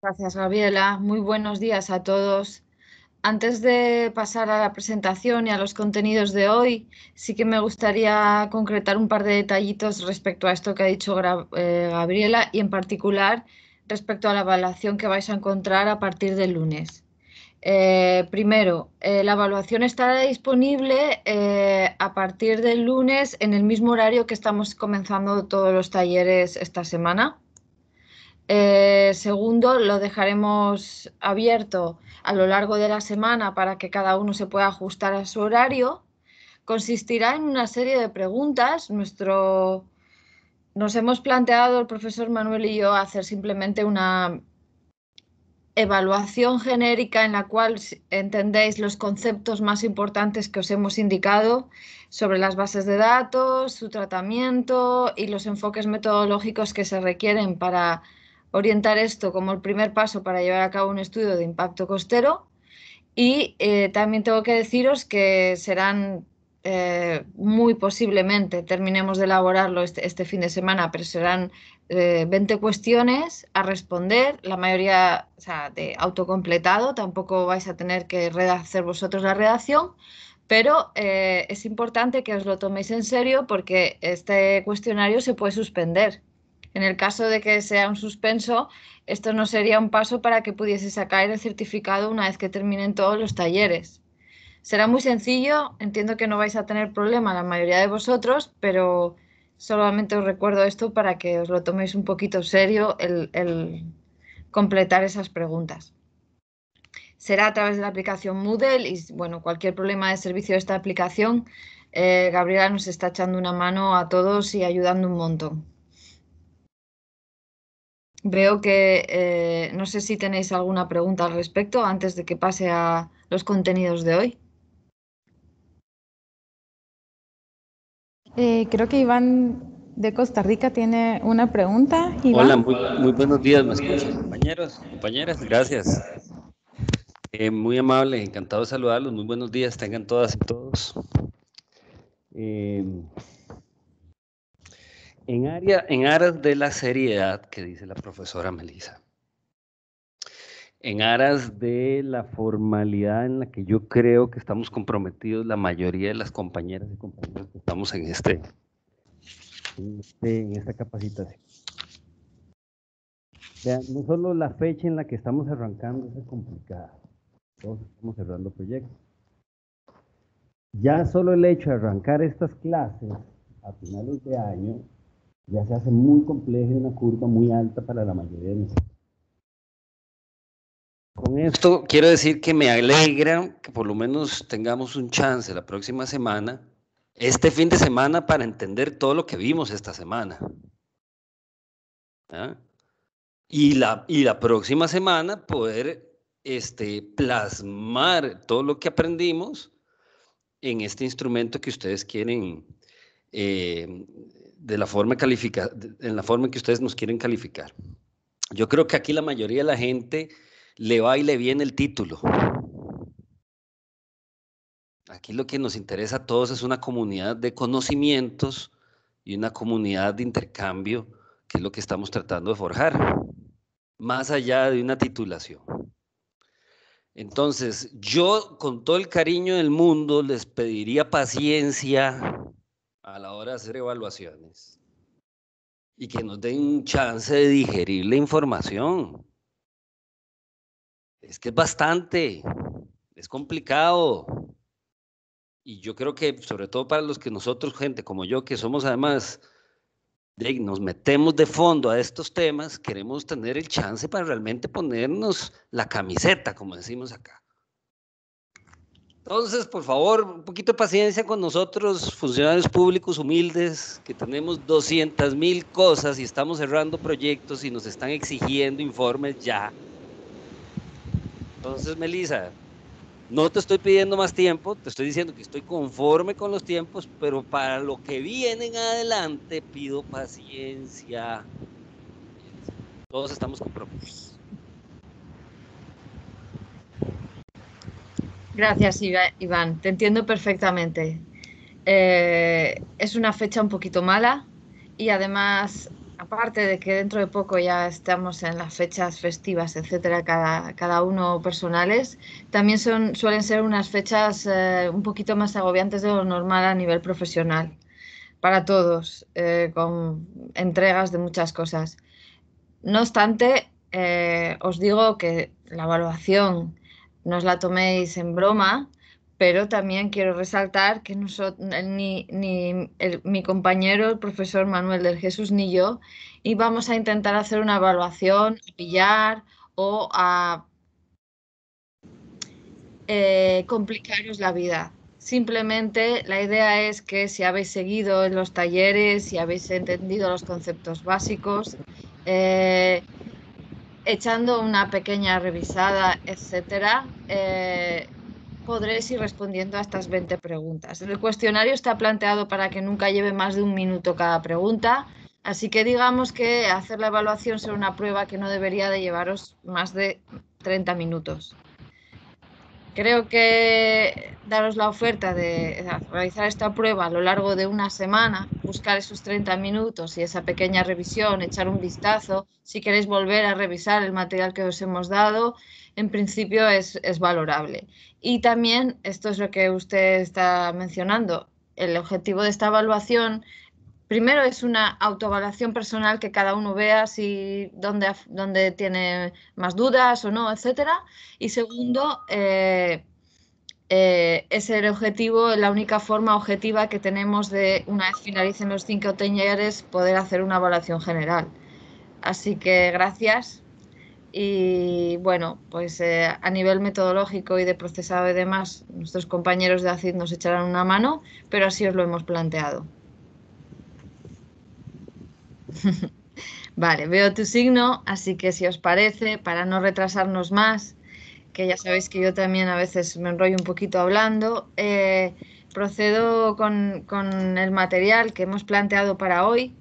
Gracias, Gabriela. Muy buenos días a todos. Antes de pasar a la presentación y a los contenidos de hoy, sí que me gustaría concretar un par de detallitos respecto a esto que ha dicho eh, Gabriela y en particular respecto a la evaluación que vais a encontrar a partir del lunes. Eh, primero, eh, la evaluación estará disponible a partir del lunes en el mismo horario que estamos comenzando todos los talleres esta semana. Eh, segundo, lo dejaremos abierto a lo largo de la semana para que cada uno se pueda ajustar a su horario. Consistirá en una serie de preguntas. Nuestro, nos hemos planteado el profesor Manuel y yo hacer simplemente una evaluación genérica en la cual entendéis los conceptos más importantes que os hemos indicado sobre las bases de datos, su tratamiento y los enfoques metodológicos que se requieren para orientar esto como el primer paso para llevar a cabo un estudio de impacto costero. Y eh, también tengo que deciros que serán eh, muy posiblemente, terminemos de elaborarlo este, este fin de semana, pero serán 20 eh, cuestiones a responder, la mayoría o sea, de autocompletado, tampoco vais a tener que hacer vosotros la redacción. Pero es importante que os lo toméis en serio porque este cuestionario se puede suspender en el caso de que sea un suspenso, esto no sería un paso para que pudiese sacar el certificado una vez que terminen todos los talleres. Será muy sencillo, entiendo que no vais a tener problema la mayoría de vosotros, pero solamente os recuerdo esto para que os lo toméis un poquito serio el, completar esas preguntas. Será a través de la aplicación Moodle y bueno, cualquier problema de servicio de esta aplicación, eh, Gabriela nos está echando una mano a todos y ayudando un montón. Veo que eh, no sé si tenéis alguna pregunta al respecto antes de que pase a los contenidos de hoy. Eh, creo que Iván de Costa Rica tiene una pregunta. Hola, muy, buenos días, Compañeros, compañeras, gracias. Eh, muy amable, encantado de saludarlos. Muy buenos días, tengan todas y todos. En, área, en aras de la seriedad que dice la profesora Melissa, en aras de la formalidad en la que yo creo que estamos comprometidos la mayoría de las compañeras y compañeros que estamos en este, en, este, esta capacitación. sea, no solo la fecha en la que estamos arrancando es complicada, todos estamos cerrando proyectos. Ya solo el hecho de arrancar estas clases a finales de año ya se hace muy compleja y una curva muy alta para la mayoría de nosotros. Con esto quiero decir que me alegra que por lo menos tengamos un chance la próxima semana, este fin de semana, para entender todo lo que vimos esta semana. ¿Ah? Y, la, y la próxima semana poder este, plasmar todo lo que aprendimos en este instrumento que ustedes quieren eh, de la forma califica, en la forma que ustedes nos quieren calificar. Yo creo que aquí la mayoría de la gente le va y le viene el título. Aquí lo que nos interesa a todos es una comunidad de conocimientos y una comunidad de intercambio, que es lo que estamos tratando de forjar, más allá de una titulación. Entonces, yo con todo el cariño del mundo les pediría paciencia, a la hora de hacer evaluaciones y que nos den chance de digerir la información. Es que es bastante, es complicado. Y yo creo que, sobre todo para los que nosotros, gente como yo, que somos además, de, nos metemos de fondo a estos temas, queremos tener el chance para realmente ponernos la camiseta, como decimos acá. Entonces, por favor, un poquito de paciencia con nosotros, funcionarios públicos humildes, que tenemos 200 mil cosas y estamos cerrando proyectos y nos están exigiendo informes ya. Entonces, Melissa, no te estoy pidiendo más tiempo, te estoy diciendo que estoy conforme con los tiempos, pero para lo que viene en adelante pido paciencia. Todos estamos comprometidos. Gracias, Iván. Te entiendo perfectamente. Eh, es una fecha un poquito mala y además, aparte de que dentro de poco ya estamos en las fechas festivas, etcétera, cada, cada uno personales, también son, suelen ser unas fechas eh, un poquito más agobiantes de lo normal a nivel profesional para todos, eh, con entregas de muchas cosas. No obstante, os digo que la evaluación no os la toméis en broma, pero también quiero resaltar que nosotros, ni, ni mi compañero, el profesor Manuel del Jesús, ni yo íbamos a intentar hacer una evaluación, pillar o a eh, complicaros la vida. Simplemente la idea es que si habéis seguido en los talleres, y habéis entendido los conceptos básicos, eh, echando una pequeña revisada, etcétera, eh, podréis ir respondiendo a estas 20 preguntas. El cuestionario está planteado para que nunca lleve más de un minuto cada pregunta, así que digamos que hacer la evaluación será una prueba que no debería de llevaros más de 30 minutos. Creo que daros la oferta de realizar esta prueba a lo largo de una semana, buscar esos 30 minutos y esa pequeña revisión, echar un vistazo, si queréis volver a revisar el material que os hemos dado, en principio es, es valorable. Y también, esto es lo que usted está mencionando, el objetivo de esta evaluación primero es una autoevaluación personal que cada uno vea si dónde, dónde tiene más dudas o no, etcétera. Y segundo, eh, eh, es el objetivo, la única forma objetiva que tenemos de, una vez finalicen los cinco es poder hacer una evaluación general. Así que gracias. Y bueno, pues eh, a nivel metodológico y de procesado y demás, nuestros compañeros de ACID nos echarán una mano, pero así os lo hemos planteado. Vale, veo tu signo, así que si os parece, para no retrasarnos más, que ya sabéis que yo también a veces me enrollo un poquito hablando, eh, procedo con, el material que hemos planteado para hoy.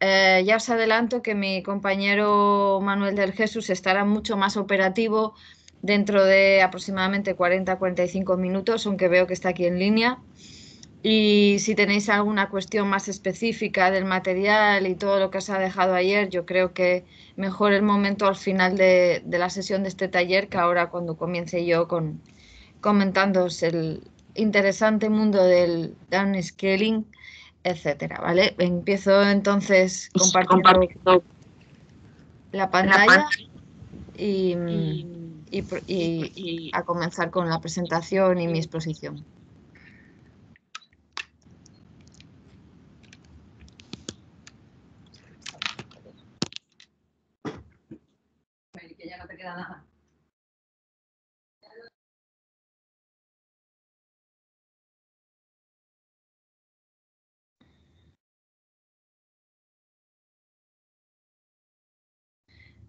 Eh, ya os adelanto que mi compañero Manuel del Jesús estará mucho más operativo dentro de aproximadamente 40-45 minutos, aunque veo que está aquí en línea. Y si tenéis alguna cuestión más específica del material y todo lo que se ha dejado ayer, yo creo que mejor el momento al final de, la sesión de este taller que ahora cuando comience yo con comentándoos el interesante mundo del downscaling, etcétera, ¿vale? Empiezo entonces pues compartiendo la pantalla y a comenzar con la presentación y mi exposición.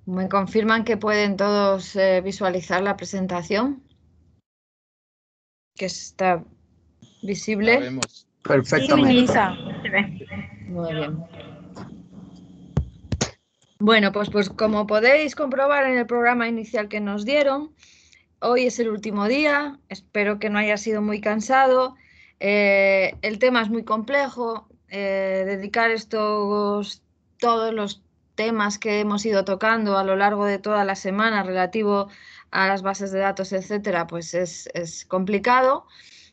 Me confirman que pueden todos eh, visualizar la presentación, que está visible. Muy bien. Bueno, pues, pues como podéis comprobar en el programa inicial que nos dieron, hoy es el último día, espero que no haya sido muy cansado. Eh, el tema es muy complejo, eh, dedicar estos todos los temas que hemos ido tocando a lo largo de toda la semana relativo a las bases de datos, etcétera, pues es complicado.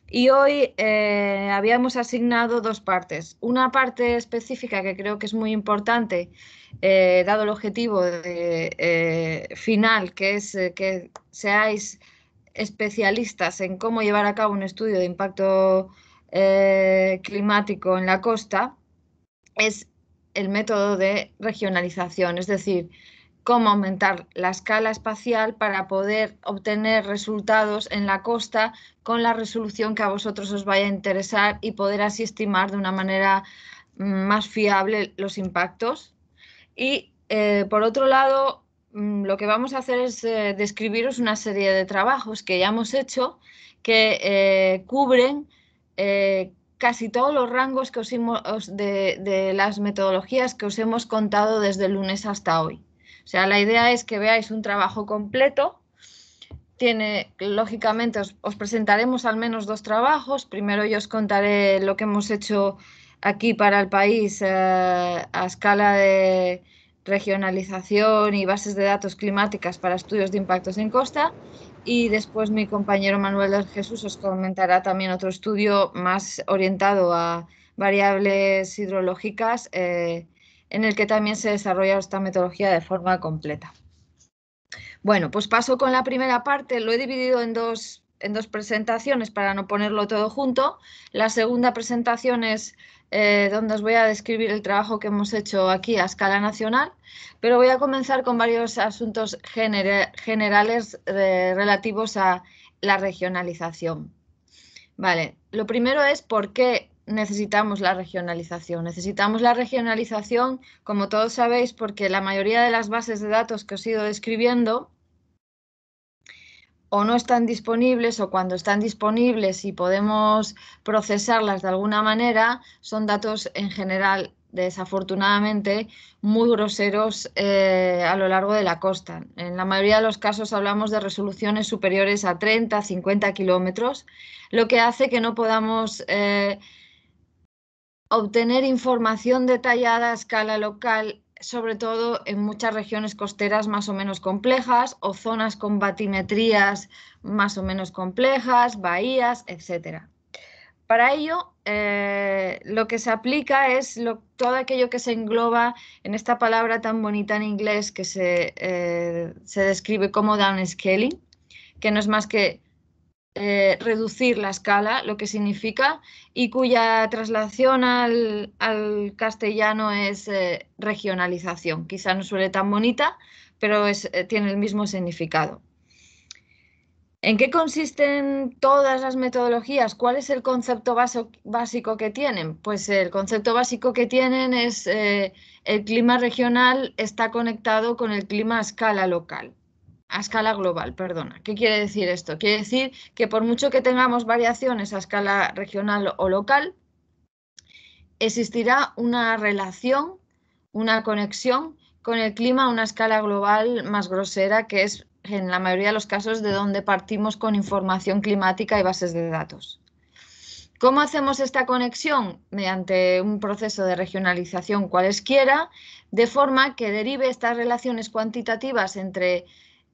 Y hoy eh, habíamos asignado dos partes. Una parte específica que creo que es muy importante, eh, dado el objetivo eh, final, que es que seáis especialistas en cómo llevar a cabo un estudio de impacto climático en la costa, es el método de regionalización, es decir, cómo aumentar la escala espacial para poder obtener resultados en la costa con la resolución que a vosotros os vaya a interesar y poder así estimar de una manera mm, más fiable los impactos. Y eh, por otro lado, mm, lo que vamos a hacer es eh, describiros una serie de trabajos que ya hemos hecho que eh, cubren casi todos los rangos que os de las metodologías que os hemos contado desde el lunes hasta hoy. O sea, la idea es que veáis un trabajo completo. Tiene, lógicamente, os, presentaremos al menos dos trabajos. Primero yo os contaré lo que hemos hecho aquí para el país eh, a escala de regionalización y bases de datos climáticas para estudios de impactos en costa y después mi compañero Manuel Jesús os comentará también otro estudio más orientado a variables hidrológicas eh, en el que también se desarrolla esta metodología de forma completa. Bueno, pues paso con la primera parte, lo he dividido en dos, en dos presentaciones para no ponerlo todo junto. La segunda presentación es eh, donde os voy a describir el trabajo que hemos hecho aquí a escala nacional, pero voy a comenzar con varios asuntos generales eh, relativos a la regionalización. Vale, lo primero es por qué necesitamos la regionalización. Necesitamos la regionalización, como todos sabéis, porque la mayoría de las bases de datos que os he ido describiendo o no están disponibles o cuando están disponibles y podemos procesarlas de alguna manera, son datos en general desafortunadamente muy groseros eh, a lo largo de la costa. En la mayoría de los casos hablamos de resoluciones superiores a 30, 50 kilómetros, lo que hace que no podamos eh, obtener información detallada a escala local, sobre todo en muchas regiones costeras más o menos complejas o zonas con batimetrías más o menos complejas, bahías, etc. Para ello, eh, lo que se aplica es todo aquello que se engloba en esta palabra tan bonita en inglés que se eh, describe como downscaling, que no es más que eh, reducir la escala, lo que significa, y cuya traslación al, castellano es eh, regionalización. Quizá no suele tan bonita, pero eh, tiene el mismo significado. ¿En qué consisten todas las metodologías? ¿Cuál es el concepto básico que tienen? Pues el concepto básico que tienen es el clima regional está conectado con el clima a escala local a escala global, perdona. ¿Qué quiere decir esto? Quiere decir que por mucho que tengamos variaciones a escala regional o local, existirá una relación, una conexión con el clima a una escala global más grosera, que es en la mayoría de los casos de donde partimos con información climática y bases de datos. ¿Cómo hacemos esta conexión? Mediante un proceso de regionalización cualesquiera, de forma que derive estas relaciones cuantitativas entre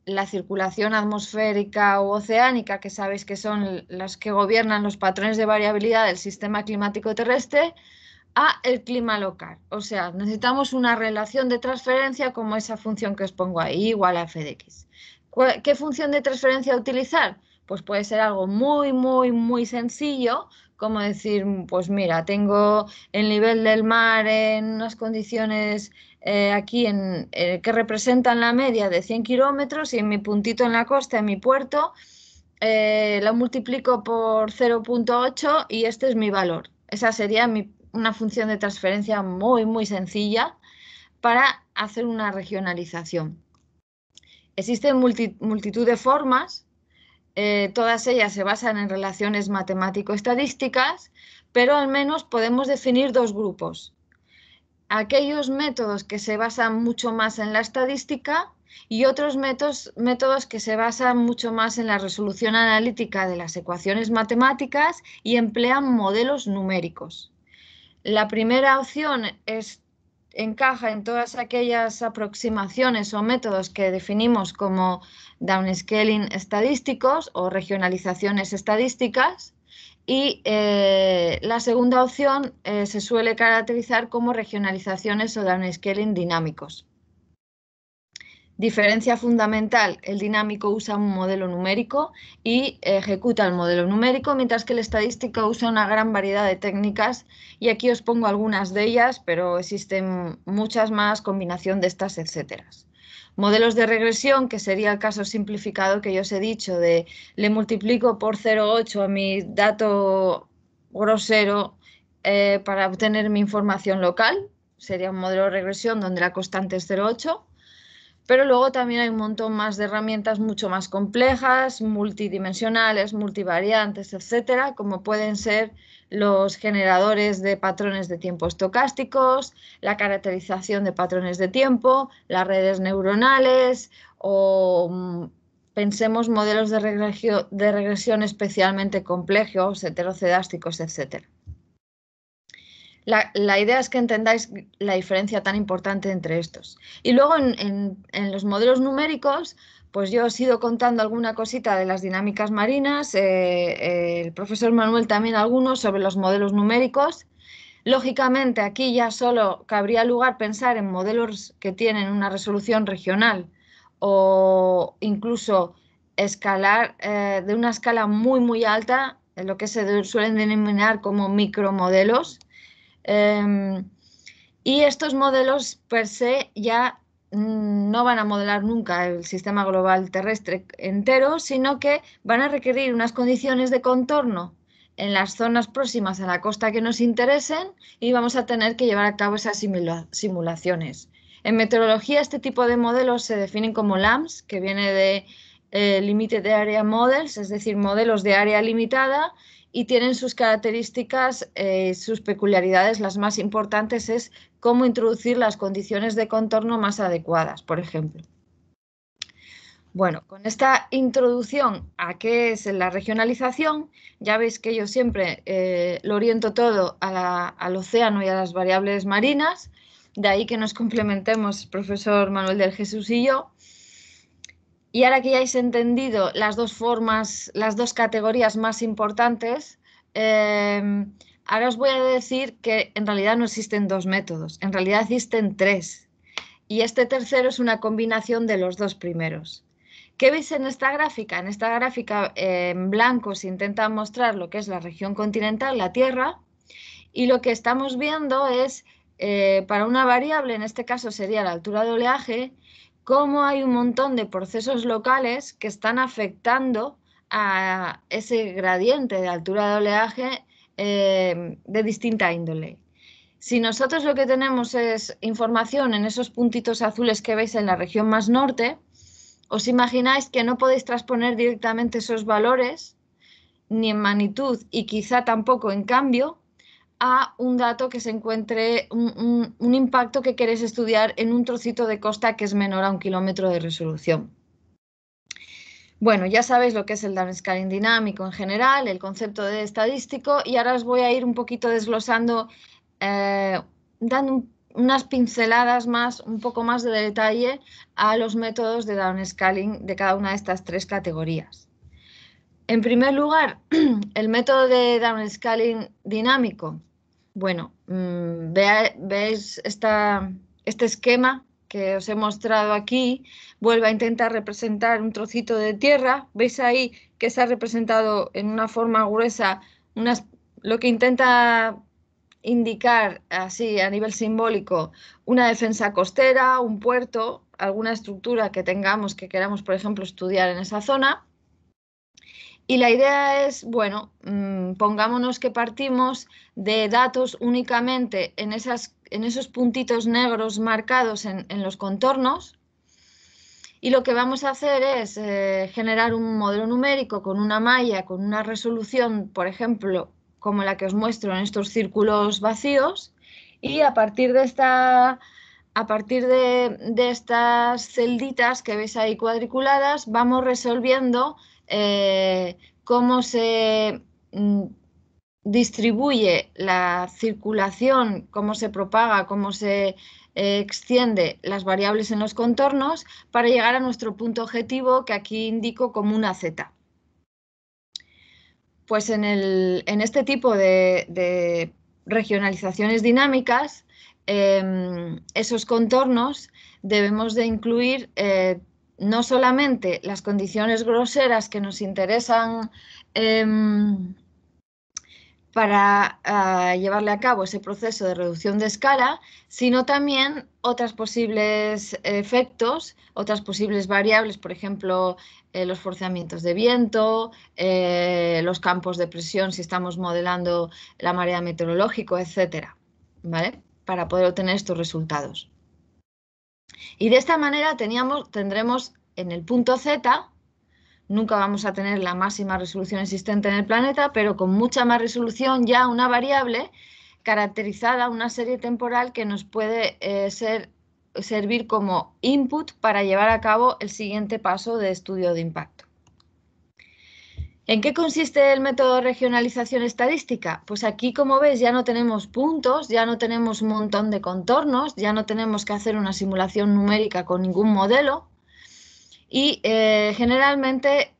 la circulación atmosférica u oceánica, que sabéis que son las que gobiernan los patrones de variabilidad del sistema climático terrestre, a el clima local. O sea, necesitamos una relación de transferencia como esa función que os pongo ahí, igual a f de x. ¿Qué función de transferencia utilizar? Pues puede ser algo muy, muy, muy sencillo, como decir, pues mira, tengo el nivel del mar en unas condiciones eh, aquí eh, que representan la media de 100 kilómetros y en mi puntito en la costa, en mi puerto, eh, lo multiplico por 0.8 y este es mi valor. Esa sería una función de transferencia muy, muy sencilla para hacer una regionalización. Existen multitud de formas, todas ellas se basan en relaciones matemático-estadísticas, pero al menos podemos definir dos grupos aquellos métodos que se basan mucho más en la estadística y otros métodos, métodos, que se basan mucho más en la resolución analítica de las ecuaciones matemáticas y emplean modelos numéricos. La primera opción es, encaja en todas aquellas aproximaciones o métodos que definimos como downscaling estadísticos o regionalizaciones estadísticas y eh, la segunda opción eh, se suele caracterizar como regionalizaciones o downscaling dinámicos. Diferencia fundamental, el dinámico usa un modelo numérico y ejecuta el modelo numérico, mientras que el estadístico usa una gran variedad de técnicas y aquí os pongo algunas de ellas, pero existen muchas más, combinación de estas, etcétera. Modelos de regresión, que sería el caso simplificado que yo os he dicho, de le multiplico por 0,8 a mi dato grosero eh, para obtener mi información local, sería un modelo de regresión donde la constante es 0,8. Pero luego también hay un montón más de herramientas mucho más complejas, multidimensionales, multivariantes, etcétera, como pueden ser los generadores de patrones de tiempo estocásticos, la caracterización de patrones de tiempo, las redes neuronales o mm, pensemos modelos de, regresión, especialmente complejos, heterocedásticos, etcétera. La, idea es que entendáis la diferencia tan importante entre estos. Y luego en, los modelos numéricos, pues yo os he ido contando alguna cosita de las dinámicas marinas, eh, eh, el profesor Manuel también algunos sobre los modelos numéricos. Lógicamente aquí ya solo cabría lugar pensar en modelos que tienen una resolución regional o incluso escalar eh, de una escala muy muy alta, en lo que se suelen denominar como micromodelos, Em, y estos modelos per se ya mm, no van a modelar nunca el sistema global terrestre entero, sino que van a requerir unas condiciones de contorno en las zonas próximas a la costa que nos interesen y vamos a tener que llevar a cabo esas simulaciones. En meteorología este tipo de modelos se definen como LAMS, que viene de eh, Limited Area Models, es decir, modelos de área limitada y tienen sus características, eh, sus peculiaridades. Las más importantes es cómo introducir las condiciones de contorno más adecuadas, por ejemplo. Bueno, con esta introducción a qué es la regionalización, ya veis que yo siempre eh, lo oriento todo al océano y a las variables marinas, de ahí que nos complementemos, profesor Manuel del Jesús y yo, y ahora que ya habéis entendido las dos formas, las dos categorías más importantes, em, ahora os voy a decir que en realidad no existen dos métodos, en realidad existen tres. Y este tercero es una combinación de los dos primeros. ¿Qué veis en esta gráfica? En esta gráfica eh, en blanco se intenta mostrar lo que es la región continental, la Tierra, y lo que estamos viendo es, eh, para una variable, en este caso sería la altura de oleaje, cómo hay un montón de procesos locales que están afectando a ese gradiente de altura de oleaje eh, de distinta índole. Si nosotros lo que tenemos es información en esos puntitos azules que veis en la región más norte, os imagináis que no podéis transponer directamente esos valores, ni en magnitud y quizá tampoco en cambio, a un dato que se encuentre, un, impacto que querés estudiar en un trocito de costa que es menor a un kilómetro de resolución. Bueno, ya sabéis lo que es el downscaling dinámico en general, el concepto de estadístico, y ahora os voy a ir un poquito desglosando, eh, dando unas pinceladas más, un poco más de detalle a los métodos de downscaling de cada una de estas tres categorías. En primer lugar, el método de downscaling dinámico bueno, mm, veis este esquema que os he mostrado aquí, vuelve a intentar representar un trocito de tierra. Veis ahí que se ha representado en una forma gruesa lo que intenta indicar así a nivel simbólico una defensa costera, un puerto, alguna estructura que tengamos que queramos, por ejemplo, estudiar en esa zona. Y la idea es, bueno, mm, pongámonos que partimos de datos únicamente en, esos puntitos negros marcados en, los contornos. Y lo que vamos a hacer es eh, generar un modelo numérico con una malla, con una resolución, por ejemplo, como la que os muestro en estos círculos vacíos. Y a partir de, esta, a partir de estas celditas que veis ahí cuadriculadas, vamos resolviendo eh, cómo se mm, distribuye la circulación, cómo se propaga, cómo se eh, extiende las variables en los contornos para llegar a nuestro punto objetivo que aquí indico como una Z. Pues en, este tipo de, regionalizaciones dinámicas, em, esos contornos debemos de incluir eh, no solamente las condiciones groseras que nos interesan em, para ah, llevarle a cabo ese proceso de reducción de escala, sino también otros posibles efectos, otras posibles variables, por ejemplo, eh, los forzamientos de viento, eh, los campos de presión si estamos modelando la marea meteorológica, etcétera, ¿vale? Para poder obtener estos resultados. Y de esta manera teníamos, tendremos en el punto Z, nunca vamos a tener la máxima resolución existente en el planeta, pero con mucha más resolución ya una variable caracterizada, una serie temporal que nos puede eh, servir como input para llevar a cabo el siguiente paso de estudio de impacto. ¿En qué consiste el método de regionalización estadística? Pues aquí, como ves, ya no tenemos puntos, ya no tenemos un montón de contornos, ya no tenemos que hacer una simulación numérica con ningún modelo. Y eh, generalmente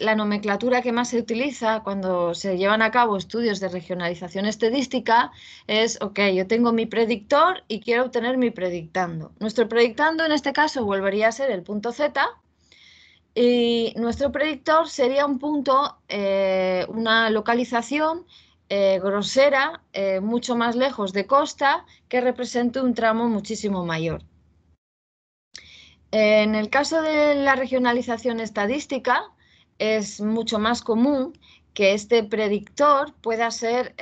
la nomenclatura que más se utiliza cuando se llevan a cabo estudios de regionalización estadística es, ok, yo tengo mi predictor y quiero obtener mi predictando. Nuestro predictando en este caso volvería a ser el punto Z y nuestro predictor sería un punto, eh, una localización eh, grosera, eh, mucho más lejos de costa, que represente un tramo muchísimo mayor. En el caso de la regionalización estadística, es mucho más común que este predictor pueda ser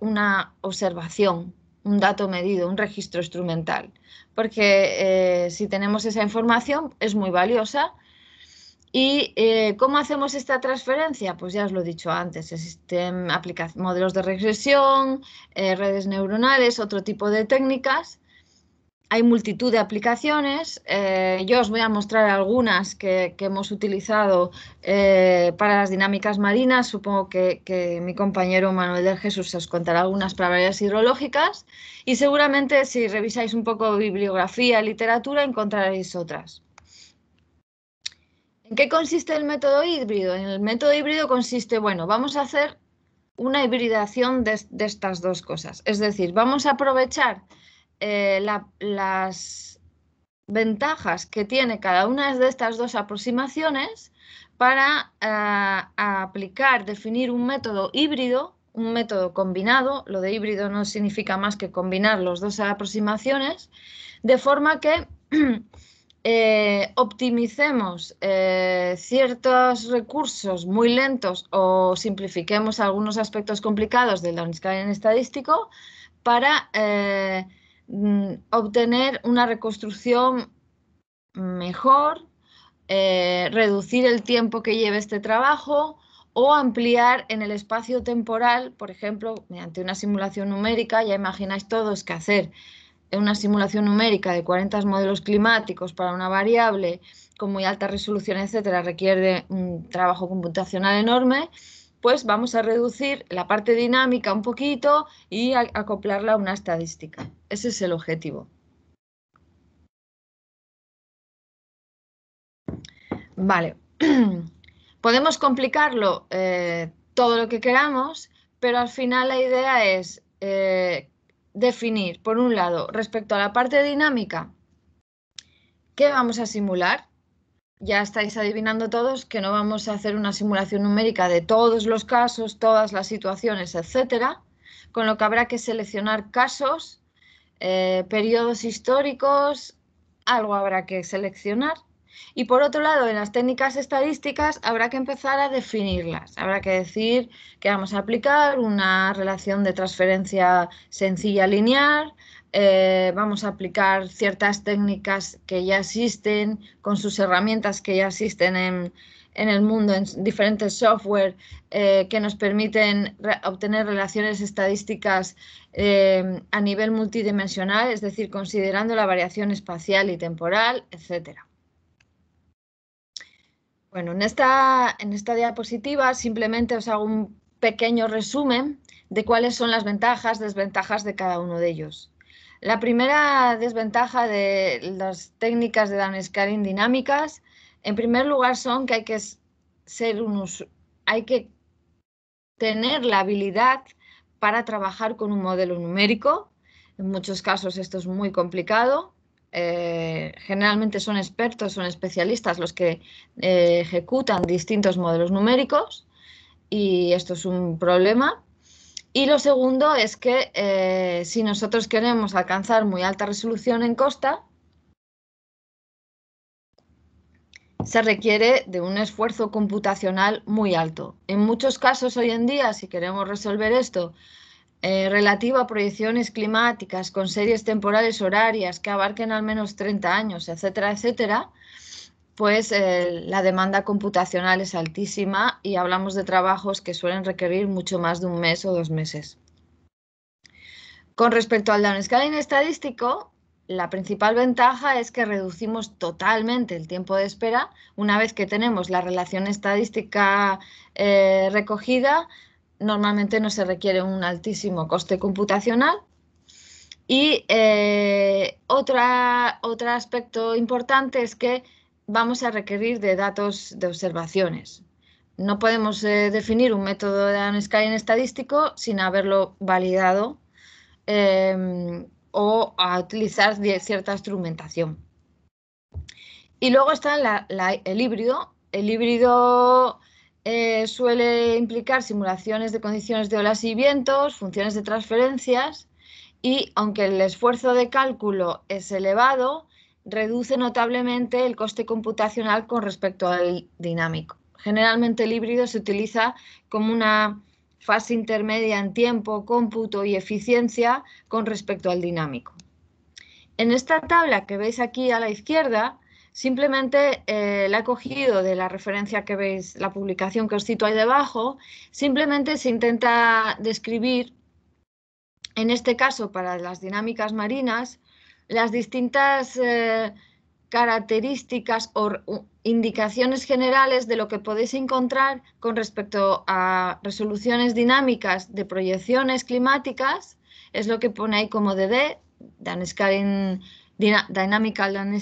una observación, un dato medido, un registro instrumental, porque si tenemos esa información es muy valiosa ¿Y eh, cómo hacemos esta transferencia? Pues ya os lo he dicho antes, existen modelos de regresión, eh, redes neuronales, otro tipo de técnicas. Hay multitud de aplicaciones. Eh, yo os voy a mostrar algunas que, hemos utilizado para las dinámicas marinas. Supongo que, mi compañero Manuel del Jesús os contará algunas para varias hidrológicas. Y seguramente si revisáis un poco bibliografía, literatura, encontraréis otras. ¿En qué consiste el método híbrido? En el método híbrido consiste, bueno, vamos a hacer una hibridación de, estas dos cosas. Es decir, vamos a aprovechar eh, las ventajas que tiene cada una de estas dos aproximaciones para eh, aplicar, definir un método híbrido, un método combinado, lo de híbrido no significa más que combinar las dos aproximaciones, de forma que eh, optimicemos eh, ciertos recursos muy lentos o simplifiquemos algunos aspectos complicados del Downscaling estadístico para eh, mm, obtener una reconstrucción mejor, eh, reducir el tiempo que lleve este trabajo o ampliar en el espacio temporal, por ejemplo, mediante una simulación numérica, ya imagináis todos que hacer una simulación numérica de 40 modelos climáticos para una variable con muy alta resolución, etcétera, requiere un trabajo computacional enorme, pues vamos a reducir la parte dinámica un poquito y acoplarla a una estadística. Ese es el objetivo. Vale, podemos complicarlo eh, todo lo que queramos, pero al final la idea es eh, definir, por un lado, respecto a la parte dinámica, ¿qué vamos a simular? Ya estáis adivinando todos que no vamos a hacer una simulación numérica de todos los casos, todas las situaciones, etcétera, con lo que habrá que seleccionar casos, eh, periodos históricos, algo habrá que seleccionar y por otro lado, en las técnicas estadísticas habrá que empezar a definirlas. Habrá que decir que vamos a aplicar una relación de transferencia sencilla lineal, eh, vamos a aplicar ciertas técnicas que ya existen, con sus herramientas que ya existen en, el mundo, en diferentes software eh, que nos permiten obtener relaciones estadísticas eh, a nivel multidimensional, es decir, considerando la variación espacial y temporal, etcétera. Bueno, en esta, diapositiva simplemente os hago un pequeño resumen de cuáles son las ventajas, desventajas de cada uno de ellos. La primera desventaja de las técnicas de downscaling dinámicas, en primer lugar, son que hay que ser hay que tener la habilidad para trabajar con un modelo numérico. En muchos casos esto es muy complicado. Eh, generalmente son expertos, son especialistas los que eh, ejecutan distintos modelos numéricos y esto es un problema. Y lo segundo es que eh, si nosotros queremos alcanzar muy alta resolución en costa, se requiere de un esfuerzo computacional muy alto. En muchos casos hoy en día, si queremos resolver esto relativo eh, relativa a proyecciones climáticas con series temporales horarias que abarquen al menos 30 años, etcétera, etcétera, pues eh, la demanda computacional es altísima y hablamos de trabajos que suelen requerir mucho más de un mes o dos meses. Con respecto al downscaling estadístico, la principal ventaja es que reducimos totalmente el tiempo de espera una vez que tenemos la relación estadística eh, recogida normalmente no se requiere un altísimo coste computacional. Y eh, otra, otro aspecto importante es que vamos a requerir de datos de observaciones. No podemos eh, definir un método de en estadístico sin haberlo validado em, o a utilizar cierta instrumentación. Y luego está el híbrido. El híbrido eh, suele implicar simulaciones de condiciones de olas y vientos, funciones de transferencias y, aunque el esfuerzo de cálculo es elevado, reduce notablemente el coste computacional con respecto al dinámico. Generalmente el híbrido se utiliza como una fase intermedia en tiempo, cómputo y eficiencia con respecto al dinámico. En esta tabla que veis aquí a la izquierda, simplemente eh, la he cogido de la referencia que veis, la publicación que os cito ahí debajo, simplemente se intenta describir, en este caso para las dinámicas marinas, las distintas eh, características o indicaciones generales de lo que podéis encontrar con respecto a resoluciones dinámicas de proyecciones climáticas, es lo que pone ahí como DD, Dan Scaling, Dynamical Dan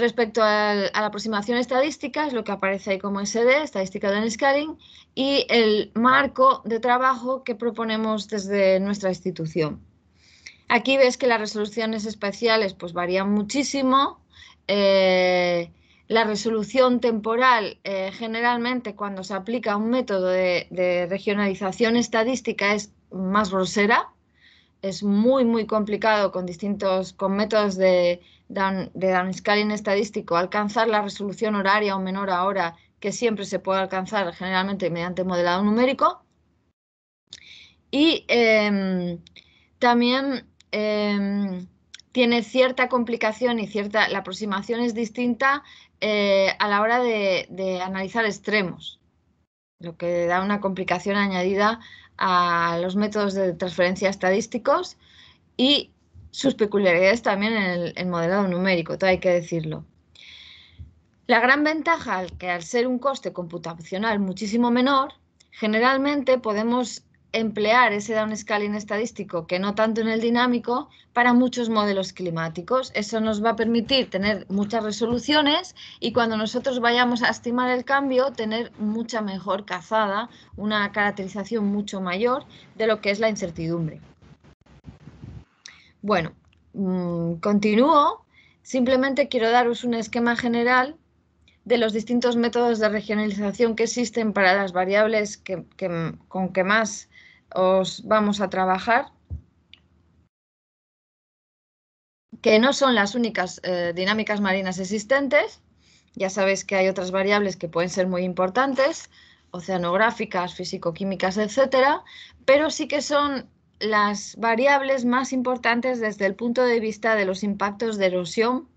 Respecto a la aproximación estadística, es lo que aparece ahí como SD, estadística de scaling, y el marco de trabajo que proponemos desde nuestra institución. Aquí ves que las resoluciones especiales pues, varían muchísimo. Eh, la resolución temporal, eh, generalmente cuando se aplica un método de, de regionalización estadística, es más grosera, es muy, muy complicado con distintos, con métodos de Dan, de downscaling estadístico, alcanzar la resolución horaria o menor ahora hora que siempre se puede alcanzar generalmente mediante modelado numérico. Y em, también em, tiene cierta complicación y cierta, la aproximación es distinta eh, a la hora de, de, analizar extremos, lo que da una complicación añadida a los métodos de transferencia estadísticos y sus peculiaridades también en el, modelado numérico, todo hay que decirlo. La gran ventaja es que al ser un coste computacional muchísimo menor, generalmente podemos emplear ese downscaling estadístico que no tanto en el dinámico para muchos modelos climáticos. Eso nos va a permitir tener muchas resoluciones y cuando nosotros vayamos a estimar el cambio, tener mucha mejor cazada, una caracterización mucho mayor de lo que es la incertidumbre. Bueno, mm, continúo. Simplemente quiero daros un esquema general de los distintos métodos de regionalización que existen para las variables con que más os vamos a trabajar, que no son las únicas eh, dinámicas marinas existentes. Ya sabéis que hay otras variables que pueden ser muy importantes, oceanográficas, fisicoquímicas, etcétera, pero sí que son las variables más importantes desde el punto de vista de los impactos de erosión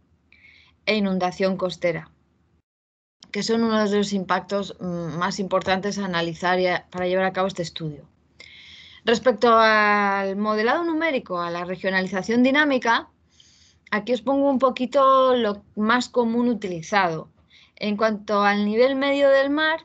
e inundación costera, que son uno de los impactos mm, más importantes a analizar para llevar a cabo este estudio. Respecto al modelado numérico, a la regionalización dinámica, aquí os pongo un poquito lo más común utilizado. En cuanto al nivel medio del mar,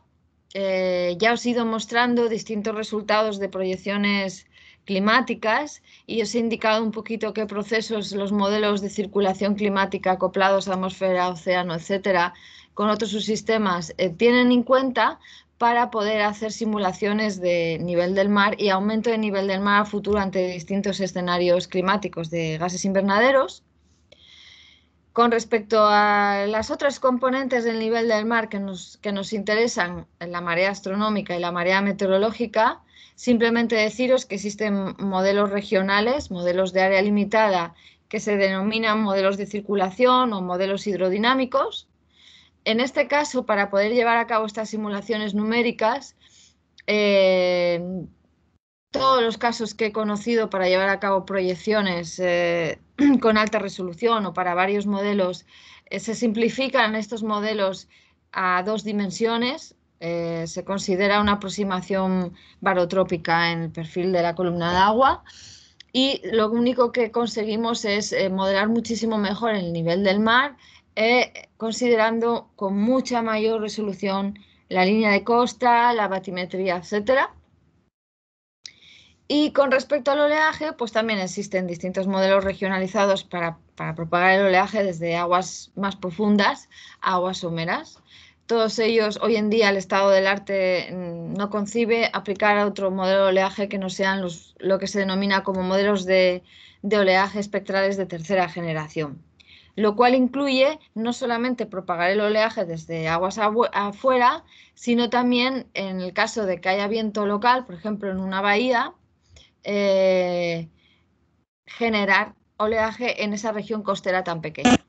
eh, ya os he ido mostrando distintos resultados de proyecciones climáticas y os he indicado un poquito qué procesos los modelos de circulación climática acoplados a atmósfera, océano, etcétera, con otros subsistemas eh, tienen en cuenta para poder hacer simulaciones de nivel del mar y aumento de nivel del mar a futuro ante distintos escenarios climáticos de gases invernaderos. Con respecto a las otras componentes del nivel del mar que nos, que nos interesan, la marea astronómica y la marea meteorológica, Simplemente deciros que existen modelos regionales, modelos de área limitada, que se denominan modelos de circulación o modelos hidrodinámicos. En este caso, para poder llevar a cabo estas simulaciones numéricas, eh, todos los casos que he conocido para llevar a cabo proyecciones eh, con alta resolución o para varios modelos, eh, se simplifican estos modelos a dos dimensiones, eh, se considera una aproximación barotrópica en el perfil de la columna de agua y lo único que conseguimos es eh, modelar muchísimo mejor el nivel del mar, eh, considerando con mucha mayor resolución la línea de costa, la batimetría, etc. Y con respecto al oleaje, pues también existen distintos modelos regionalizados para, para propagar el oleaje desde aguas más profundas a aguas someras todos ellos hoy en día el estado del arte mm, no concibe aplicar otro modelo de oleaje que no sean lo que se denomina como modelos de, oleaje espectrales de tercera generación, lo cual incluye no solamente propagar el oleaje desde aguas afuera, sino también en el caso de que haya viento local, por ejemplo en una bahía, eh, generar oleaje en esa región costera tan pequeña.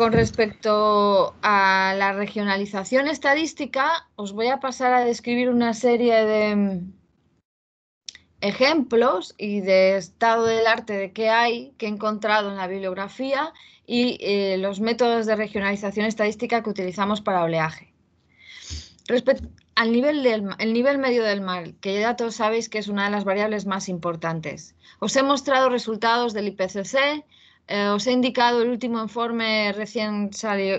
Con respecto a la regionalización estadística, os voy a pasar a describir una serie de mm, ejemplos y de estado del arte de qué hay, que he encontrado en la bibliografía y eh, los métodos de regionalización estadística que utilizamos para oleaje. Respecto al nivel, nivel medio del mar, que ya todos sabéis que es una de las variables más importantes. Os he mostrado resultados del IPCC, eh, os he indicado el último informe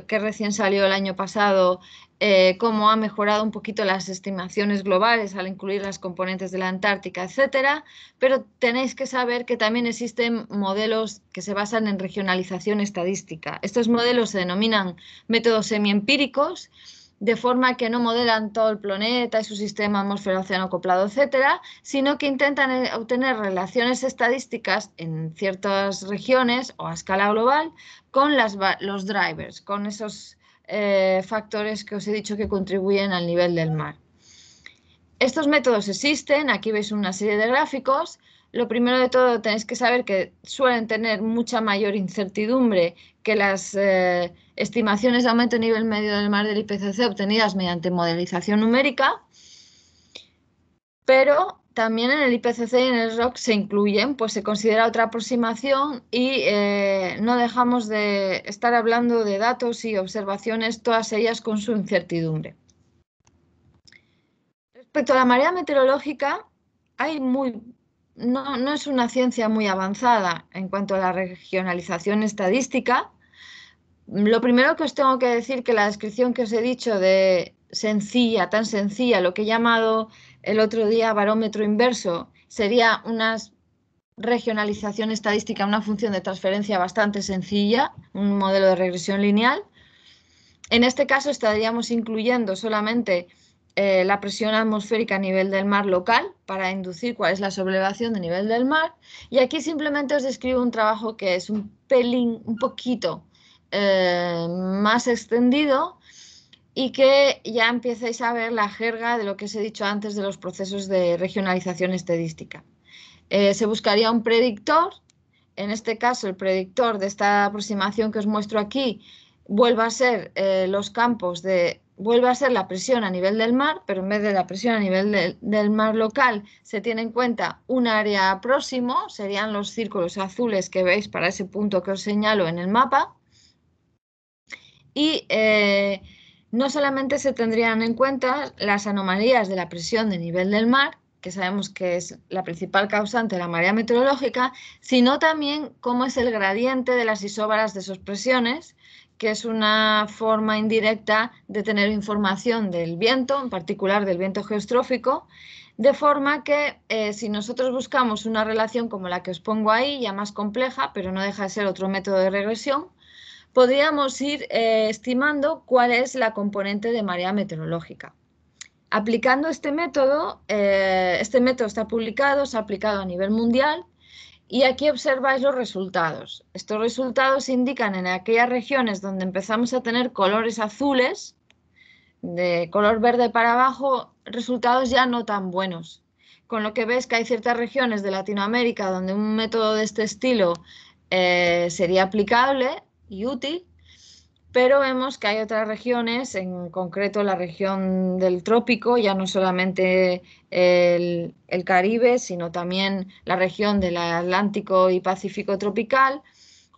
que recién salió el año pasado, eh, cómo ha mejorado un poquito las estimaciones globales al incluir las componentes de la Antártica, etcétera, pero tenéis que saber que también existen modelos que se basan en regionalización estadística. Estos modelos se denominan métodos semiempíricos de forma que no modelan todo el planeta y su sistema atmósfero-océano acoplado, etcétera, sino que intentan eh, obtener relaciones estadísticas en ciertas regiones o a escala global con los drivers, con esos eh, factores que os he dicho que contribuyen al nivel del mar. Estos métodos existen, aquí veis una serie de gráficos. Lo primero de todo tenéis que saber que suelen tener mucha mayor incertidumbre que las eh, estimaciones de aumento de nivel medio del mar del IPCC obtenidas mediante modelización numérica, pero también en el IPCC y en el ROC se incluyen, pues se considera otra aproximación y eh, no dejamos de estar hablando de datos y observaciones, todas ellas con su incertidumbre. Respecto a la marea meteorológica, hay muy no, es una ciencia muy avanzada en cuanto a la regionalización estadística. Lo primero que os tengo que decir que la descripción que os he dicho de sencilla, tan sencilla, lo que he llamado el otro día barómetro inverso, sería una regionalización estadística, una función de transferencia bastante sencilla, un modelo de regresión lineal. En este caso estaríamos incluyendo solamente eh, la presión atmosférica a nivel del mar local para inducir cuál es la sublevación de nivel del mar. Y aquí simplemente os describo un trabajo que es un pelín, un poquito eh, más extendido y que ya empiezáis a ver la jerga de lo que os he dicho antes de los procesos de regionalización estadística. Eh, se buscaría un predictor, en este caso el predictor de esta aproximación que os muestro aquí vuelva a ser los campos de vuelve a ser la presión a nivel del mar, pero en vez de la presión a nivel del mar local se tiene en cuenta un área próximo, serían los círculos azules que veis para ese punto que os señalo en el mapa. Y eh, no solamente se tendrían en cuenta las anomalías de la presión de nivel del mar, que sabemos que es la principal causante de la marea meteorológica, sino también cómo es el gradiente de las isóbaras de sus presiones, que es una forma indirecta de tener información del viento, en particular del viento geostrófico, de forma que eh, si nosotros buscamos una relación como la que os pongo ahí, ya más compleja, pero no deja de ser otro método de regresión, podríamos ir eh, estimando cuál es la componente de marea meteorológica. Aplicando este método, eh, este método está publicado, se ha aplicado a nivel mundial y aquí observáis los resultados. Estos resultados indican en aquellas regiones donde empezamos a tener colores azules, de color verde para abajo, resultados ya no tan buenos. Con lo que ves que hay ciertas regiones de Latinoamérica donde un método de este estilo eh, sería aplicable y útil, pero vemos que hay otras regiones, en concreto la región del trópico, ya no solamente el, Caribe, sino también la región del Atlántico y Pacífico tropical,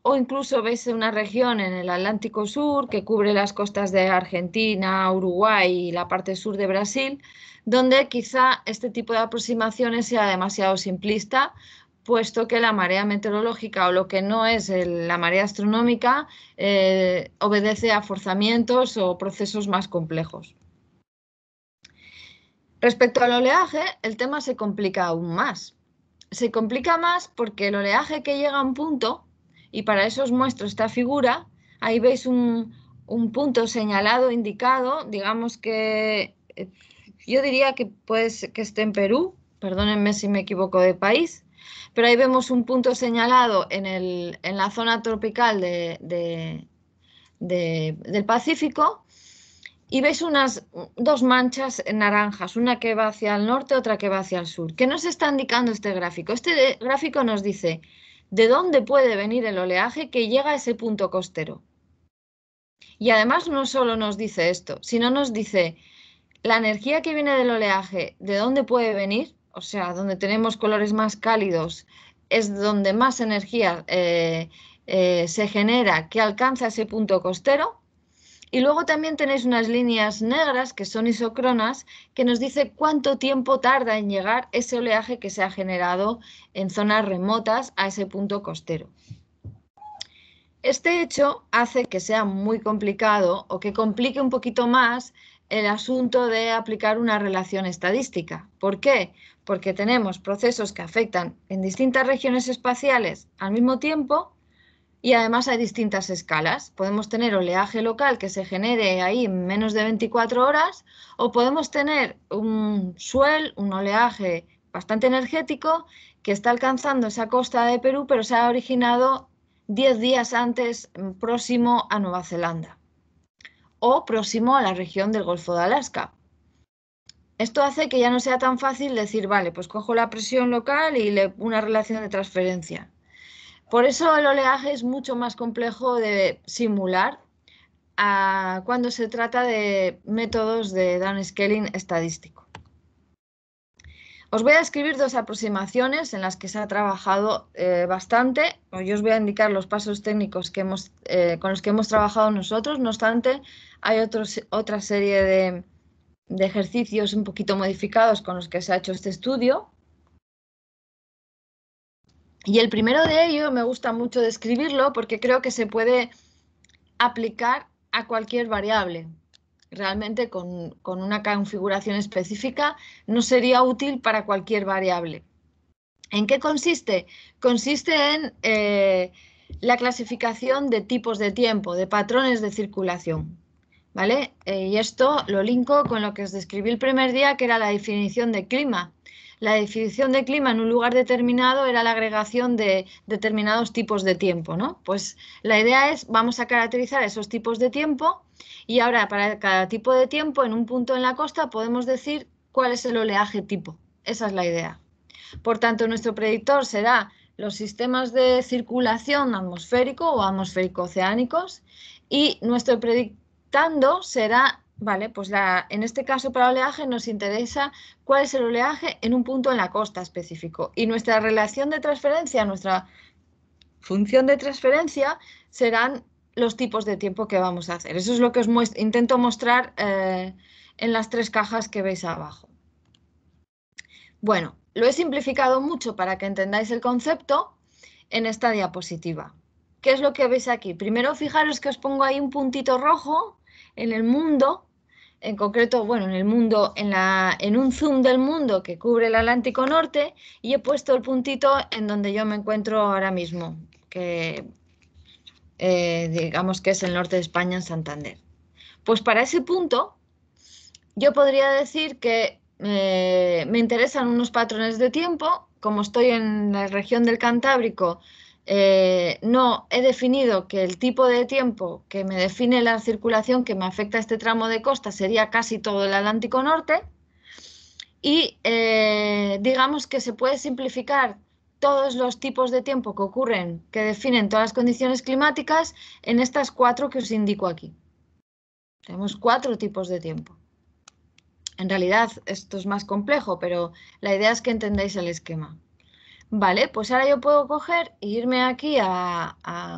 o incluso veis una región en el Atlántico Sur que cubre las costas de Argentina, Uruguay y la parte sur de Brasil, donde quizá este tipo de aproximaciones sea demasiado simplista puesto que la marea meteorológica o lo que no es la marea astronómica eh, obedece a forzamientos o procesos más complejos. Respecto al oleaje, el tema se complica aún más. Se complica más porque el oleaje que llega a un punto, y para eso os muestro esta figura, ahí veis un, un punto señalado, indicado, digamos que eh, yo diría que, pues, que esté en Perú, perdónenme si me equivoco de país, pero ahí vemos un punto señalado en, la zona tropical del Pacífico y veis unas dos manchas naranjas, una que va hacia el norte, otra que va hacia el sur. ¿Qué nos está indicando este gráfico? Este gráfico nos dice de dónde puede venir el oleaje que llega a ese punto costero. Y además no solo nos dice esto, sino nos dice la energía que viene del oleaje, de dónde puede venir o sea, donde tenemos colores más cálidos, es donde más energía eh, eh, se genera que alcanza ese punto costero. Y luego también tenéis unas líneas negras que son isocronas que nos dice cuánto tiempo tarda en llegar ese oleaje que se ha generado en zonas remotas a ese punto costero. Este hecho hace que sea muy complicado o que complique un poquito más el asunto de aplicar una relación estadística. ¿Por qué? porque tenemos procesos que afectan en distintas regiones espaciales al mismo tiempo y además hay distintas escalas. Podemos tener oleaje local que se genere ahí en menos de 24 horas o podemos tener un suel, un oleaje bastante energético que está alcanzando esa costa de Perú, pero se ha originado 10 días antes mm, próximo a Nueva Zelanda o próximo a la región del Golfo de Alaska. Esto hace que ya no sea tan fácil decir, vale, pues cojo la presión local y una relación de transferencia. Por eso el oleaje es mucho más complejo de simular cuando se trata de métodos de downscaling estadístico. Os voy a escribir dos aproximaciones en las que se ha trabajado eh, bastante. Yo os voy a indicar los pasos técnicos eh, con los que hemos trabajado nosotros. No obstante, hay otra serie de, de ejercicios un poquito modificados con los que se ha hecho este estudio. Y el primero de ellos me gusta mucho describirlo porque creo que se puede aplicar a cualquier variable. Realmente con, con una configuración específica no sería útil para cualquier variable. ¿En qué consiste? Consiste en eh, la clasificación de tipos de tiempo, de patrones de circulación. ¿vale? Eh, y esto lo linko con lo que os describí el primer día, que era la definición de clima. La definición de clima en un lugar determinado era la agregación de determinados tipos de tiempo, ¿no? Pues la idea es, vamos a caracterizar esos tipos de tiempo y ahora para cada tipo de tiempo, en un punto en la costa, podemos decir cuál es el oleaje tipo. Esa es la idea. Por tanto, nuestro predictor será los sistemas de circulación atmosférico o atmosférico-oceánicos y nuestro predictor será, vale, pues en este caso para oleaje nos interesa cuál es el oleaje en un punto en la costa específico. Y nuestra relación de transferencia, nuestra función de transferencia serán los tipos de tiempo que vamos a hacer. Eso es lo que os intento mostrar eh, en las tres cajas que veis abajo. Bueno, lo he simplificado mucho para que entendáis el concepto en esta diapositiva. ¿Qué es lo que veis aquí? Primero fijaros que os pongo ahí un puntito rojo en el mundo, en concreto, bueno, en el mundo, en, la, en un zoom del mundo que cubre el Atlántico Norte y he puesto el puntito en donde yo me encuentro ahora mismo, que eh, digamos que es el norte de España, en Santander. Pues para ese punto, yo podría decir que eh, me interesan unos patrones de tiempo, como estoy en la región del Cantábrico, eh, no he definido que el tipo de tiempo que me define la circulación que me afecta a este tramo de costa sería casi todo el Atlántico Norte y eh, digamos que se puede simplificar todos los tipos de tiempo que ocurren, que definen todas las condiciones climáticas, en estas cuatro que os indico aquí. Tenemos cuatro tipos de tiempo. En realidad esto es más complejo, pero la idea es que entendáis el esquema. Vale, pues ahora yo puedo coger e irme aquí a,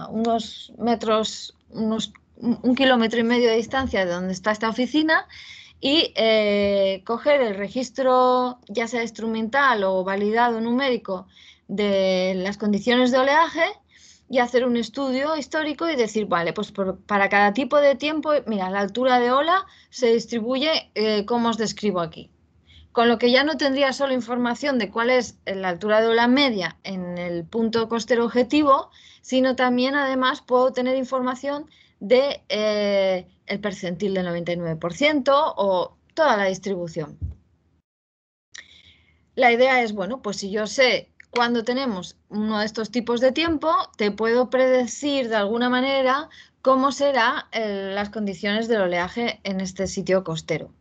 unos metros, unos, un kilómetro y medio de distancia de donde está esta oficina y eh, coger el registro, ya sea instrumental o validado numérico, de las condiciones de oleaje y hacer un estudio histórico y decir, vale, pues para cada tipo de tiempo, mira, la altura de ola se distribuye eh, como os describo aquí con lo que ya no tendría solo información de cuál es eh, la altura de ola media en el punto costero objetivo, sino también además puedo tener información de eh, el percentil del 99% o toda la distribución. La idea es, bueno, pues si yo sé cuándo tenemos uno de estos tipos de tiempo, te puedo predecir de alguna manera cómo serán eh, las condiciones del oleaje en este sitio costero.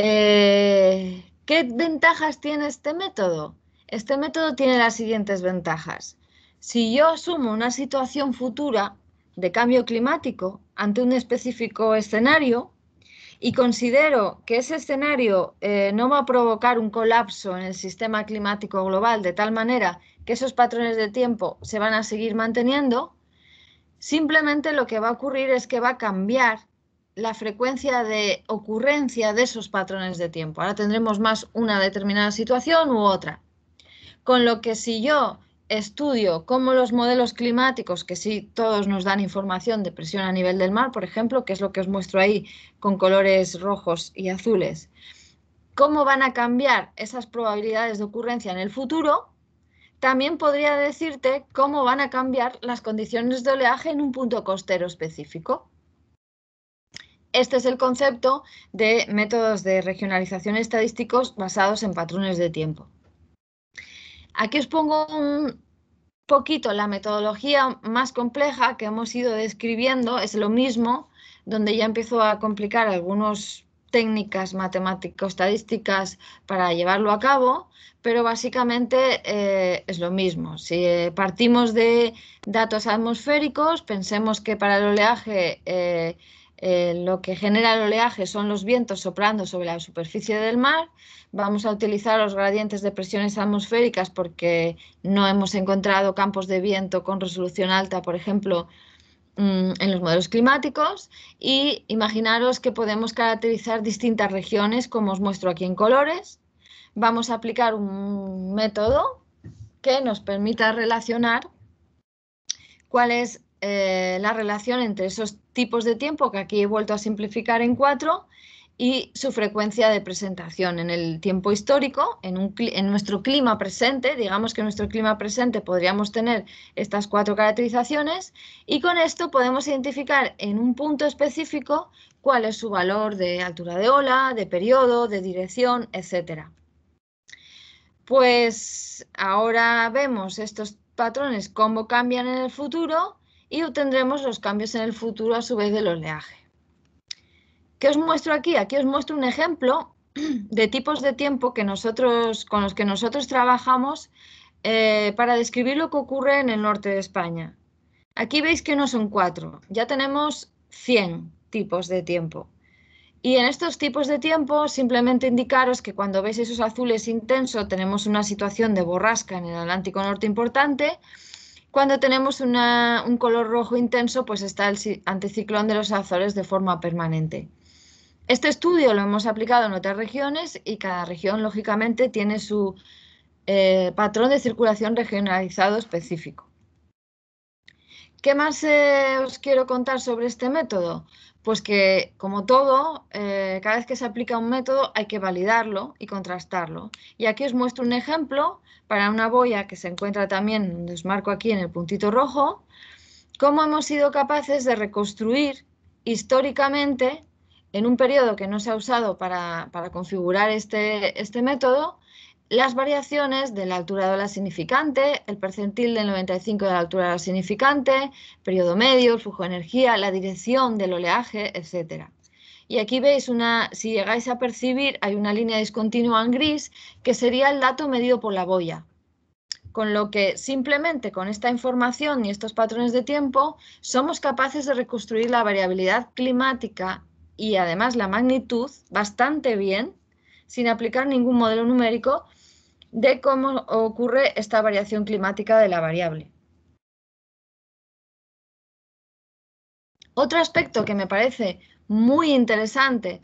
Eh, ¿Qué ventajas tiene este método? Este método tiene las siguientes ventajas. Si yo asumo una situación futura de cambio climático ante un específico escenario y considero que ese escenario eh, no va a provocar un colapso en el sistema climático global de tal manera que esos patrones de tiempo se van a seguir manteniendo, simplemente lo que va a ocurrir es que va a cambiar la frecuencia de ocurrencia de esos patrones de tiempo. Ahora tendremos más una determinada situación u otra. Con lo que si yo estudio cómo los modelos climáticos, que sí todos nos dan información de presión a nivel del mar, por ejemplo, que es lo que os muestro ahí con colores rojos y azules, cómo van a cambiar esas probabilidades de ocurrencia en el futuro, también podría decirte cómo van a cambiar las condiciones de oleaje en un punto costero específico. Este es el concepto de métodos de regionalización estadísticos basados en patrones de tiempo. Aquí os pongo un poquito la metodología más compleja que hemos ido describiendo, es lo mismo, donde ya empiezo a complicar algunas técnicas matemáticas estadísticas para llevarlo a cabo, pero básicamente eh, es lo mismo. Si eh, partimos de datos atmosféricos, pensemos que para el oleaje eh, eh, lo que genera el oleaje son los vientos soplando sobre la superficie del mar. Vamos a utilizar los gradientes de presiones atmosféricas porque no hemos encontrado campos de viento con resolución alta, por ejemplo, mm, en los modelos climáticos y imaginaros que podemos caracterizar distintas regiones como os muestro aquí en colores. Vamos a aplicar un método que nos permita relacionar cuál es eh, la relación entre esos tipos de tiempo, que aquí he vuelto a simplificar en cuatro, y su frecuencia de presentación en el tiempo histórico, en, nuestro clima presente, digamos que en nuestro clima presente podríamos tener estas cuatro caracterizaciones y con esto podemos identificar en un punto específico cuál es su valor de altura de ola, de periodo, de dirección, etcétera. Pues ahora vemos estos patrones, cómo cambian en el futuro y obtendremos los cambios en el futuro a su vez del oleaje. ¿Qué os muestro aquí? Aquí os muestro un ejemplo de tipos de tiempo que nosotros, con los que nosotros trabajamos eh, para describir lo que ocurre en el norte de España. Aquí veis que no son cuatro, ya tenemos 100 tipos de tiempo. Y en estos tipos de tiempo, simplemente indicaros que cuando veis esos azules intensos, tenemos una situación de borrasca en el Atlántico Norte importante cuando tenemos un color rojo intenso, pues está el anticiclón de los Azores de forma permanente. Este estudio lo hemos aplicado en otras regiones y cada región, lógicamente, tiene su eh, patrón de circulación regionalizado específico. ¿Qué más eh, os quiero contar sobre este método? Pues que, como todo, eh, cada vez que se aplica un método hay que validarlo y contrastarlo. Y aquí os muestro un ejemplo para una boya que se encuentra también, desmarco marco aquí en el puntito rojo, cómo hemos sido capaces de reconstruir históricamente, en un periodo que no se ha usado para, configurar este, este, método, las variaciones de la altura de la significante, el percentil del 95 de la altura de la significante, periodo medio, flujo de energía, la dirección del oleaje, etcétera. Y aquí veis una, si llegáis a percibir, hay una línea discontinua en gris, que sería el dato medido por la boya. Con lo que simplemente con esta información y estos patrones de tiempo somos capaces de reconstruir la variabilidad climática y además la magnitud bastante bien, sin aplicar ningún modelo numérico, de cómo ocurre esta variación climática de la variable. Otro aspecto que me parece muy interesante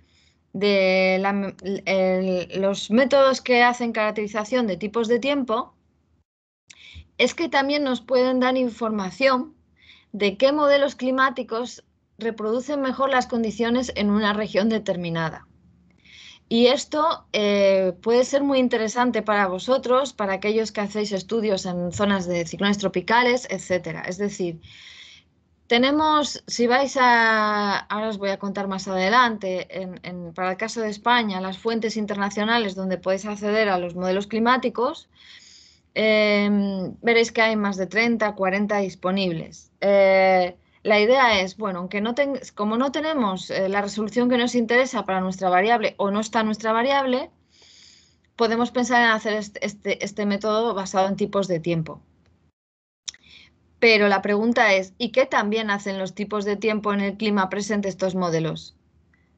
de los métodos que hacen caracterización de tipos de tiempo es que también nos pueden dar información de qué modelos climáticos reproducen mejor las condiciones en una región determinada. Y esto eh, puede ser muy interesante para vosotros, para aquellos que hacéis estudios en zonas de ciclones tropicales, etc. Es decir, tenemos, si vais a, ahora os voy a contar más adelante, para el caso de España, las fuentes internacionales donde podéis acceder a los modelos climáticos, em, veréis que hay más de 30, 40 disponibles. Eh, la idea es, bueno, aunque no como no tenemos eh, la resolución que nos interesa para nuestra variable o no está nuestra variable, podemos pensar en hacer este, este método basado en tipos de tiempo. Pero la pregunta es, ¿y qué también hacen los tipos de tiempo en el clima presente estos modelos?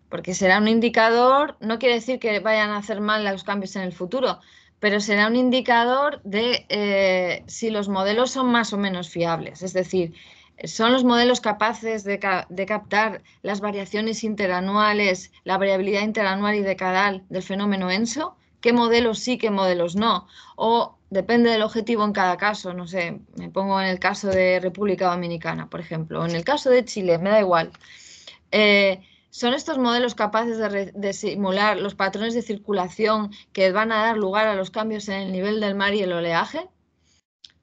Porque será un indicador, no quiere decir que vayan a hacer mal los cambios en el futuro, pero será un indicador de eh, si los modelos son más o menos fiables. Es decir, ¿son los modelos capaces de, de captar las variaciones interanuales, la variabilidad interanual y decadal del fenómeno ENSO? ¿Qué modelos sí, qué modelos no? O depende del objetivo en cada caso, no sé, me pongo en el caso de República Dominicana, por ejemplo, o en el caso de Chile, me da igual. Eh, son estos modelos capaces de, simular los patrones de circulación que van a dar lugar a los cambios en el nivel del mar y el oleaje?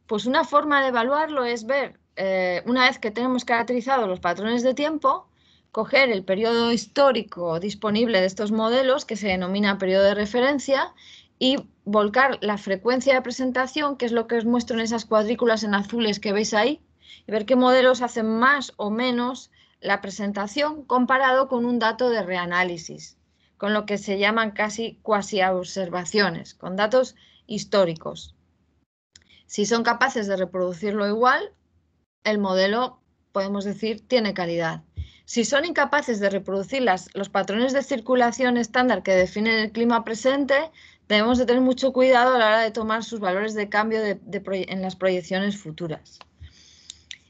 Pues una forma de evaluarlo es ver, eh, una vez que tenemos caracterizados los patrones de tiempo, coger el periodo histórico disponible de estos modelos, que se denomina periodo de referencia, y volcar la frecuencia de presentación, que es lo que os muestro en esas cuadrículas en azules que veis ahí, y ver qué modelos hacen más o menos la presentación comparado con un dato de reanálisis, con lo que se llaman casi cuasi observaciones, con datos históricos. Si son capaces de reproducirlo igual, el modelo, podemos decir, tiene calidad. Si son incapaces de reproducir los patrones de circulación estándar que definen el clima presente, debemos tener mucho cuidado a la hora de tomar sus valores de cambio en las proyecciones futuras.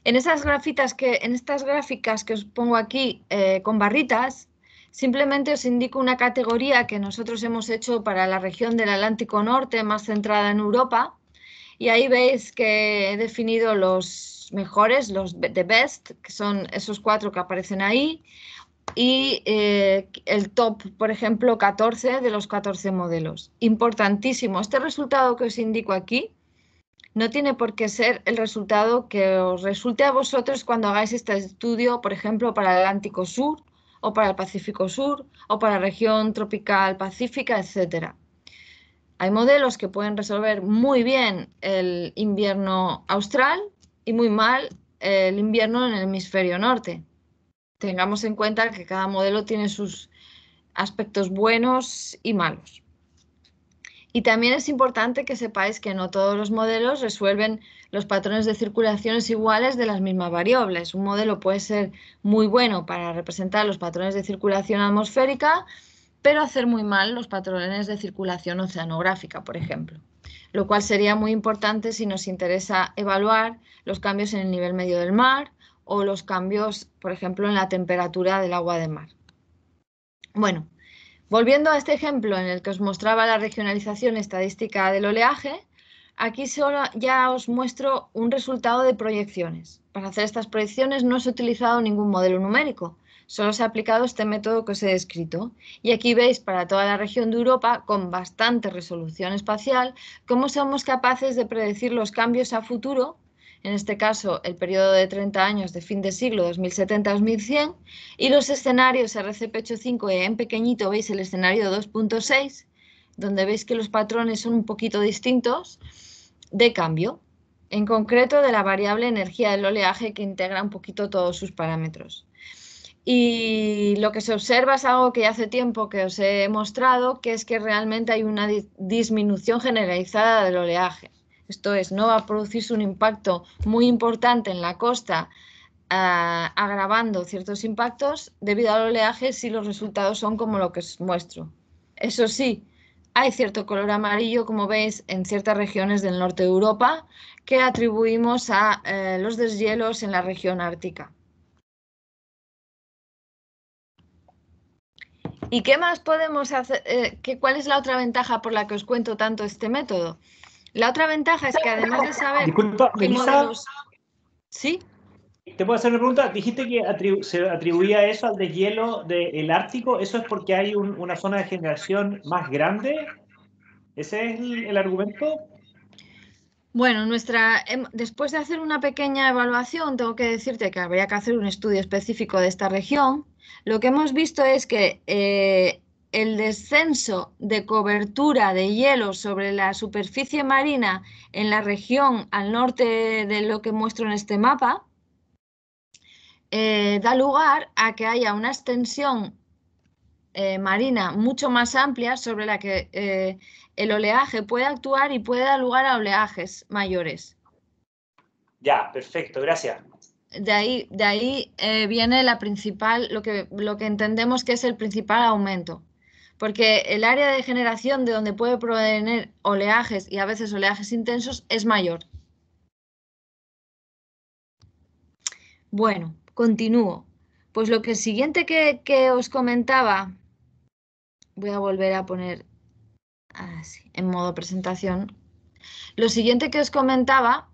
En, estas gráficas que os pongo aquí eh, con barritas, simplemente os indico una categoría que nosotros hemos hecho para la región del Atlántico Norte, más centrada en Europa, y ahí veis que he definido los mejores, los de best, que son esos cuatro que aparecen ahí, y eh, el top, por ejemplo, 14 de los 14 modelos. Importantísimo, este resultado que os indico aquí no tiene por qué ser el resultado que os resulte a vosotros cuando hagáis este estudio, por ejemplo, para el Atlántico Sur o para el Pacífico Sur o para la región tropical pacífica, etcétera. Hay modelos que pueden resolver muy bien el invierno austral y muy mal el invierno en el hemisferio norte tengamos en cuenta que cada modelo tiene sus aspectos buenos y malos. Y también es importante que sepáis que no todos los modelos resuelven los patrones de circulaciones iguales de las mismas variables. Un modelo puede ser muy bueno para representar los patrones de circulación atmosférica, pero hacer muy mal los patrones de circulación oceanográfica, por ejemplo. Lo cual sería muy importante si nos interesa evaluar los cambios en el nivel medio del mar o los cambios, por ejemplo, en la temperatura del agua de mar. Bueno, volviendo a este ejemplo en el que os mostraba la regionalización estadística del oleaje, aquí solo ya os muestro un resultado de proyecciones. Para hacer estas proyecciones no se ha utilizado ningún modelo numérico, solo se ha aplicado este método que os he descrito. Y aquí veis para toda la región de Europa, con bastante resolución espacial, cómo somos capaces de predecir los cambios a futuro en este caso el periodo de 30 años de fin de siglo 2070-2100, y los escenarios RCP85 en pequeñito veis el escenario 2.6, donde veis que los patrones son un poquito distintos de cambio, en concreto de la variable energía del oleaje que integra un poquito todos sus parámetros. Y lo que se observa es algo que ya hace tiempo que os he mostrado, que es que realmente hay una disminución generalizada del oleaje. Esto es, no va a producirse un impacto muy importante en la costa, eh, agravando ciertos impactos debido al oleaje si los resultados son como lo que os muestro. Eso sí, hay cierto color amarillo, como veis, en ciertas regiones del norte de Europa que atribuimos a eh, los deshielos en la región ártica. ¿Y qué más podemos hacer? Eh, ¿Cuál es la otra ventaja por la que os cuento tanto este método? La otra ventaja es que además de saber... Disculpa, ¿Sí? Te puedo hacer una pregunta. Dijiste que se atribuía eso al deshielo del Ártico. ¿Eso es porque hay una zona de generación más grande? ¿Ese es el, argumento? Bueno, nuestra, em, después de hacer una pequeña evaluación, tengo que decirte que habría que hacer un estudio específico de esta región. Lo que hemos visto es que eh, el descenso de cobertura de hielo sobre la superficie marina en la región al norte de lo que muestro en este mapa eh, da lugar a que haya una extensión eh, marina mucho más amplia sobre la que eh, el oleaje puede actuar y puede dar lugar a oleajes mayores. Ya, perfecto, gracias. De ahí, de ahí viene la principal, lo que, lo que entendemos que es el principal aumento porque el área de generación de donde puede provenir oleajes y a veces oleajes intensos es mayor. Bueno, continúo. Pues lo que siguiente que, os comentaba, voy a volver a poner en modo presentación. Lo siguiente que os comentaba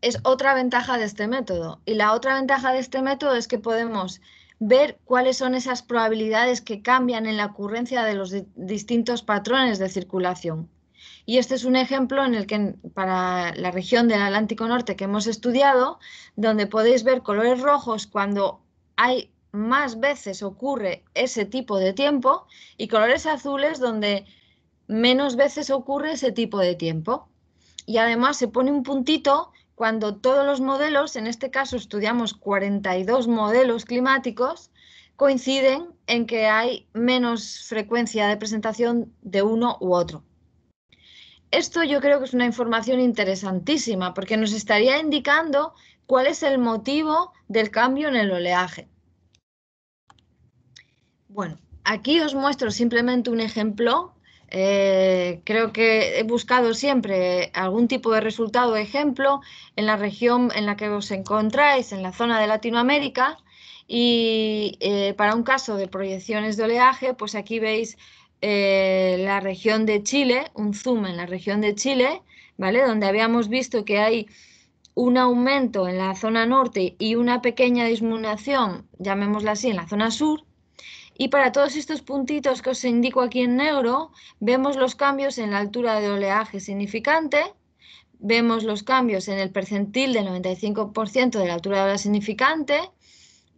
es otra ventaja de este método. Y la otra ventaja de este método es que podemos ver cuáles son esas probabilidades que cambian en la ocurrencia de los distintos patrones de circulación. Y este es un ejemplo en el que para la región del Atlántico Norte que hemos estudiado, donde podéis ver colores rojos cuando hay más veces ocurre ese tipo de tiempo y colores azules donde menos veces ocurre ese tipo de tiempo. Y además se pone un puntito cuando todos los modelos, en este caso estudiamos 42 modelos climáticos, coinciden en que hay menos frecuencia de presentación de uno u otro. Esto yo creo que es una información interesantísima porque nos estaría indicando cuál es el motivo del cambio en el oleaje. Bueno, aquí os muestro simplemente un ejemplo eh, creo que he buscado siempre algún tipo de resultado, ejemplo, en la región en la que os encontráis, en la zona de Latinoamérica. Y eh, para un caso de proyecciones de oleaje, pues aquí veis eh, la región de Chile, un zoom en la región de Chile, ¿vale? Donde habíamos visto que hay un aumento en la zona norte y una pequeña disminución, llamémosla así, en la zona sur, y para todos estos puntitos que os indico aquí en negro, vemos los cambios en la altura de oleaje significante, vemos los cambios en el percentil del 95% de la altura de oleaje significante,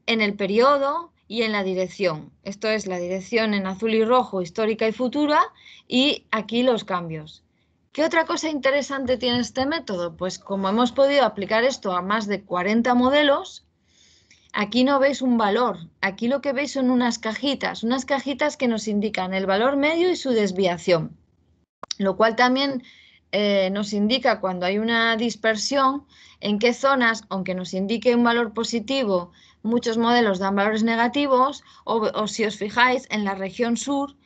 en el periodo y en la dirección. Esto es la dirección en azul y rojo, histórica y futura, y aquí los cambios. ¿Qué otra cosa interesante tiene este método? Pues como hemos podido aplicar esto a más de 40 modelos, Aquí no veis un valor, aquí lo que veis son unas cajitas, unas cajitas que nos indican el valor medio y su desviación, lo cual también eh, nos indica cuando hay una dispersión en qué zonas, aunque nos indique un valor positivo, muchos modelos dan valores negativos o, si os fijáis en la región sur,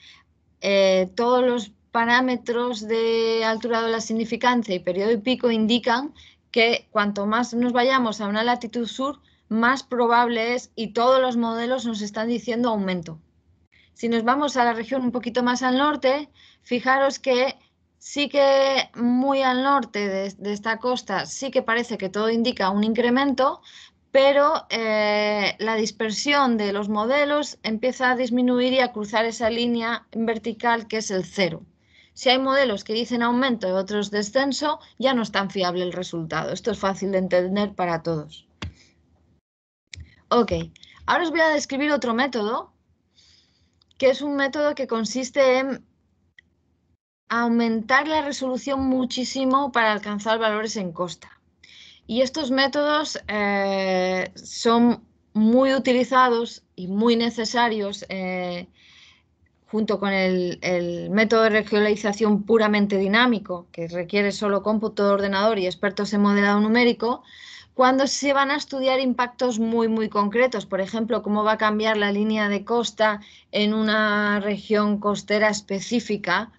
eh, todos los parámetros de altura de la significancia y periodo y pico indican que cuanto más nos vayamos a una latitud sur, más probable es, y todos los modelos nos están diciendo aumento. Si nos vamos a la región un poquito más al norte, fijaros que sí que muy al norte de, esta costa, sí que parece que todo indica un incremento, pero eh, la dispersión de los modelos empieza a disminuir y a cruzar esa línea vertical que es el cero. Si hay modelos que dicen aumento y otros descenso, ya no es tan fiable el resultado. Esto es fácil de entender para todos. Ok, ahora os voy a describir otro método, que es un método que consiste en aumentar la resolución muchísimo para alcanzar valores en costa. Y estos métodos eh, son muy utilizados y muy necesarios eh, junto con el, el, método de regionalización puramente dinámico, que requiere solo cómputo de ordenador y expertos en modelado numérico, cuando se van a estudiar impactos muy, muy concretos. Por ejemplo, cómo va a cambiar la línea de costa en una región costera específica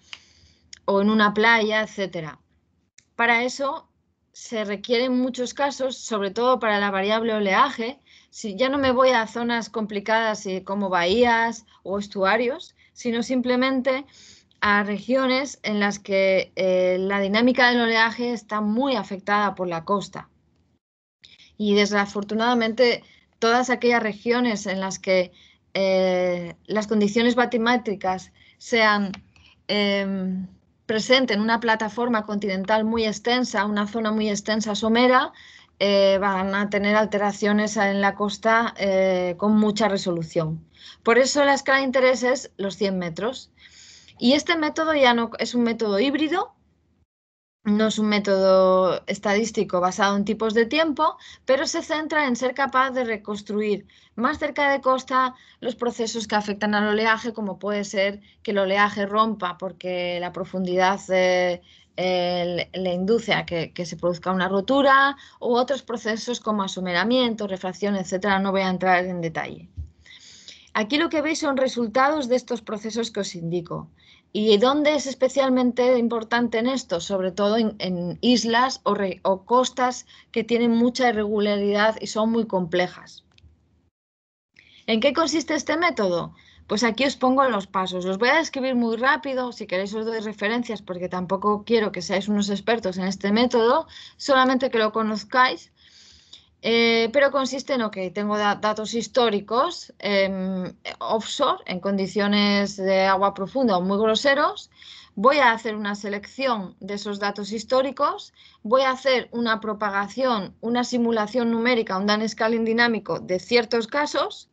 o en una playa, etc. Para eso se requieren muchos casos, sobre todo para la variable oleaje. Si ya no me voy a zonas complicadas como bahías o estuarios, sino simplemente a regiones en las que eh, la dinámica del oleaje está muy afectada por la costa. Y desafortunadamente todas aquellas regiones en las que eh, las condiciones batimétricas sean em, presentes en una plataforma continental muy extensa, una zona muy extensa somera, eh, van a tener alteraciones en la costa eh, con mucha resolución. Por eso la escala de interés es los 100 metros. Y este método ya no es un método híbrido, no es un método estadístico basado en tipos de tiempo, pero se centra en ser capaz de reconstruir más cerca de costa los procesos que afectan al oleaje, como puede ser que el oleaje rompa porque la profundidad eh, le, induce a que, se produzca una rotura, u otros procesos como asomeramiento, refracción, etcétera. No voy a entrar en detalle. Aquí lo que veis son resultados de estos procesos que os indico. ¿Y dónde es especialmente importante en esto? Sobre todo en, islas o, o, costas que tienen mucha irregularidad y son muy complejas. ¿En qué consiste este método? Pues aquí os pongo los pasos. Los voy a describir muy rápido, si queréis os doy referencias porque tampoco quiero que seáis unos expertos en este método, solamente que lo conozcáis eh, pero consiste en ok, tengo datos históricos em, offshore en condiciones de agua profunda o muy groseros. Voy a hacer una selección de esos datos históricos, voy a hacer una propagación, una simulación numérica, un dan dinámico de ciertos casos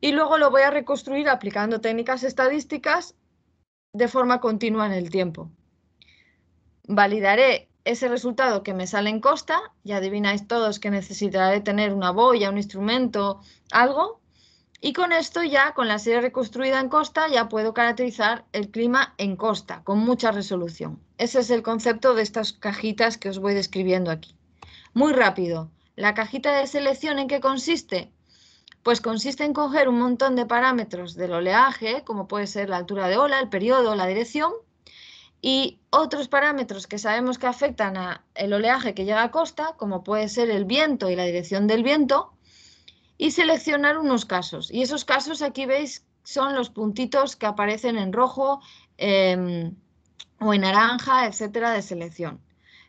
y luego lo voy a reconstruir aplicando técnicas estadísticas de forma continua en el tiempo. Validaré ese resultado que me sale en costa, ya adivináis todos que necesitaré tener una boya, un instrumento, algo, y con esto ya, con la serie reconstruida en costa, ya puedo caracterizar el clima en costa, con mucha resolución. Ese es el concepto de estas cajitas que os voy describiendo aquí. Muy rápido, ¿la cajita de selección en qué consiste? Pues consiste en coger un montón de parámetros del oleaje, como puede ser la altura de ola, el periodo, la dirección, y otros parámetros que sabemos que afectan al oleaje que llega a costa, como puede ser el viento y la dirección del viento, y seleccionar unos casos. Y esos casos aquí veis son los puntitos que aparecen en rojo em, o en naranja, etcétera, de selección.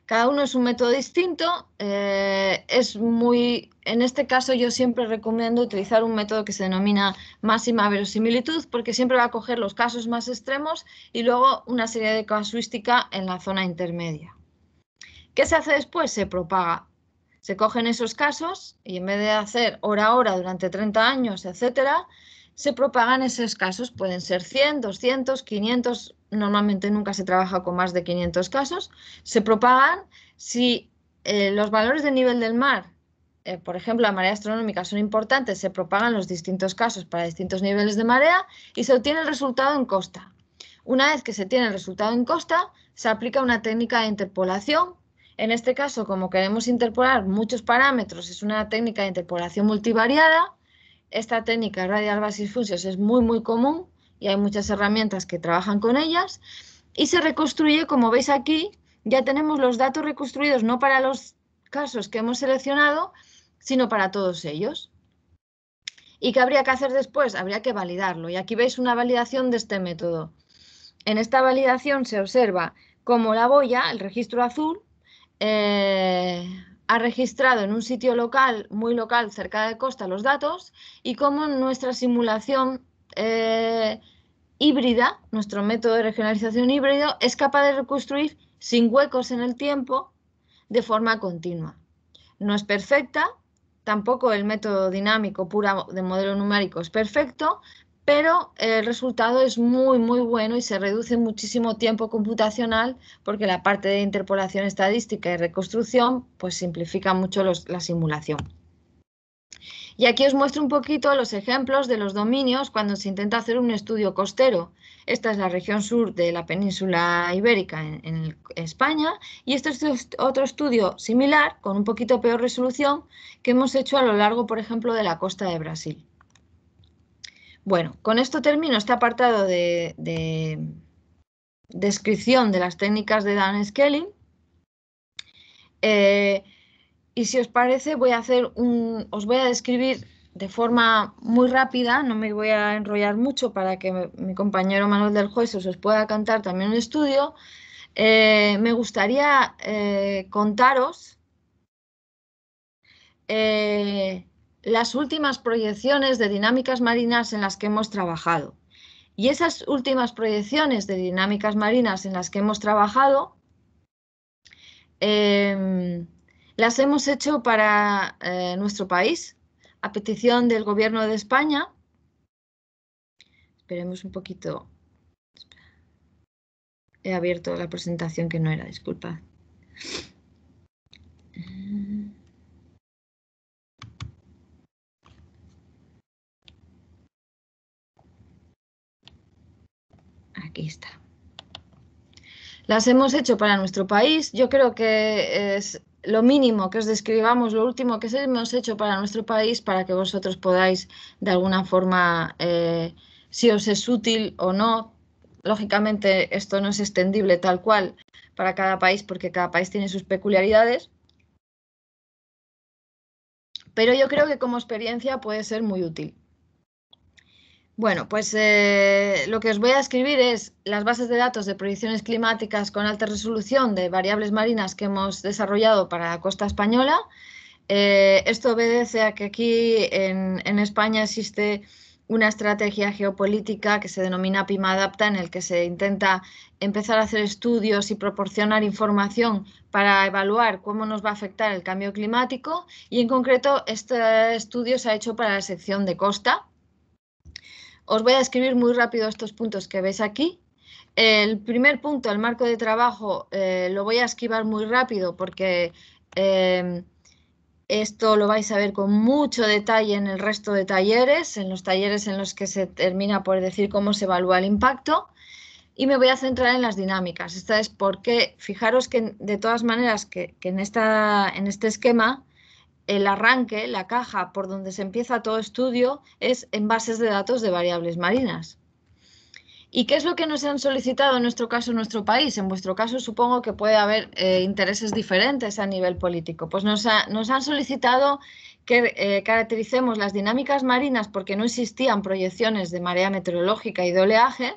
Cada uno es un método distinto. Eh, es muy, en este caso yo siempre recomiendo utilizar un método que se denomina máxima verosimilitud porque siempre va a coger los casos más extremos y luego una serie de casuística en la zona intermedia. ¿Qué se hace después? Se propaga. Se cogen esos casos y en vez de hacer hora a hora durante 30 años, etcétera, se propagan esos casos. Pueden ser 100, 200, 500 normalmente nunca se trabaja con más de 500 casos, se propagan si eh, los valores de nivel del mar, eh, por ejemplo, la marea astronómica, son importantes, se propagan los distintos casos para distintos niveles de marea y se obtiene el resultado en costa. Una vez que se tiene el resultado en costa, se aplica una técnica de interpolación. En este caso, como queremos interpolar muchos parámetros, es una técnica de interpolación multivariada. Esta técnica radial basis functions es muy, muy común y hay muchas herramientas que trabajan con ellas y se reconstruye, como veis aquí, ya tenemos los datos reconstruidos no para los casos que hemos seleccionado, sino para todos ellos. ¿Y qué habría que hacer después? Habría que validarlo. Y aquí veis una validación de este método. En esta validación se observa cómo la boya, el registro azul, eh, ha registrado en un sitio local, muy local, cerca de costa, los datos y cómo nuestra simulación eh, híbrida, nuestro método de regionalización híbrido, es capaz de reconstruir sin huecos en el tiempo de forma continua. No es perfecta, tampoco el método dinámico puro de modelo numérico es perfecto, pero el resultado es muy, muy bueno y se reduce muchísimo tiempo computacional porque la parte de interpolación estadística y reconstrucción pues simplifica mucho la simulación. Y aquí os muestro un poquito los ejemplos de los dominios cuando se intenta hacer un estudio costero. Esta es la región sur de la península ibérica en, España y este es otro estudio similar con un poquito peor resolución que hemos hecho a lo largo, por ejemplo, de la costa de Brasil. Bueno, con esto termino este apartado de, descripción de las técnicas de downscaling. Eh, y si os parece, voy a hacer un, os voy a describir de forma muy rápida, no me voy a enrollar mucho para que mi compañero Manuel del Juez os pueda cantar también un estudio. Eh, me gustaría eh, contaros eh, las últimas proyecciones de dinámicas marinas en las que hemos trabajado. Y esas últimas proyecciones de dinámicas marinas en las que hemos trabajado em, las hemos hecho para eh, nuestro país, a petición del Gobierno de España. Esperemos un poquito. He abierto la presentación que no era, Disculpa. Aquí está. Las hemos hecho para nuestro país. Yo creo que es lo mínimo que os describamos, lo último que hemos hecho para nuestro país, para que vosotros podáis de alguna forma, eh, si os es útil o no. Lógicamente esto no es extendible tal cual para cada país porque cada país tiene sus peculiaridades. Pero yo creo que como experiencia puede ser muy útil. Bueno, pues eh, lo que os voy a escribir es las bases de datos de proyecciones climáticas con alta resolución de variables marinas que hemos desarrollado para la costa española. Eh, esto obedece a que aquí en, España existe una estrategia geopolítica que se denomina PIMA Adapta, en el que se intenta empezar a hacer estudios y proporcionar información para evaluar cómo nos va a afectar el cambio climático y en concreto este estudio se ha hecho para la sección de costa os voy a escribir muy rápido estos puntos que veis aquí. El primer punto, el marco de trabajo, eh, lo voy a esquivar muy rápido porque em, esto lo vais a ver con mucho detalle en el resto de talleres, en los talleres en los que se termina por decir cómo se evalúa el impacto. Y me voy a centrar en las dinámicas. Esta es porque, fijaros que de todas maneras que, en, esta, en este esquema el arranque, la caja por donde se empieza todo estudio es en bases de datos de variables marinas. ¿Y qué es lo que nos han solicitado en nuestro caso, en nuestro país? En vuestro caso supongo que puede haber eh, intereses diferentes a nivel político. Pues nos, han solicitado que eh, caractericemos las dinámicas marinas porque no existían proyecciones de marea meteorológica y de oleaje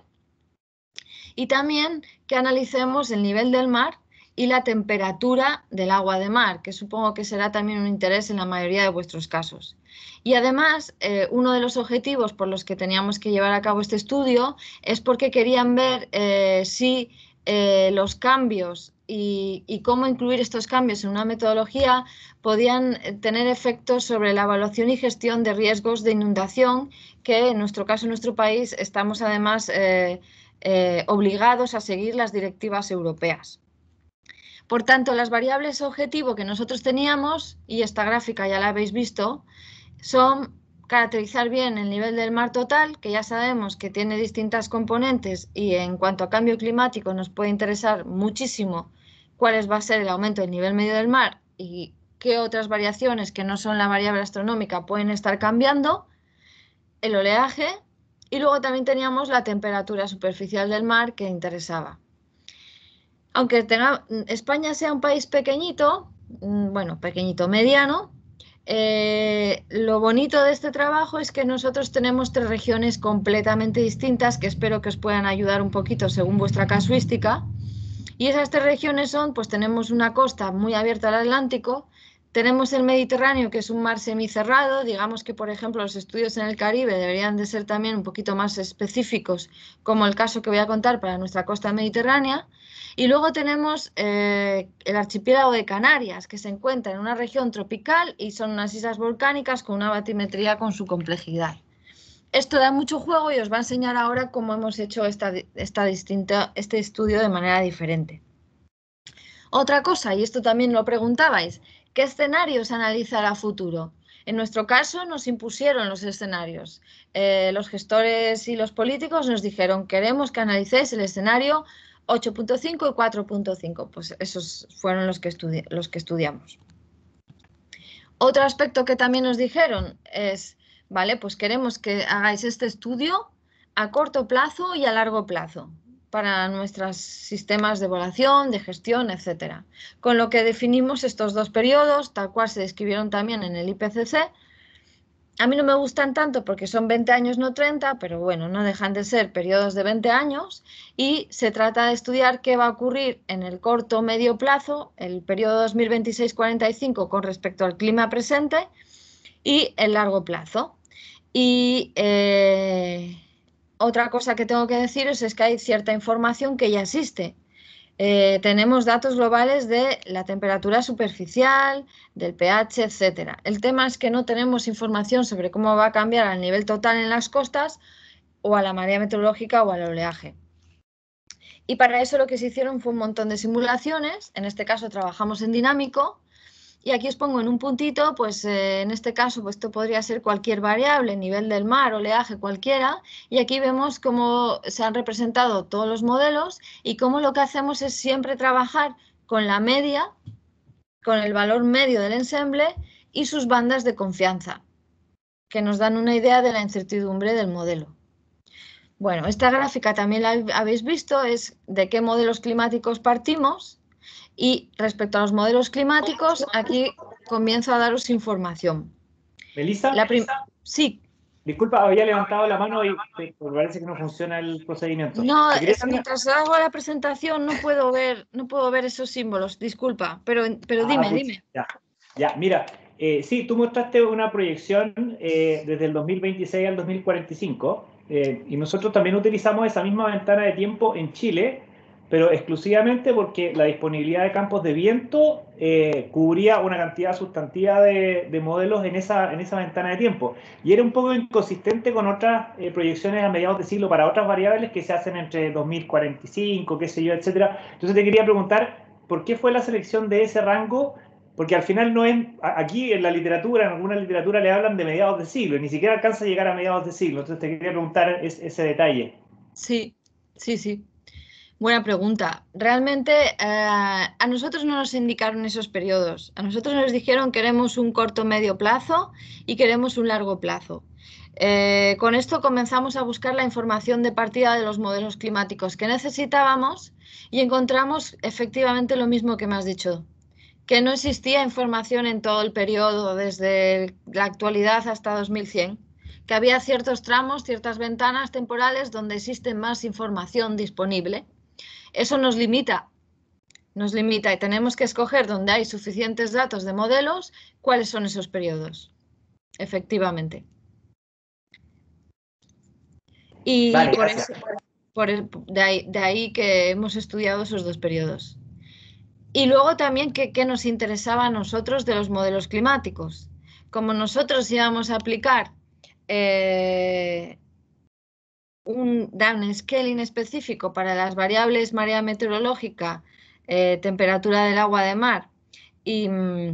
y también que analicemos el nivel del mar y la temperatura del agua de mar, que supongo que será también un interés en la mayoría de vuestros casos. Y además, eh, uno de los objetivos por los que teníamos que llevar a cabo este estudio es porque querían ver eh, si eh, los cambios y, cómo incluir estos cambios en una metodología podían tener efectos sobre la evaluación y gestión de riesgos de inundación, que en nuestro caso, en nuestro país, estamos además obligados a seguir las directivas europeas. Por tanto, las variables objetivo que nosotros teníamos, y esta gráfica ya la habéis visto, son caracterizar bien el nivel del mar total, que ya sabemos que tiene distintas componentes y en cuanto a cambio climático nos puede interesar muchísimo cuál va a ser el aumento del nivel medio del mar y qué otras variaciones que no son la variable astronómica pueden estar cambiando, el oleaje y luego también teníamos la temperatura superficial del mar que interesaba aunque mm, España sea un país pequeñito, mm, bueno, pequeñito, mediano, eh, lo bonito de este trabajo es que nosotros tenemos tres regiones completamente distintas que espero que os puedan ayudar un poquito según vuestra casuística. Y esas tres regiones son, pues tenemos una costa muy abierta al Atlántico, tenemos el Mediterráneo, que es un mar semicerrado, digamos que, por ejemplo, los estudios en el Caribe deberían de ser también un poquito más específicos, como el caso que voy a contar para nuestra costa mediterránea. Y luego tenemos eh, el archipiélago de Canarias, que se encuentra en una región tropical y son unas islas volcánicas con una batimetría con su complejidad. Esto da mucho juego y os va a enseñar ahora cómo hemos hecho esta, distinta, este estudio de manera diferente. Otra cosa, y esto también lo preguntabais, ¿qué escenarios analizará futuro? En nuestro caso nos impusieron los escenarios. Eh, los gestores y los políticos nos dijeron queremos que analicéis el escenario 8.5 y 4.5. Pues esos fueron los que, estudiamos. Otro aspecto que también nos dijeron es, vale, pues queremos que hagáis este estudio a corto plazo y a largo plazo para nuestros sistemas de evaluación, de gestión, etcétera. Con lo que definimos estos dos periodos, tal cual se describieron también en el IPCC, a mí no me gustan tanto porque son 20 años, no 30, pero bueno, no dejan de ser periodos de 20 años y se trata de estudiar qué va a ocurrir en el corto medio plazo, el periodo 2026-45 con respecto al clima presente y el largo plazo. Y eh, otra cosa que tengo que deciros es que hay cierta información que ya existe. Eh, tenemos datos globales de la temperatura superficial, del pH, etc. El tema es que no tenemos información sobre cómo va a cambiar al nivel total en las costas o a la marea meteorológica o al oleaje. Y para eso lo que se hicieron fue un montón de simulaciones, en este caso trabajamos en dinámico, y aquí os pongo en un puntito, pues eh, en este caso pues, esto podría ser cualquier variable, nivel del mar, oleaje, cualquiera. Y aquí vemos cómo se han representado todos los modelos y cómo lo que hacemos es siempre trabajar con la media, con el valor medio del ensemble y sus bandas de confianza, que nos dan una idea de la incertidumbre del modelo. Bueno, esta gráfica también la habéis visto, es de qué modelos climáticos partimos y respecto a los modelos climáticos, aquí comienzo a daros información. Melissa, la sí. Disculpa, había levantado la mano y parece que no funciona el procedimiento. No, mientras hago la presentación no puedo ver, no puedo ver esos símbolos, disculpa, pero, pero ah, dime, pues dime. Ya, ya mira, eh, sí, tú mostraste una proyección eh, desde el 2026 al 2045 eh, y nosotros también utilizamos esa misma ventana de tiempo en Chile pero exclusivamente porque la disponibilidad de campos de viento eh, cubría una cantidad sustantiva de, modelos en esa, en esa ventana de tiempo. Y era un poco inconsistente con otras eh, proyecciones a mediados de siglo para otras variables que se hacen entre 2045, qué sé yo, etc. Entonces te quería preguntar, ¿por qué fue la selección de ese rango? Porque al final no es, aquí en la literatura, en alguna literatura le hablan de mediados de siglo, y ni siquiera alcanza a llegar a mediados de siglo. Entonces te quería preguntar ese detalle. Sí, sí, sí. Buena pregunta. Realmente eh, a nosotros no nos indicaron esos periodos. A nosotros nos dijeron queremos un corto medio plazo y queremos un largo plazo. Eh, con esto comenzamos a buscar la información de partida de los modelos climáticos que necesitábamos y encontramos efectivamente lo mismo que me has dicho, que no existía información en todo el periodo desde la actualidad hasta 2100 que había ciertos tramos, ciertas ventanas temporales donde existe más información disponible eso nos limita, nos limita y tenemos que escoger donde hay suficientes datos de modelos, cuáles son esos periodos, efectivamente. Y por de, ahí, que hemos estudiado esos dos periodos. Y luego también qué nos interesaba a nosotros de los modelos climáticos. Como nosotros íbamos a aplicar eh, un scaling específico para las variables marea meteorológica, eh, temperatura del agua de mar mm,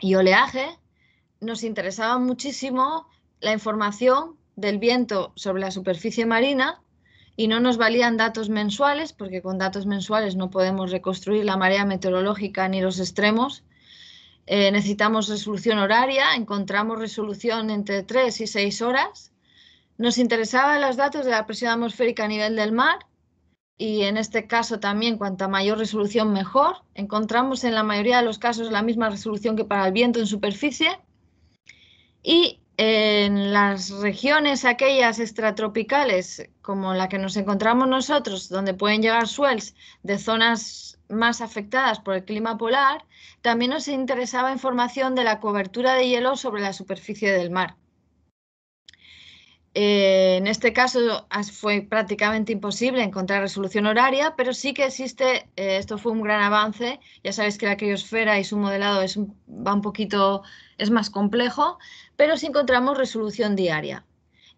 y, oleaje, nos interesaba muchísimo la información del viento sobre la superficie marina y no nos valían datos mensuales, porque con datos mensuales no podemos reconstruir la marea meteorológica ni los extremos. Eh, necesitamos resolución horaria, encontramos resolución entre 3 y 6 horas nos interesaban los datos de la presión atmosférica a nivel del mar y en este caso también cuanta mayor resolución mejor. Encontramos en la mayoría de los casos la misma resolución que para el viento en superficie y en las regiones aquellas extratropicales como la que nos encontramos nosotros, donde pueden llegar suelos de zonas más afectadas por el clima polar, también nos interesaba información de la cobertura de hielo sobre la superficie del mar. Eh, en este caso fue prácticamente imposible encontrar resolución horaria, pero sí que existe, eh, esto fue un gran avance, ya sabéis que la criosfera y su modelado es, va un poquito, es más complejo, pero sí encontramos resolución diaria.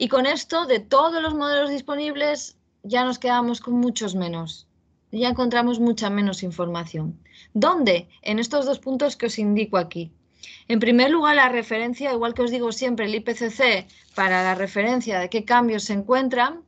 Y con esto, de todos los modelos disponibles, ya nos quedamos con muchos menos, ya encontramos mucha menos información. ¿Dónde? En estos dos puntos que os indico aquí. En primer lugar, la referencia, igual que os digo siempre, el IPCC para la referencia de qué cambios se encuentran.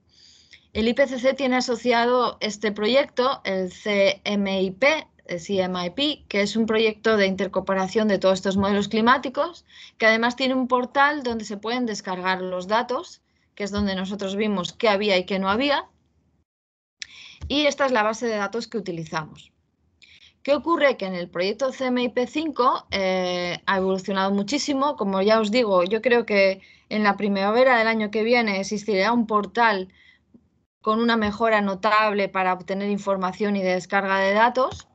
El IPCC tiene asociado este proyecto, el CMIP, CMIP, que es un proyecto de intercooperación de todos estos modelos climáticos, que además tiene un portal donde se pueden descargar los datos, que es donde nosotros vimos qué había y qué no había. Y esta es la base de datos que utilizamos. ¿Qué ocurre? Que en el proyecto CMIP5 eh, ha evolucionado muchísimo. Como ya os digo, yo creo que en la primavera del año que viene existirá un portal con una mejora notable para obtener información y de descarga de datos.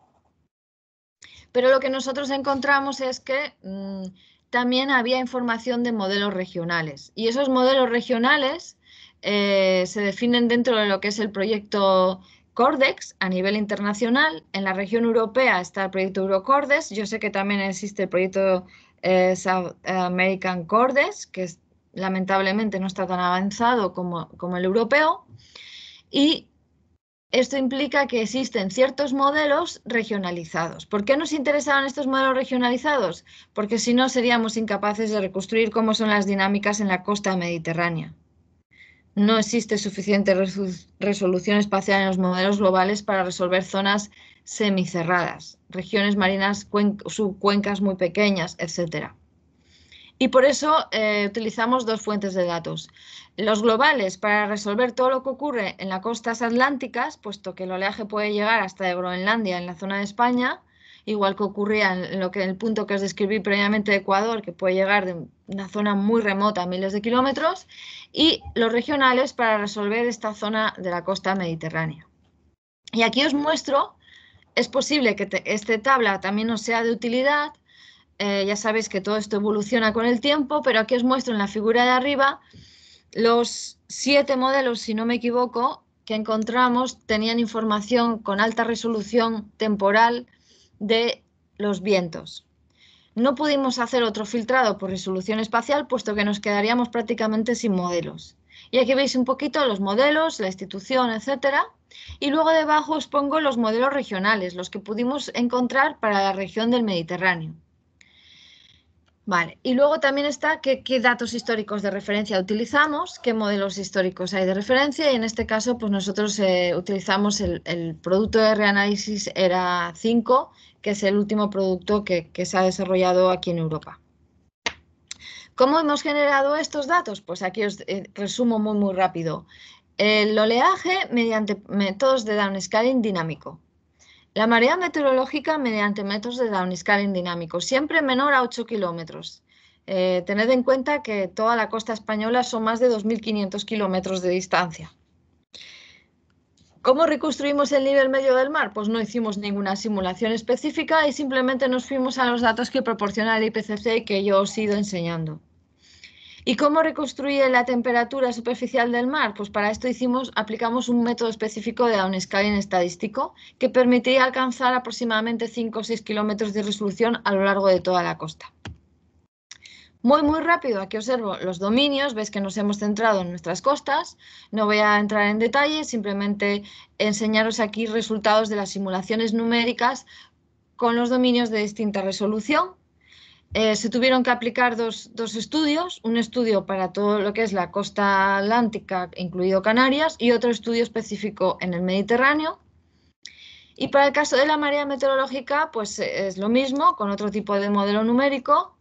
Pero lo que nosotros encontramos es que mm, también había información de modelos regionales. Y esos modelos regionales eh, se definen dentro de lo que es el proyecto Cordex a nivel internacional. En la región europea está el proyecto Eurocordes. Yo sé que también existe el proyecto eh, South American Cordes, que lamentablemente no está tan avanzado como el europeo. Y esto implica que existen ciertos modelos regionalizados. ¿Por qué nos interesaban estos modelos regionalizados? Porque si no seríamos incapaces de reconstruir cómo son las dinámicas en la costa mediterránea no existe suficiente resolución espacial en los modelos globales para resolver zonas semicerradas, regiones marinas, subcuencas muy pequeñas, etc. Y por eso eh, utilizamos dos fuentes de datos. Los globales para resolver todo lo que ocurre en las costas atlánticas, puesto que el oleaje puede llegar hasta de Groenlandia en la zona de España, igual que ocurría en, lo que, el punto que os describí previamente de Ecuador, que puede llegar de una zona muy remota, a miles de kilómetros, y los regionales para resolver esta zona de la costa mediterránea. Y aquí os muestro, es posible que esta tabla también os sea de utilidad, eh, ya sabéis que todo esto evoluciona con el tiempo, pero aquí os muestro en la figura de arriba los siete modelos, si no me equivoco, que encontramos tenían información con alta resolución temporal de los vientos. No pudimos hacer otro filtrado por resolución espacial, puesto que nos quedaríamos prácticamente sin modelos. Y aquí veis un poquito los modelos, la institución, etcétera. Y luego debajo os pongo los modelos regionales, los que pudimos encontrar para la región del Mediterráneo. Vale, y luego también está qué, datos históricos de referencia utilizamos, qué modelos históricos hay de referencia, y en este caso, pues nosotros eh, utilizamos el, producto de reanálisis ERA 5, que es el último producto que, se ha desarrollado aquí en Europa. ¿Cómo hemos generado estos datos? Pues aquí os eh, resumo muy, muy rápido. El oleaje mediante métodos de downscaling dinámico. La marea meteorológica mediante metros de downscaling dinámico, siempre menor a 8 kilómetros. Eh, tened en cuenta que toda la costa española son más de 2.500 kilómetros de distancia. ¿Cómo reconstruimos el nivel medio del mar? Pues no hicimos ninguna simulación específica y simplemente nos fuimos a los datos que proporciona el IPCC y que yo os he ido enseñando. ¿Y cómo reconstruye la temperatura superficial del mar? Pues para esto hicimos, aplicamos un método específico de downscaling estadístico que permitiría alcanzar aproximadamente 5 o 6 kilómetros de resolución a lo largo de toda la costa. Muy, muy rápido, aquí observo los dominios, ves que nos hemos centrado en nuestras costas, no voy a entrar en detalle, simplemente enseñaros aquí resultados de las simulaciones numéricas con los dominios de distinta resolución eh, se tuvieron que aplicar dos, estudios, un estudio para todo lo que es la costa atlántica, incluido Canarias, y otro estudio específico en el Mediterráneo. Y para el caso de la marea meteorológica, pues eh, es lo mismo, con otro tipo de modelo numérico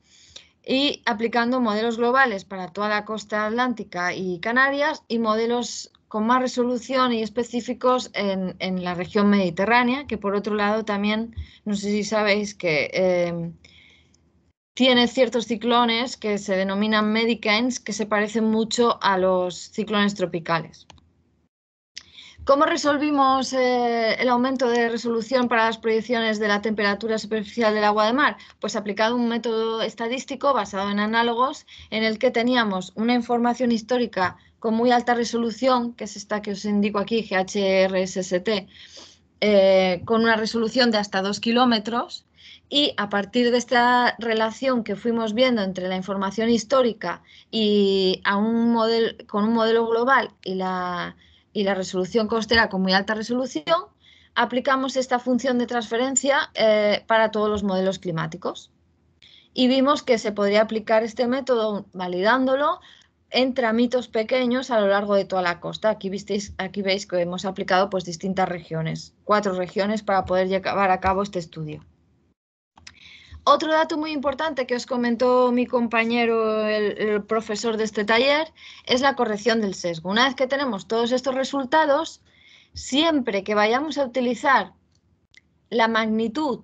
y aplicando modelos globales para toda la costa atlántica y Canarias y modelos con más resolución y específicos en, la región mediterránea, que por otro lado también, no sé si sabéis que eh, tiene ciertos ciclones que se denominan medicans que se parecen mucho a los ciclones tropicales. ¿Cómo resolvimos eh, el aumento de resolución para las proyecciones de la temperatura superficial del agua de mar? Pues aplicado un método estadístico basado en análogos en el que teníamos una información histórica con muy alta resolución, que es esta que os indico aquí, GHRSST, eh, con una resolución de hasta 2 kilómetros, y a partir de esta relación que fuimos viendo entre la información histórica y a un con un modelo global y la, resolución costera con muy alta resolución, aplicamos esta función de transferencia eh, para todos los modelos climáticos. Y vimos que se podría aplicar este método validándolo en tramitos pequeños a lo largo de toda la costa. Aquí, visteis, aquí veis que hemos aplicado pues, distintas regiones, cuatro regiones para poder llevar a cabo este estudio. Otro dato muy importante que os comentó mi compañero, el, profesor de este taller, es la corrección del sesgo. Una vez que tenemos todos estos resultados, siempre que vayamos a utilizar la magnitud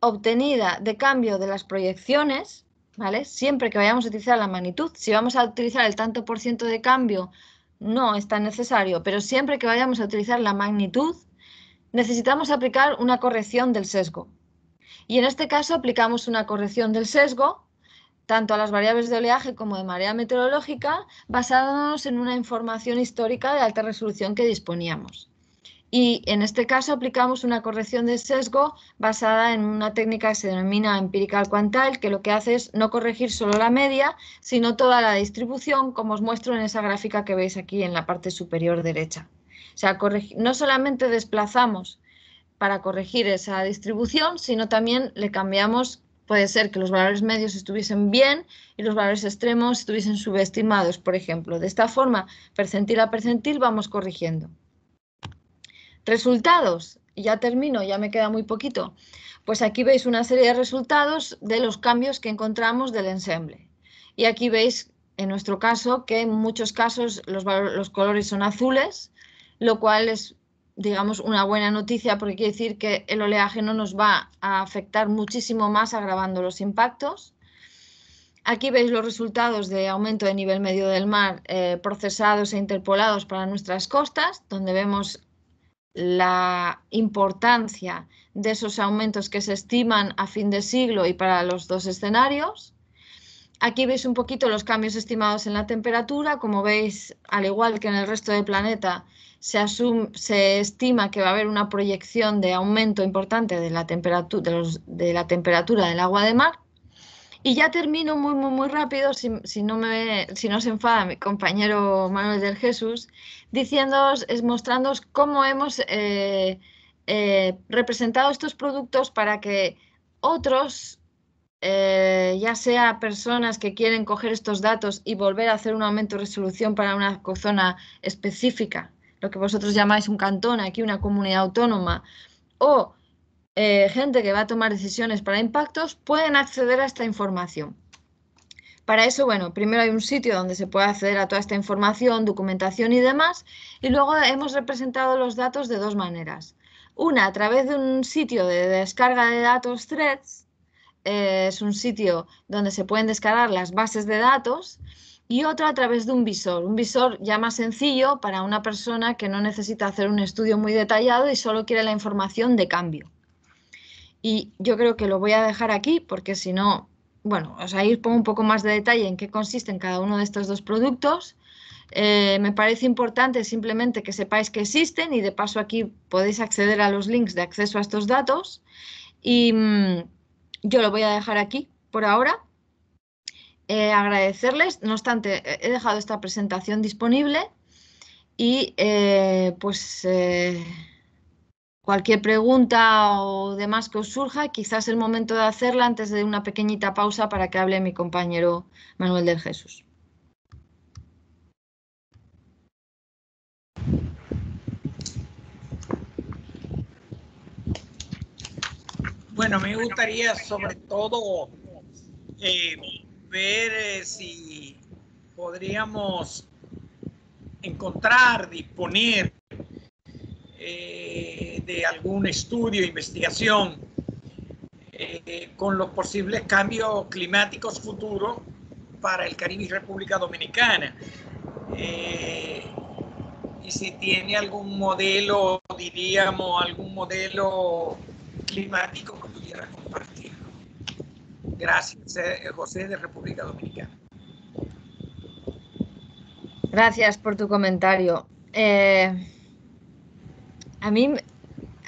obtenida de cambio de las proyecciones, ¿vale? Siempre que vayamos a utilizar la magnitud, si vamos a utilizar el tanto por ciento de cambio, no es tan necesario, pero siempre que vayamos a utilizar la magnitud, necesitamos aplicar una corrección del sesgo. Y en este caso aplicamos una corrección del sesgo, tanto a las variables de oleaje como de marea meteorológica, basándonos en una información histórica de alta resolución que disponíamos. Y en este caso aplicamos una corrección del sesgo basada en una técnica que se denomina empirical quantile, que lo que hace es no corregir solo la media, sino toda la distribución, como os muestro en esa gráfica que veis aquí en la parte superior derecha. O sea, no solamente desplazamos para corregir esa distribución, sino también le cambiamos, puede ser que los valores medios estuviesen bien y los valores extremos estuviesen subestimados, por ejemplo. De esta forma, percentil a percentil vamos corrigiendo. Resultados, ya termino, ya me queda muy poquito. Pues aquí veis una serie de resultados de los cambios que encontramos del ensemble. Y aquí veis, en nuestro caso, que en muchos casos los, los colores son azules, lo cual es digamos, una buena noticia porque quiere decir que el oleaje no nos va a afectar muchísimo más agravando los impactos. Aquí veis los resultados de aumento de nivel medio del mar eh, procesados e interpolados para nuestras costas, donde vemos la importancia de esos aumentos que se estiman a fin de siglo y para los dos escenarios. Aquí veis un poquito los cambios estimados en la temperatura, como veis, al igual que en el resto del planeta, se, estima que va a haber una proyección de aumento importante de la, temperatura, del agua de mar. Y ya termino muy, muy, muy rápido, si, no se enfada mi compañero Manuel del Jesús, es, mostrándoos cómo hemos eh, eh, representado estos productos para que otros, eh, ya sea personas que quieren coger estos datos y volver a hacer un aumento de resolución para una zona específica lo que vosotros llamáis un cantón, aquí una comunidad autónoma, o eh, gente que va a tomar decisiones para impactos, pueden acceder a esta información. Para eso, bueno, primero hay un sitio donde se puede acceder a toda esta información, documentación y demás, y luego hemos representado los datos de dos maneras. Una, a través de un sitio de descarga de datos threads, eh, es un sitio donde se pueden descargar las bases de datos, y otra a través de un visor, un visor ya más sencillo para una persona que no necesita hacer un estudio muy detallado y solo quiere la información de cambio. Y yo creo que lo voy a dejar aquí porque si no, bueno, os ahí pongo un poco más de detalle en qué consisten cada uno de estos dos productos. Eh, me parece importante simplemente que sepáis que existen y de paso aquí podéis acceder a los links de acceso a estos datos. Y mm, yo lo voy a dejar aquí por ahora eh, agradecerles. No obstante, eh, he dejado esta presentación disponible y eh, pues cualquier pregunta o demás que os surja, quizás el momento de hacerla antes de una pequeñita pausa para que hable mi compañero Manuel del Jesús. Bueno, me gustaría sobre todo ver eh, si podríamos encontrar, disponer eh, de algún estudio, investigación eh, con los posibles cambios climáticos futuros para el Caribe y República Dominicana. y si tiene algún modelo, diríamos, algún modelo climático que pudiera compartir. Gracias, eh, José de República Dominicana. Gracias por tu comentario. Eh, a mí,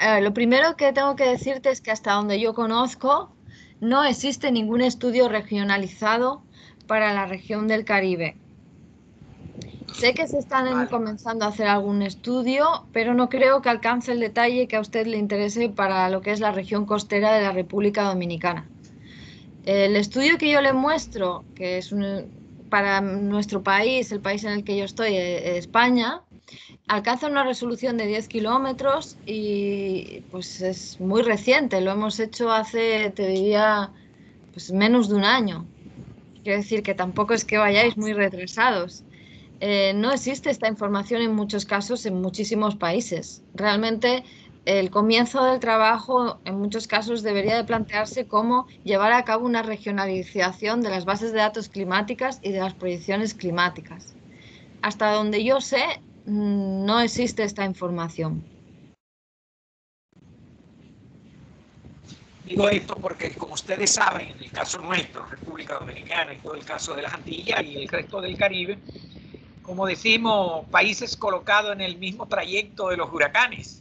eh, lo primero que tengo que decirte es que hasta donde yo conozco, no existe ningún estudio regionalizado para la región del Caribe. Sé que se están comenzando a hacer algún estudio, pero no creo que alcance el detalle que a usted le interese para lo que es la región costera de la República Dominicana. El estudio que yo le muestro, que es para nuestro país, el país en el que yo estoy, eh, España, alcanza una resolución de 10 kilómetros y pues es muy reciente, lo hemos hecho hace, te diría, pues menos de un año. Quiero decir que tampoco es que vayáis muy retrasados. Eh, no existe esta información en muchos casos en muchísimos países. Realmente el comienzo del trabajo en muchos casos debería de plantearse cómo llevar a cabo una regionalización de las bases de datos climáticas y de las proyecciones climáticas. Hasta donde yo sé, mm, no existe esta información. Digo esto porque, como ustedes saben, en el caso nuestro, República Dominicana, en todo el caso de las Antillas y el resto del Caribe, como decimos, países colocados en el mismo trayecto de los huracanes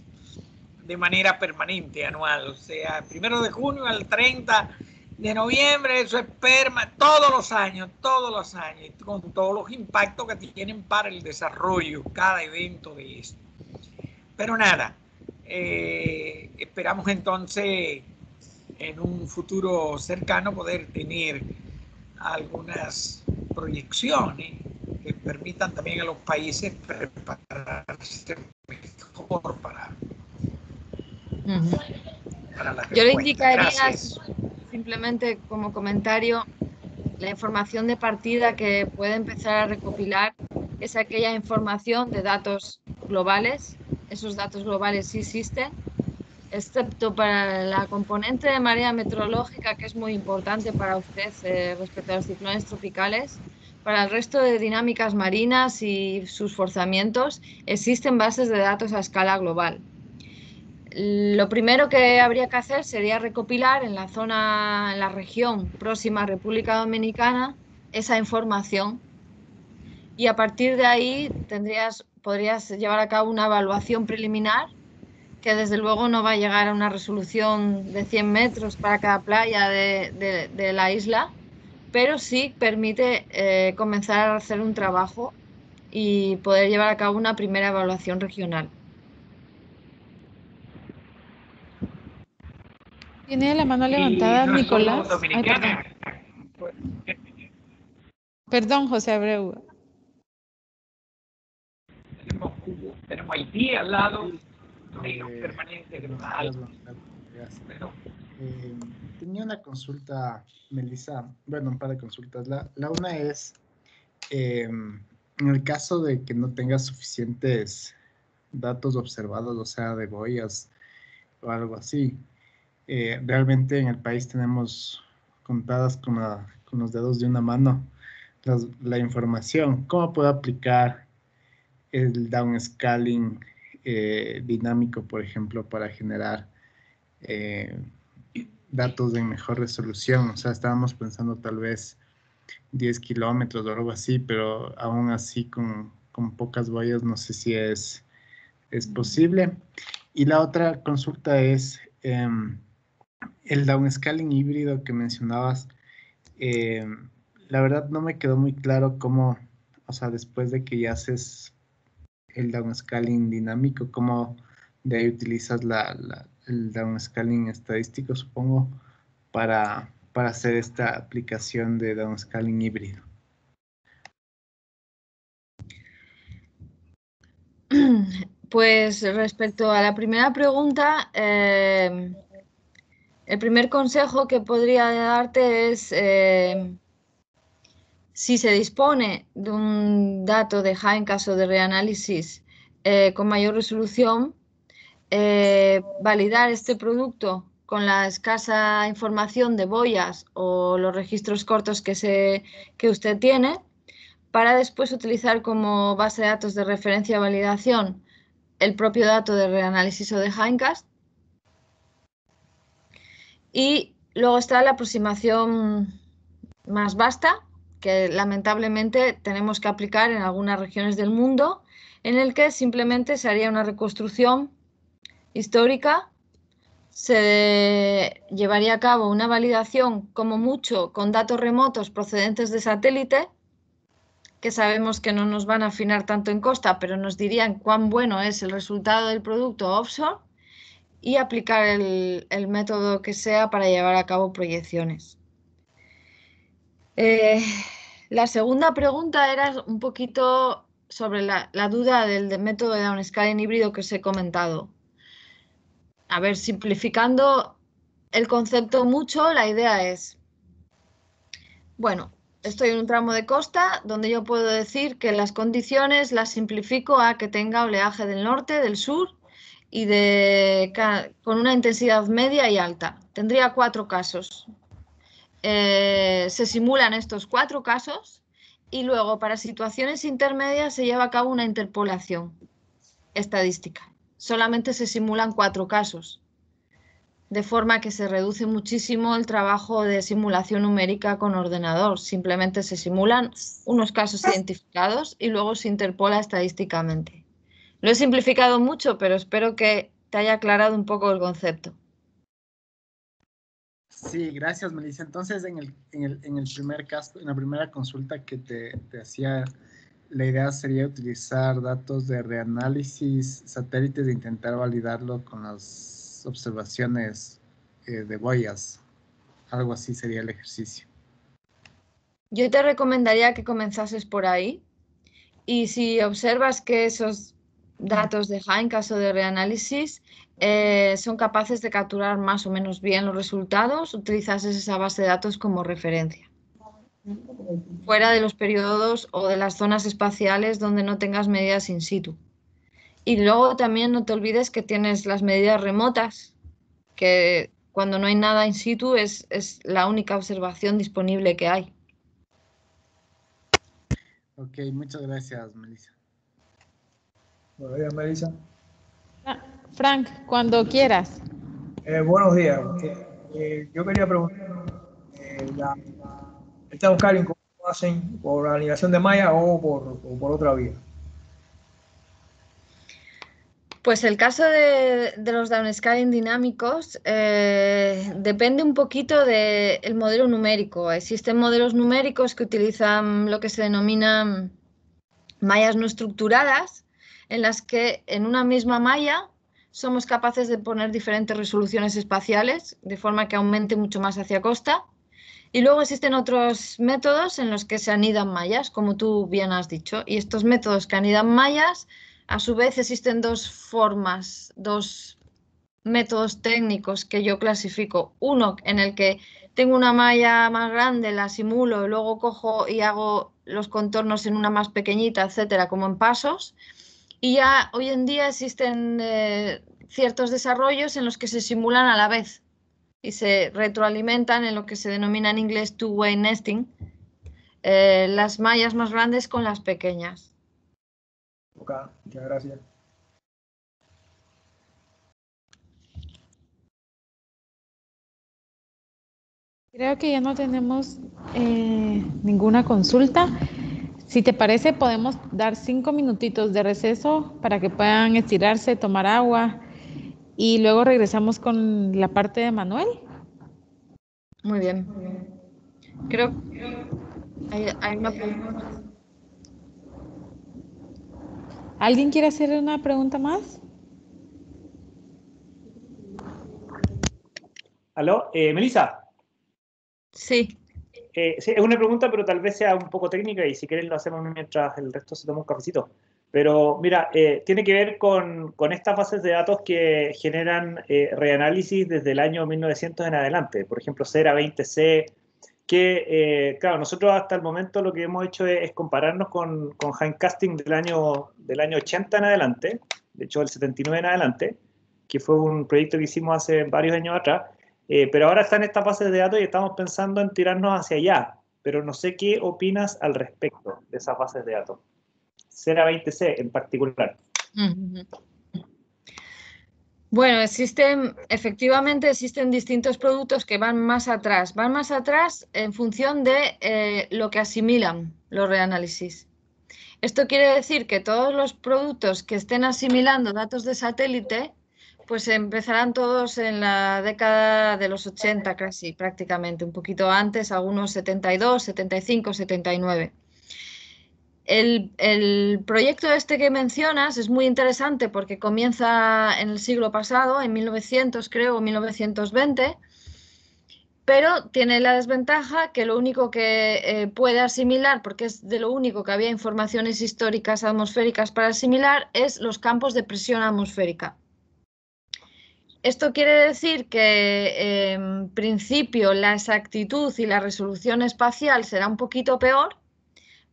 de manera permanente, anual. O sea, primero de junio al 30 de noviembre, eso es perma, todos los años, todos los años, con todos los impactos que tienen para el desarrollo cada evento de esto. Pero nada, eh, esperamos entonces en un futuro cercano poder tener algunas proyecciones que permitan también a los países prepararse mejor para yo le indicaría simplemente como comentario la información de partida que puede empezar a recopilar es aquella información de datos globales. Esos datos globales sí existen, excepto para la componente de marea meteorológica, que es muy importante para usted eh, respecto a los ciclones tropicales. Para el resto de dinámicas marinas y sus forzamientos, existen bases de datos a escala global lo primero que habría que hacer sería recopilar en la zona, en la región próxima a República Dominicana, esa información y a partir de ahí tendrías, podrías llevar a cabo una evaluación preliminar que desde luego no va a llegar a una resolución de 100 metros para cada playa de, la isla, pero sí permite eh, comenzar a hacer un trabajo y poder llevar a cabo una primera evaluación regional. Tiene la mano levantada Nicolás. perdón. José Abreu. Tenemos, Haití al lado, permanente eh, tenía una consulta, Melissa, bueno, un par de consultas. La, una es, em, en el caso de que no tengas suficientes datos observados, o sea, de Goyas o algo así, eh, realmente en el país tenemos contadas con, los dedos de una mano la información. ¿Cómo puedo aplicar el downscaling eh, dinámico, por ejemplo, para generar eh, datos de mejor resolución? O sea, estábamos pensando tal vez 10 kilómetros o algo así, pero aún así con, pocas vallas no sé si es, es posible. Y la otra consulta es, em, el downscaling híbrido que mencionabas, eh, la verdad no me quedó muy claro cómo, o sea, después de que ya haces el downscaling dinámico, cómo de ahí utilizas el downscaling estadístico, supongo, para, hacer esta aplicación de downscaling híbrido. Pues respecto a la primera pregunta, eh, el primer consejo que podría darte es, eh, si se dispone de un dato de HA en de reanálisis eh, con mayor resolución, eh, validar este producto con la escasa información de boyas o los registros cortos que, se, que usted tiene, para después utilizar como base de datos de referencia a validación el propio dato de reanálisis o de Hindcast y luego está la aproximación más vasta, que lamentablemente tenemos que aplicar en algunas regiones del mundo, en el que simplemente se haría una reconstrucción histórica, se llevaría a cabo una validación como mucho con datos remotos procedentes de satélite, que sabemos que no nos van a afinar tanto en costa, pero nos dirían cuán bueno es el resultado del producto offshore y aplicar el, método que sea para llevar a cabo proyecciones. Eh, la segunda pregunta era un poquito sobre la, duda del, del, método de downscaling híbrido que os he comentado. A ver, simplificando el concepto mucho, la idea es, bueno, estoy en un tramo de costa donde yo puedo decir que las condiciones las simplifico a que tenga oleaje del norte, del sur y de, con una intensidad media y alta. Tendría cuatro casos. Eh, se simulan estos cuatro casos y luego para situaciones intermedias se lleva a cabo una interpolación estadística. Solamente se simulan cuatro casos, de forma que se reduce muchísimo el trabajo de simulación numérica con ordenador. Simplemente se simulan unos casos identificados y luego se interpola estadísticamente. Lo he simplificado mucho, pero espero que te haya aclarado un poco el concepto. Sí, gracias, Melissa. Entonces, en el, en el, en el primer caso, en la primera consulta que te, te hacía, la idea sería utilizar datos de reanálisis satélites e intentar validarlo con las observaciones eh, de boyas. Algo así sería el ejercicio. Yo te recomendaría que comenzases por ahí y si observas que esos datos de en caso de reanálisis, eh, son capaces de capturar más o menos bien los resultados, utilizas esa base de datos como referencia. Fuera de los periodos o de las zonas espaciales donde no tengas medidas in situ. Y luego también no te olvides que tienes las medidas remotas, que cuando no hay nada in situ es, es la única observación disponible que hay. Ok, muchas gracias, Melissa. Buenos días, Melissa. Ah, Frank, cuando quieras. Eh, buenos días. Eh, eh, yo quería preguntar, ¿el downscaling buscando cómo hacen? ¿Por la alineación de malla o por, otra vía? Pues el caso de, los downscaling dinámicos depende un poquito del modelo numérico. Existen modelos numéricos que utilizan lo que se denominan mallas no estructuradas, en las que en una misma malla somos capaces de poner diferentes resoluciones espaciales, de forma que aumente mucho más hacia costa. Y luego existen otros métodos en los que se anidan mallas, como tú bien has dicho. Y estos métodos que anidan mallas, a su vez existen dos formas, dos métodos técnicos que yo clasifico. Uno en el que tengo una malla más grande, la simulo, luego cojo y hago los contornos en una más pequeñita, etcétera, como en pasos. Y ya hoy en día existen eh, ciertos desarrollos en los que se simulan a la vez y se retroalimentan en lo que se denomina en inglés two-way nesting, eh, las mallas más grandes con las pequeñas. Ok, gracias. Creo que ya no tenemos eh, ninguna consulta. Si te parece, podemos dar cinco minutitos de receso para que puedan estirarse, tomar agua y luego regresamos con la parte de Manuel. Muy bien. Creo que hay, una pregunta. ¿Alguien quiere hacer una pregunta más? ¿Aló? Eh, ¿Melisa? Sí. Eh, es una pregunta, pero tal vez sea un poco técnica y si quieren lo hacemos mientras el resto se toma un cafecito. Pero mira, eh, tiene que ver con, estas bases de datos que generan eh, reanálisis desde el año 1900 en adelante. Por ejemplo, CERA 20C, que, claro, nosotros hasta el momento lo que hemos hecho es, compararnos con, con Casting del año, del año 80 en adelante, de hecho del 79 en adelante, que fue un proyecto que hicimos hace varios años atrás eh, pero ahora está en esta de datos y estamos pensando en tirarnos hacia allá. Pero no sé qué opinas al respecto de esas bases de datos. CERA20C en particular. Bueno, existen, efectivamente existen distintos productos que van más atrás. Van más atrás en función de eh, lo que asimilan los reanálisis. Esto quiere decir que todos los productos que estén asimilando datos de satélite pues empezarán todos en la década de los 80 casi, prácticamente, un poquito antes, algunos 72, 75, 79. El, el, proyecto este que mencionas es muy interesante porque comienza en el siglo pasado, en 1900 creo, 1920, pero tiene la desventaja que lo único que eh, puede asimilar, porque es de lo único que había informaciones históricas atmosféricas para asimilar, es los campos de presión atmosférica. Esto quiere decir que en principio la exactitud y la resolución espacial será un poquito peor,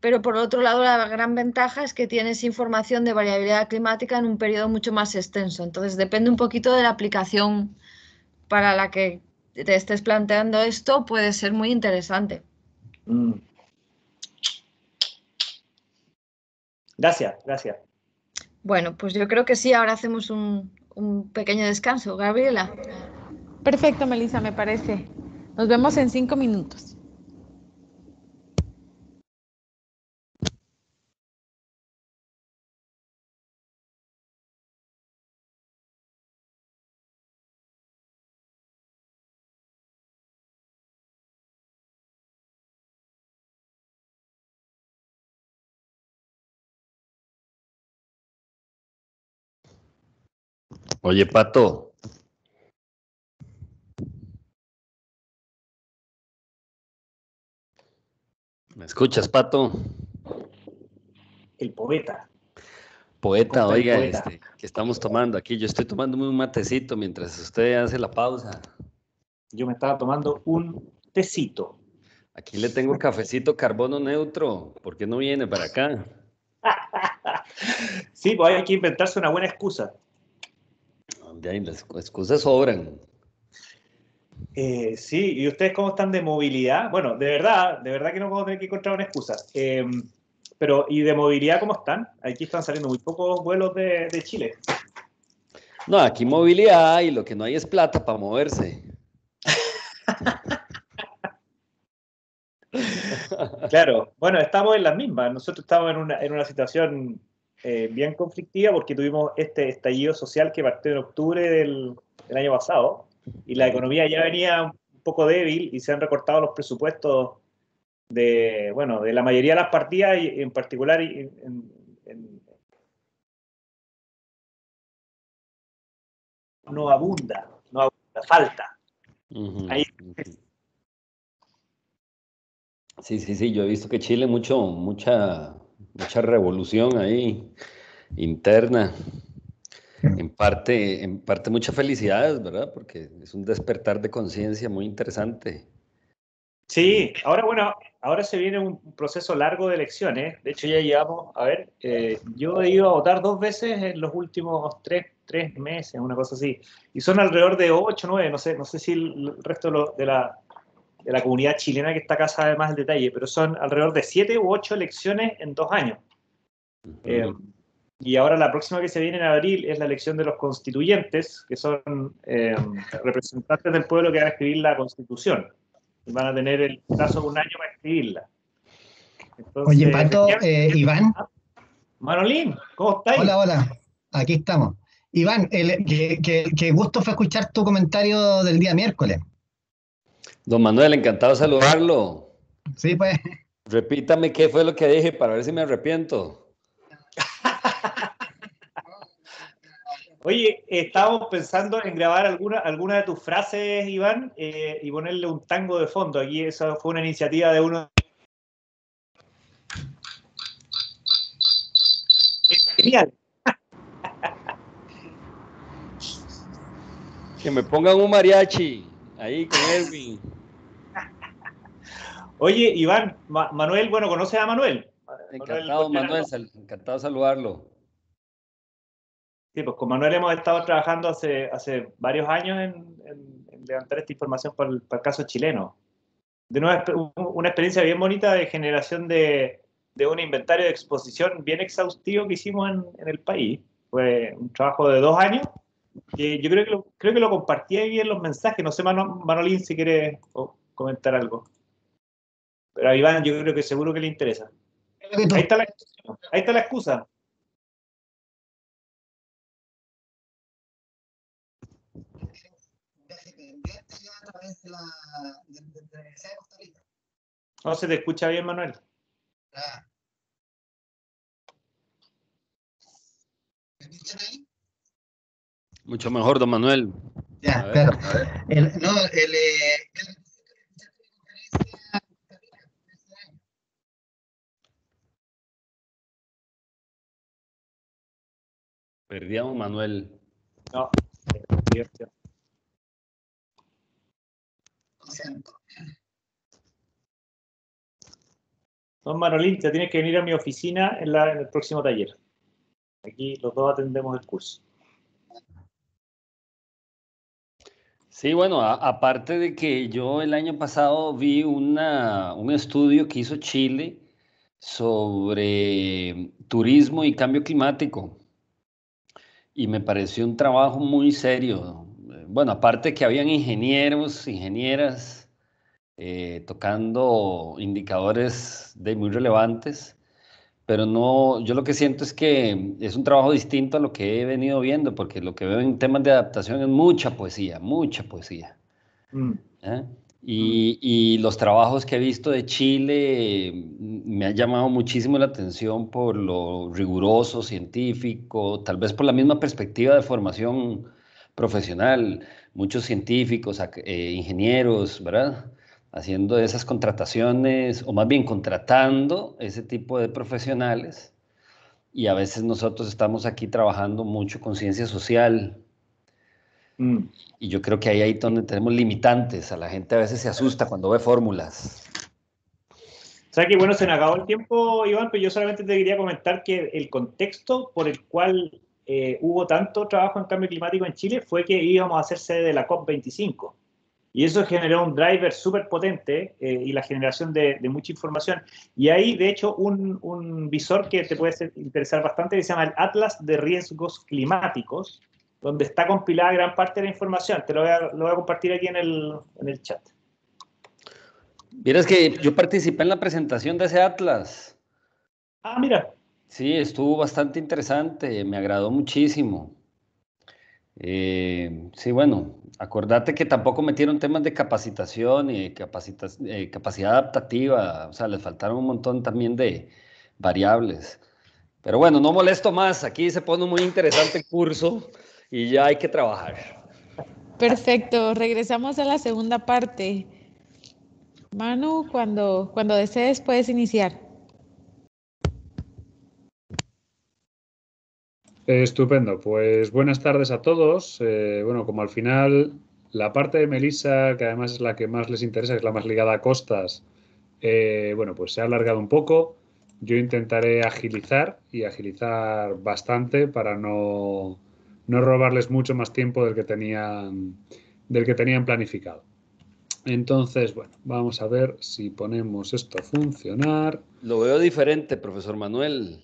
pero por otro lado la gran ventaja es que tienes información de variabilidad climática en un periodo mucho más extenso. Entonces depende un poquito de la aplicación para la que te estés planteando esto, puede ser muy interesante. Mm. Gracias, gracias. Bueno, pues yo creo que sí, ahora hacemos un, un pequeño descanso. Gabriela. Perfecto, Melissa, me parece. Nos vemos en cinco minutos. Oye, Pato. ¿Me escuchas, Pato? El poeta. Poeta, oiga, Este, que estamos tomando aquí. Yo estoy tomando un matecito mientras usted hace la pausa. Yo me estaba tomando un tecito. Aquí le tengo cafecito carbono neutro. ¿Por qué no viene para acá? sí, pues hay que inventarse una buena excusa ahí, las excusas sobran. Eh, sí, ¿y ustedes cómo están de movilidad? Bueno, de verdad, de verdad que no vamos a tener que encontrar una excusa. Em, pero, ¿y de movilidad cómo están? Aquí están saliendo muy pocos vuelos de, Chile. No, aquí movilidad y lo que no hay es plata para moverse. claro, bueno, estamos en las mismas. Nosotros estamos en una, en una situación eh, bien conflictiva porque tuvimos este estallido social que partió en octubre del, año pasado y la economía ya venía un poco débil y se han recortado los presupuestos de, bueno, de la mayoría de las partidas y en particular no abunda, no abunda, falta. Sí, sí, sí, yo he visto que Chile mucho, mucha, mucha revolución ahí interna. En parte, en parte muchas felicidades, ¿verdad? Porque es un despertar de conciencia muy interesante. Sí, ahora bueno, ahora se viene un proceso largo de elecciones. De hecho, ya llevamos, a ver, eh, yo he ido a votar dos veces en los últimos tres, tres meses, una cosa así. Y son alrededor de ocho, nueve, no sé, no sé si el resto de la de la comunidad chilena que está acá sabe más el detalle, pero son alrededor de siete u ocho elecciones en dos años. Eh, y ahora la próxima que se viene en abril es la elección de los constituyentes, que son eh, representantes del pueblo que van a escribir la constitución. y Van a tener el plazo de un año para escribirla. Oye, Pato, eh, Iván. Marolín ¿cómo estáis? Hola, hola, aquí estamos. Iván, qué gusto fue escuchar tu comentario del día miércoles. Don Manuel, encantado de saludarlo. Sí, pues. Repítame qué fue lo que dije para ver si me arrepiento. Oye, estábamos pensando en grabar alguna, alguna de tus frases, Iván, eh, y ponerle un tango de fondo. Aquí esa fue una iniciativa de uno. genial. que me pongan un mariachi ahí con Elvin. Oye, Iván, Manuel, bueno, ¿conoces a Manuel? Encantado, Manuel, Manuel encantado pues, saludarlo. Sí, pues con Manuel hemos estado trabajando hace, hace varios años en, levantar esta información para el, caso chileno. De nuevo, una experiencia bien bonita de generación de, un inventario de exposición bien exhaustivo que hicimos en, el país. Fue un trabajo de dos años yo creo que lo, creo que lo compartí ahí en los mensajes. No sé, Manolín, si quiere comentar algo. Pero a Iván yo creo que seguro que le interesa. Ahí está la, ahí está la excusa. No se te escucha bien, Manuel. Mucho mejor, don Manuel. Ya, a no, el eh, Perdíamos, Manuel. No. Eh, don Manolín, tienes que venir a mi oficina en, la, en el próximo taller. Aquí los dos atendemos el curso. Sí, bueno, aparte de que yo el año pasado vi una, un estudio que hizo Chile sobre turismo y cambio climático y me pareció un trabajo muy serio. Eh, bueno, aparte que habían ingenieros, ingenieras eh, tocando indicadores de muy relevantes, pero no, yo lo que siento es que es un trabajo distinto a lo que he venido viendo, porque lo que veo en temas de adaptación es mucha poesía, mucha poesía. Mm. ¿Eh? Y, los trabajos que he visto de Chile mm, me han llamado muchísimo la atención por lo riguroso, científico, tal vez por la misma perspectiva de formación profesional, muchos científicos, eh, ingenieros, ¿verdad? Haciendo esas contrataciones, o más bien contratando ese tipo de profesionales. Y a veces nosotros estamos aquí trabajando mucho con ciencia social, Mm. Y yo creo que ahí es donde tenemos limitantes. A la gente a veces se asusta cuando ve fórmulas. O sea que bueno, se me acabó el tiempo, Iván, pero yo solamente te quería comentar que el contexto por el cual eh, hubo tanto trabajo en cambio climático en Chile fue que íbamos a hacer sede de la COP25. Y eso generó un driver súper potente eh, y la generación de, mucha información. Y ahí, de hecho, un, visor que te puede interesar bastante, que se llama el Atlas de Riesgos Climáticos, donde está compilada gran parte de la información. Te lo voy a, compartir aquí en el, en el chat. que yo participé en la presentación de ese atlas. Ah, mira. Sí, estuvo bastante interesante, me agradó muchísimo. Eh, sí, bueno, acordate que tampoco metieron temas de capacitación y capacita eh, capacidad adaptativa, o sea, les faltaron un montón también de variables. Pero bueno, no molesto más, aquí se pone muy interesante el curso y ya hay que trabajar. Perfecto, regresamos a la segunda parte. Manu, cuando, cuando desees puedes iniciar. estupendo, pues buenas tardes a todos. Eh, bueno, como al final la parte de Melissa, que además es la que más les interesa, es la más ligada a costas, eh, bueno, pues se ha alargado un poco. Yo intentaré agilizar y agilizar bastante para no, no robarles mucho más tiempo del que tenían, del que tenían planificado. Entonces, bueno, vamos a ver si ponemos esto a funcionar. Lo veo diferente, profesor Manuel.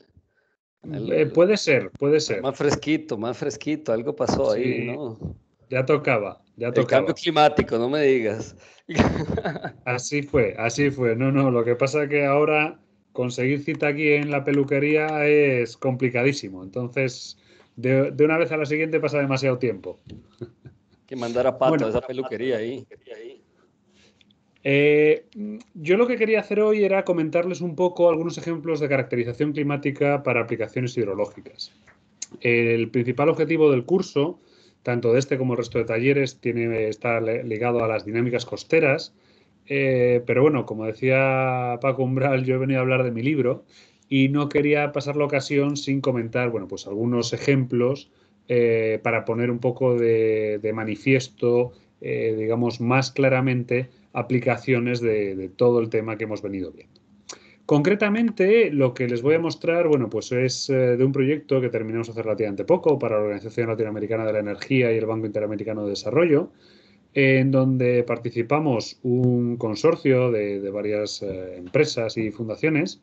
Eh, puede ser, puede ser. Más fresquito, más fresquito, algo pasó ahí, ¿no? Ya tocaba, ya tocaba. El cambio climático, no me digas. Así fue, así fue. No, no, lo que pasa es que ahora conseguir cita aquí en la peluquería es complicadísimo. Entonces, de, una vez a la siguiente pasa demasiado tiempo. Que mandara a esa peluquería ahí. Eh, yo lo que quería hacer hoy era comentarles un poco algunos ejemplos de caracterización climática para aplicaciones hidrológicas. El principal objetivo del curso, tanto de este como el resto de talleres, tiene, está ligado a las dinámicas costeras. Eh, pero bueno, como decía Paco Umbral, yo he venido a hablar de mi libro y no quería pasar la ocasión sin comentar, bueno, pues algunos ejemplos eh, para poner un poco de, manifiesto, eh, digamos, más claramente aplicaciones de, todo el tema que hemos venido viendo. Concretamente, lo que les voy a mostrar, bueno, pues es eh, de un proyecto que terminamos hace relativamente poco para la Organización Latinoamericana de la Energía y el Banco Interamericano de Desarrollo, en donde participamos un consorcio de, varias empresas y fundaciones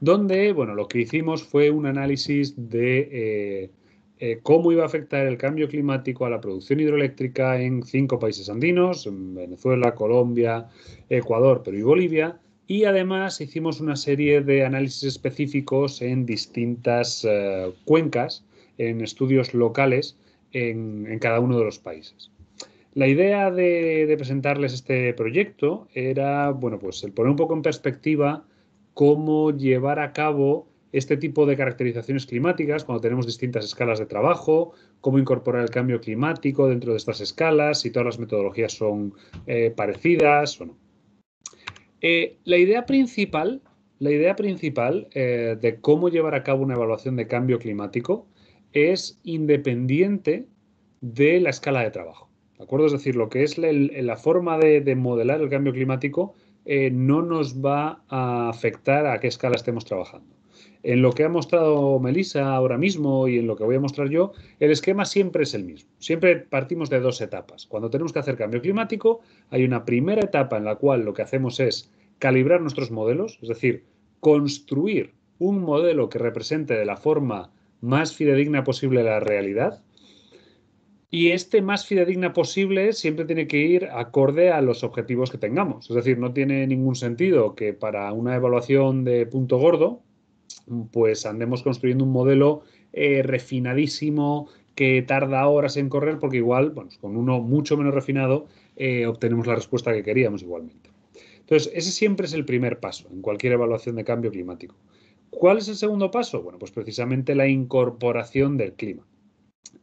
donde, bueno, lo que hicimos fue un análisis de eh, eh, cómo iba a afectar el cambio climático a la producción hidroeléctrica en cinco países andinos, Venezuela, Colombia, Ecuador, Perú y Bolivia. Y además hicimos una serie de análisis específicos en distintas eh, cuencas, en estudios locales en, cada uno de los países. La idea de, presentarles este proyecto era, bueno, pues el poner un poco en perspectiva cómo llevar a cabo este tipo de caracterizaciones climáticas cuando tenemos distintas escalas de trabajo, cómo incorporar el cambio climático dentro de estas escalas, si todas las metodologías son eh, parecidas o no. Eh, la idea principal, la idea principal eh, de cómo llevar a cabo una evaluación de cambio climático es independiente de la escala de trabajo. ¿De acuerdo? Es decir, lo que es la, forma de, de modelar el cambio climático eh, no nos va a afectar a qué escala estemos trabajando. En lo que ha mostrado Melissa ahora mismo y en lo que voy a mostrar yo, el esquema siempre es el mismo. Siempre partimos de dos etapas. Cuando tenemos que hacer cambio climático, hay una primera etapa en la cual lo que hacemos es calibrar nuestros modelos, es decir, construir un modelo que represente de la forma más fidedigna posible la realidad, y este más fidedigna posible siempre tiene que ir acorde a los objetivos que tengamos. Es decir, no tiene ningún sentido que para una evaluación de punto gordo, pues andemos construyendo un modelo eh, refinadísimo que tarda horas en correr, porque igual, bueno, con uno mucho menos refinado, eh, obtenemos la respuesta que queríamos igualmente. Entonces, ese siempre es el primer paso en cualquier evaluación de cambio climático. ¿Cuál es el segundo paso? Bueno, pues precisamente la incorporación del clima.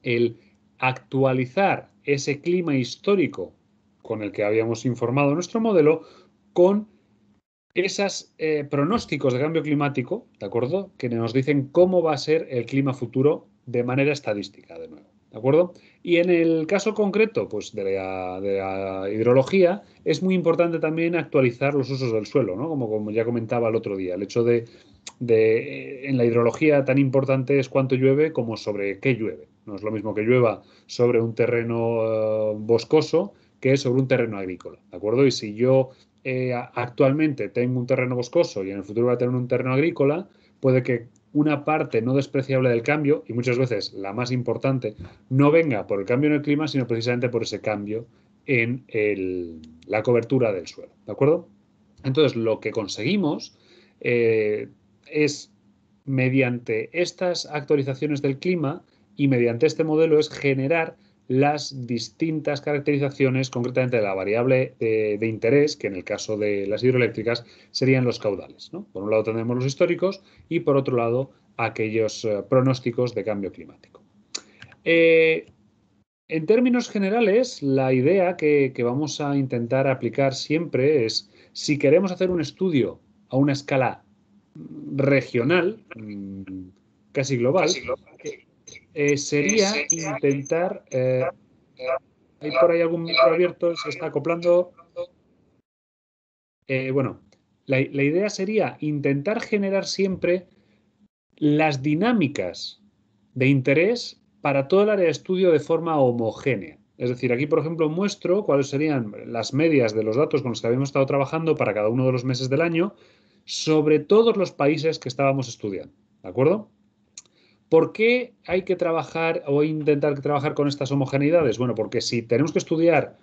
El actualizar ese clima histórico con el que habíamos informado nuestro modelo con esos eh, pronósticos de cambio climático, ¿de acuerdo? Que nos dicen cómo va a ser el clima futuro de manera estadística, de nuevo, ¿de acuerdo? Y en el caso concreto, pues de la, hidrología, es muy importante también actualizar los usos del suelo, ¿no? Como, ya comentaba el otro día, el hecho de, de, en la hidrología tan importante es cuánto llueve como sobre qué llueve. No es lo mismo que llueva sobre un terreno eh, boscoso que sobre un terreno agrícola, ¿de acuerdo? Y si yo eh, actualmente tengo un terreno boscoso y en el futuro voy a tener un terreno agrícola, puede que una parte no despreciable del cambio, y muchas veces la más importante, no venga por el cambio en el clima, sino precisamente por ese cambio en la cobertura del suelo, ¿de acuerdo? Entonces, lo que conseguimos eh, es, mediante estas actualizaciones del clima, y mediante este modelo es generar las distintas caracterizaciones, concretamente de la variable de, interés, que en el caso de las hidroeléctricas serían los caudales. ¿no? Por un lado tenemos los históricos y por otro lado aquellos eh, pronósticos de cambio climático. Eh, en términos generales, la idea que, vamos a intentar aplicar siempre es, si queremos hacer un estudio a una escala regional, mm, casi global, eh, eh, sería intentar... Eh, ¿Hay por ahí algún micro abierto? ¿Se está acoplando? bueno, la, la idea sería intentar generar siempre las dinámicas de interés para todo el área de estudio de forma homogénea. Es decir, aquí, por ejemplo, muestro cuáles serían las medias de los datos con los que habíamos estado trabajando para cada uno de los meses del año sobre todos los países que estábamos estudiando. ¿De acuerdo? ¿Por qué hay que trabajar o intentar trabajar con estas homogeneidades? Bueno, porque si tenemos que estudiar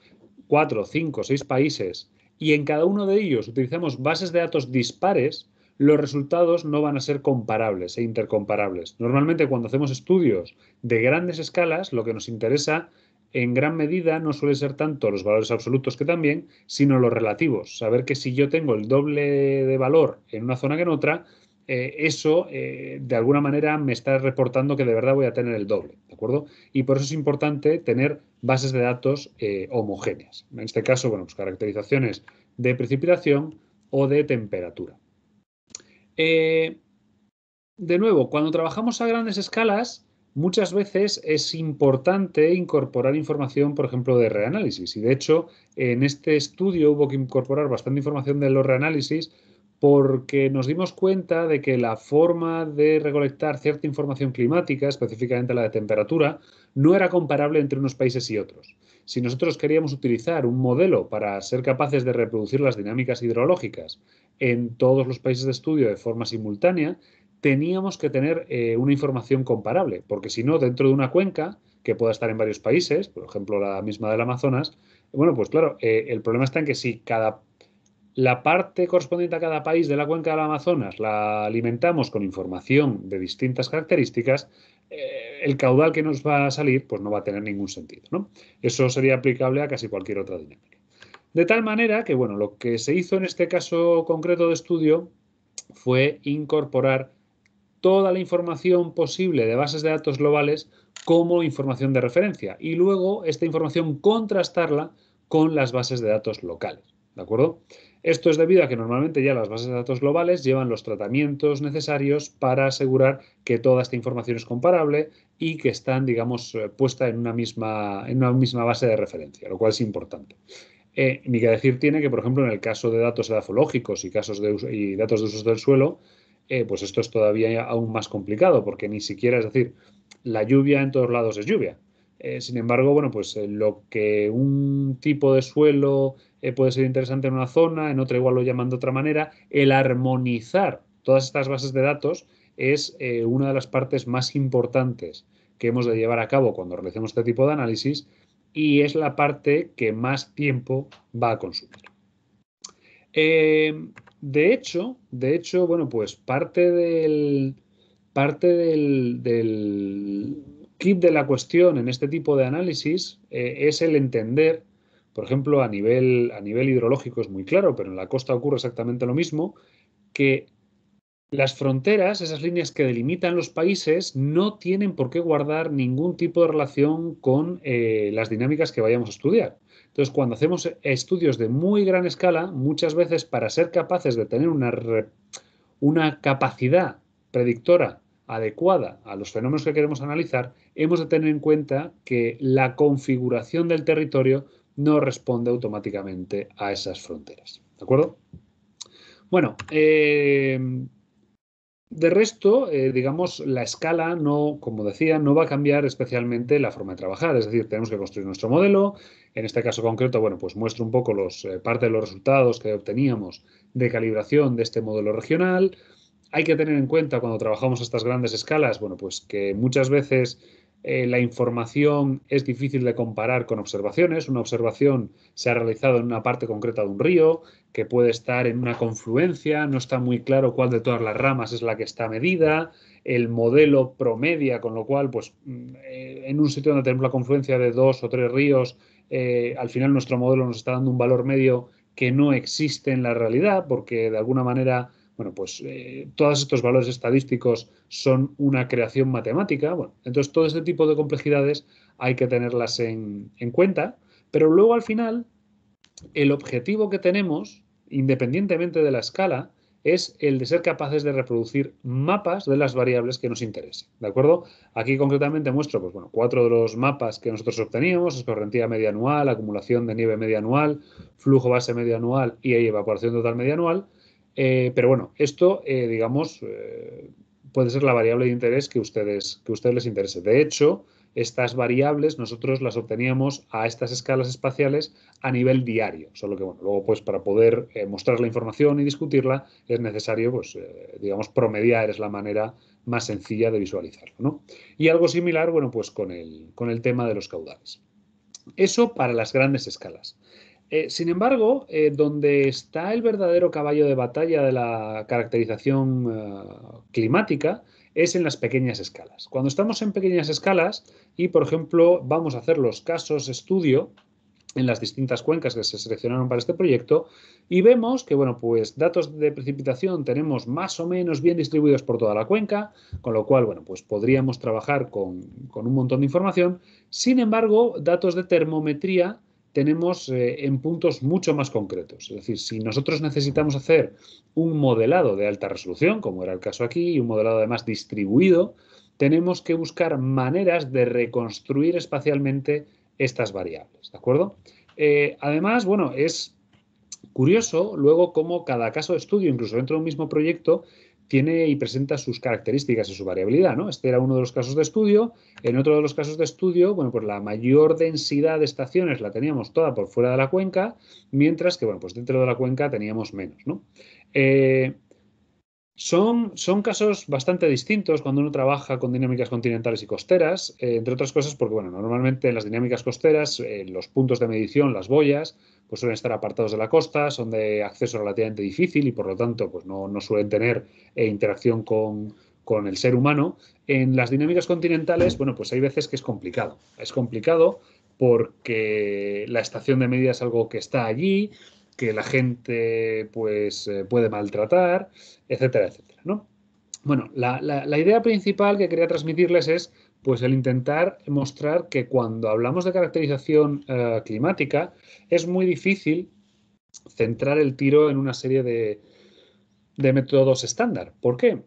cuatro, cinco, seis países y en cada uno de ellos utilizamos bases de datos dispares, los resultados no van a ser comparables e intercomparables. Normalmente cuando hacemos estudios de grandes escalas, lo que nos interesa en gran medida no suele ser tanto los valores absolutos que también, sino los relativos. Saber que si yo tengo el doble de valor en una zona que en otra, eh, eso eh, de alguna manera me está reportando que de verdad voy a tener el doble, ¿de acuerdo? Y por eso es importante tener bases de datos eh, homogéneas. En este caso, bueno, pues caracterizaciones de precipitación o de temperatura. de nuevo, cuando trabajamos a grandes escalas, muchas veces es importante incorporar información, por ejemplo, de reanálisis. Y de hecho, en este estudio hubo que incorporar bastante información de los reanálisis porque nos dimos cuenta de que la forma de recolectar cierta información climática, específicamente la de temperatura, no era comparable entre unos países y otros. Si nosotros queríamos utilizar un modelo para ser capaces de reproducir las dinámicas hidrológicas en todos los países de estudio de forma simultánea, teníamos que tener eh, una información comparable, porque si no, dentro de una cuenca, que pueda estar en varios países, por ejemplo la misma del Amazonas, bueno, pues claro, eh, el problema está en que si cada la parte correspondiente a cada país de la cuenca del Amazonas la alimentamos con información de distintas características, eh, el caudal que nos va a salir pues no va a tener ningún sentido. Eso sería aplicable a casi cualquier otra dinámica. De tal manera que bueno, lo que se hizo en este caso concreto de estudio fue incorporar toda la información posible de bases de datos globales como información de referencia y luego esta información contrastarla con las bases de datos locales. ¿De acuerdo? Esto es debido a que normalmente ya las bases de datos globales llevan los tratamientos necesarios para asegurar que toda esta información es comparable y que están, digamos, eh, puesta en una misma, en una misma base de referencia, lo cual es importante. Eh, ni que decir tiene que, por ejemplo, en el caso de datos edafológicos y, casos de datos de usos del suelo, eh, pues esto es todavía aún más complicado, porque ni siquiera, es decir, la lluvia en todos lados es lluvia. sin embargo, bueno, pues lo que un tipo de suelo eh, puede ser interesante en una zona, en otra igual lo llaman de otra manera. El armonizar todas estas bases de datos es eh, una de las partes más importantes que hemos de llevar a cabo cuando realicemos este tipo de análisis y es la parte que más tiempo va a consumir. Em, de hecho, de hecho, bueno, pues parte del parte del, del kit de la cuestión en este tipo de análisis eh, es el entender por ejemplo, a nivel, a nivel hidrológico es muy claro, pero en la costa ocurre exactamente lo mismo, que las fronteras, esas líneas que delimitan los países, no tienen por qué guardar ningún tipo de relación con eh, las dinámicas que vayamos a estudiar. Entonces, cuando hacemos estudios de muy gran escala, muchas veces para ser capaces de tener una, una capacidad predictora adecuada a los fenómenos que queremos analizar, hemos de tener en cuenta que la configuración del territorio no responde automáticamente a esas fronteras. ¿De acuerdo? Bueno, eh, de resto, eh, digamos, la escala no, como decía, no va a cambiar especialmente la forma de trabajar. Es decir, tenemos que construir nuestro modelo. En este caso concreto, bueno, pues muestro un poco los, eh, parte de los resultados que obteníamos de calibración de este modelo regional. Hay que tener en cuenta cuando trabajamos estas grandes escalas, bueno, pues que muchas veces eh, la información es difícil de comparar con observaciones. Una observación se ha realizado en una parte concreta de un río, que puede estar en una confluencia, no está muy claro cuál de todas las ramas es la que está medida, el modelo promedia, con lo cual, pues, mm, eh, en un sitio donde tenemos la confluencia de dos o tres ríos, eh, al final nuestro modelo nos está dando un valor medio que no existe en la realidad, porque de alguna manera bueno, pues eh, todos estos valores estadísticos son una creación matemática. Bueno, entonces todo este tipo de complejidades hay que tenerlas en, cuenta, pero luego al final el objetivo que tenemos, independientemente de la escala, es el de ser capaces de reproducir mapas de las variables que nos interesen. ¿De acuerdo? Aquí concretamente muestro pues, bueno, cuatro de los mapas que nosotros obteníamos, escorrentía media anual, acumulación de nieve media anual, flujo base media anual y evaporación total media anual. Eh, pero bueno, esto, eh, digamos, eh, puede ser la variable de interés que ustedes, que a ustedes les interese. De hecho, estas variables nosotros las obteníamos a estas escalas espaciales a nivel diario, solo que bueno, luego pues para poder mostrar la información y discutirla es necesario, pues digamos, promediar es la manera más sencilla de visualizarlo. ¿no? Y algo similar, bueno, pues con el tema de los caudales. Eso para las grandes escalas. Eh, sin embargo, eh, donde está el verdadero caballo de batalla de la caracterización eh, climática es en las pequeñas escalas. Cuando estamos en pequeñas escalas y, por ejemplo, vamos a hacer los casos estudio en las distintas cuencas que se seleccionaron para este proyecto y vemos que, bueno, pues datos de precipitación tenemos más o menos bien distribuidos por toda la cuenca, con lo cual, bueno, pues podríamos trabajar con, con un montón de información. Sin embargo, datos de termometría tenemos eh, en puntos mucho más concretos. Es decir, si nosotros necesitamos hacer un modelado de alta resolución, como era el caso aquí, y un modelado además distribuido, tenemos que buscar maneras de reconstruir espacialmente estas variables, ¿de acuerdo? Eh, además, bueno, es curioso luego cómo cada caso de estudio, incluso dentro de un mismo proyecto, tiene y presenta sus características y su variabilidad, ¿no? Este era uno de los casos de estudio. En otro de los casos de estudio, bueno, pues la mayor densidad de estaciones la teníamos toda por fuera de la cuenca, mientras que, bueno, pues dentro de la cuenca teníamos menos, eh, son, son, casos bastante distintos cuando uno trabaja con dinámicas continentales y costeras, eh, entre otras cosas porque, bueno, normalmente en las dinámicas costeras, eh, los puntos de medición, las boyas, pues suelen estar apartados de la costa, son de acceso relativamente difícil y por lo tanto pues no, suelen tener eh, interacción con, el ser humano. En las dinámicas continentales, bueno, pues hay veces que es complicado. Es complicado porque la estación de medida es algo que está allí, que la gente pues eh, puede maltratar, etcétera, etcétera, Bueno, la idea principal que quería transmitirles es pues el intentar mostrar que cuando hablamos de caracterización eh, climática es muy difícil centrar el tiro en una serie de, de métodos estándar. ¿Por qué?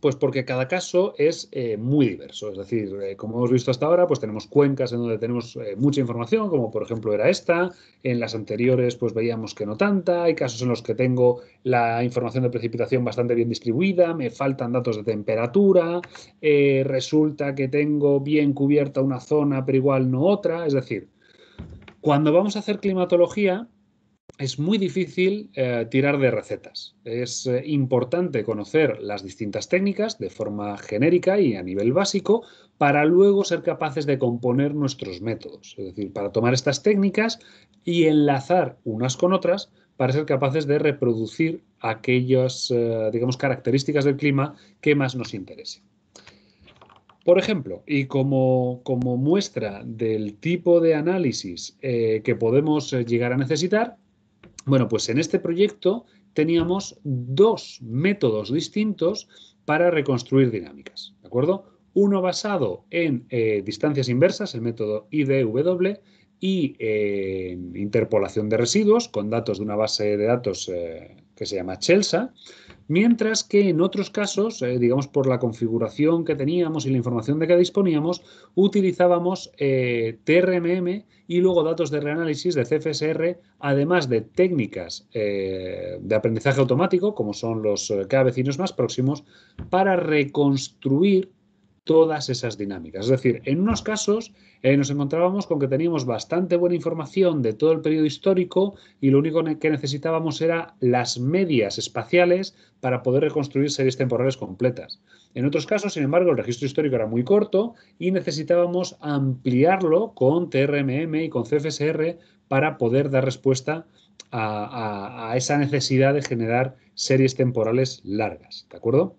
Pues porque cada caso es eh, muy diverso. Es decir, eh, como hemos visto hasta ahora, pues tenemos cuencas en donde tenemos eh, mucha información, como por ejemplo era esta. En las anteriores, pues veíamos que no tanta. Hay casos en los que tengo la información de precipitación bastante bien distribuida, me faltan datos de temperatura, resulta que tengo bien cubierta una zona, pero igual no otra. Es decir, cuando vamos a hacer climatología, es muy difícil eh, tirar de recetas. Es eh, importante conocer las distintas técnicas de forma genérica y a nivel básico para luego ser capaces de componer nuestros métodos. Es decir, para tomar estas técnicas y enlazar unas con otras para ser capaces de reproducir aquellas, eh, digamos, características del clima que más nos interesen. Por ejemplo, y como, como muestra del tipo de análisis que podemos llegar a necesitar, bueno, pues en este proyecto teníamos dos métodos distintos para reconstruir dinámicas, ¿de acuerdo? Uno basado en eh, distancias inversas, el método IDW, y eh, interpolación de residuos con datos de una base de datos eh, que se llama Chelsea, mientras que en otros casos, eh, digamos por la configuración que teníamos y la información de que disponíamos, utilizábamos eh, TRMM y luego datos de reanálisis de CFSR, además de técnicas eh, de aprendizaje automático, como son los cada vecinos más próximos, para reconstruir todas esas dinámicas. Es decir, en unos casos eh, nos encontrábamos con que teníamos bastante buena información de todo el periodo histórico y lo único que necesitábamos era las medias espaciales para poder reconstruir series temporales completas. En otros casos, sin embargo, el registro histórico era muy corto y necesitábamos ampliarlo con TRMM y con CFSR para poder dar respuesta a, esa necesidad de generar series temporales largas. ¿De acuerdo?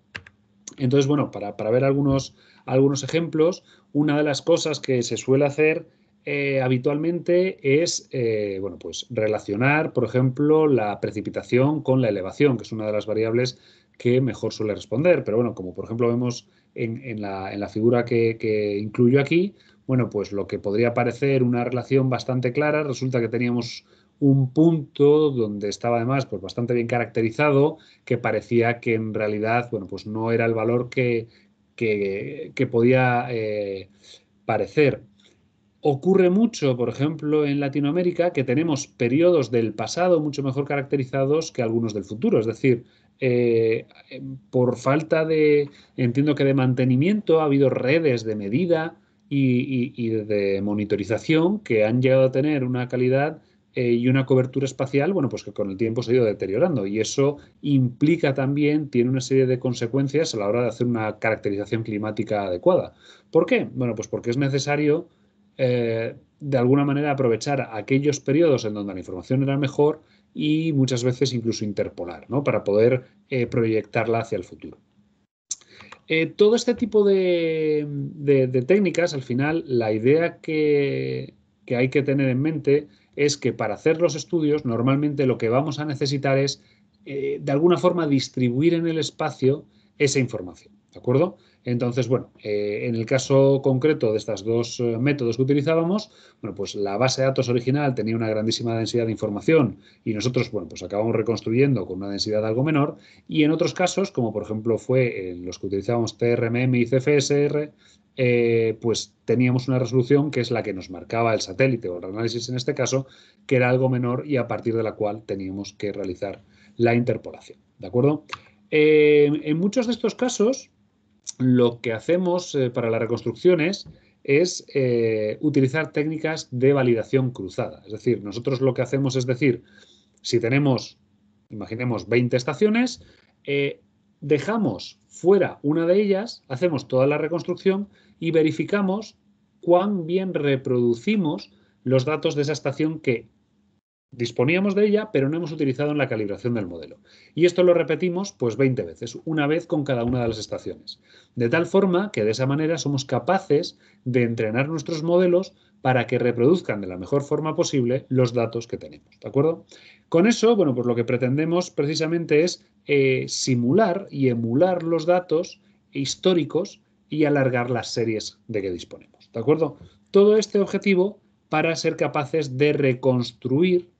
Entonces, bueno, para, para ver algunos algunos ejemplos. Una de las cosas que se suele hacer eh, habitualmente es eh, bueno, pues relacionar, por ejemplo, la precipitación con la elevación, que es una de las variables que mejor suele responder. Pero bueno, como por ejemplo vemos en, la, en la, figura que, incluyo aquí, bueno, pues lo que podría parecer una relación bastante clara, resulta que teníamos un punto donde estaba además pues, bastante bien caracterizado, que parecía que en realidad bueno, pues no era el valor que, que, podía eh, parecer. Ocurre mucho, por ejemplo, en Latinoamérica, que tenemos periodos del pasado mucho mejor caracterizados que algunos del futuro. Es decir, eh, por falta de, entiendo que de mantenimiento, ha habido redes de medida y de monitorización que han llegado a tener una calidad eh, y una cobertura espacial, bueno, pues que con el tiempo se ha ido deteriorando y eso implica también, tiene una serie de consecuencias a la hora de hacer una caracterización climática adecuada. ¿Por qué? Bueno, pues porque es necesario eh, de alguna manera aprovechar aquellos periodos en donde la información era mejor y muchas veces incluso interpolar, ¿no? Para poder eh, proyectarla hacia el futuro. todo este tipo de, de, de, técnicas, al final, la idea que, que hay que tener en mente es que para hacer los estudios normalmente lo que vamos a necesitar es eh, de alguna forma distribuir en el espacio esa información. ¿De acuerdo? Entonces, bueno, eh, en el caso concreto de estos dos eh, métodos que utilizábamos, bueno, pues la base de datos original tenía una grandísima densidad de información y nosotros, bueno, pues acabamos reconstruyendo con una densidad algo menor y en otros casos, como por ejemplo fue en los que utilizábamos TRMM y CFSR, eh, pues teníamos una resolución que es la que nos marcaba el satélite o el análisis en este caso, que era algo menor y a partir de la cual teníamos que realizar la interpolación. ¿De acuerdo? Eh, en muchos de estos casos, lo que hacemos eh, para las reconstrucciones es utilizar técnicas de validación cruzada. Es decir, nosotros lo que hacemos es decir, si tenemos, imaginemos, 20 estaciones, dejamos fuera una de ellas, hacemos toda la reconstrucción y verificamos cuán bien reproducimos los datos de esa estación que disponíamos de ella, pero no hemos utilizado en la calibración del modelo. Y esto lo repetimos pues 20 veces, una vez con cada una de las estaciones. De tal forma que de esa manera somos capaces de entrenar nuestros modelos para que reproduzcan de la mejor forma posible los datos que tenemos. ¿De acuerdo? Con eso, bueno, pues lo que pretendemos precisamente es eh, simular y emular los datos históricos y alargar las series de que disponemos. ¿De acuerdo? Todo este objetivo para ser capaces de reconstruir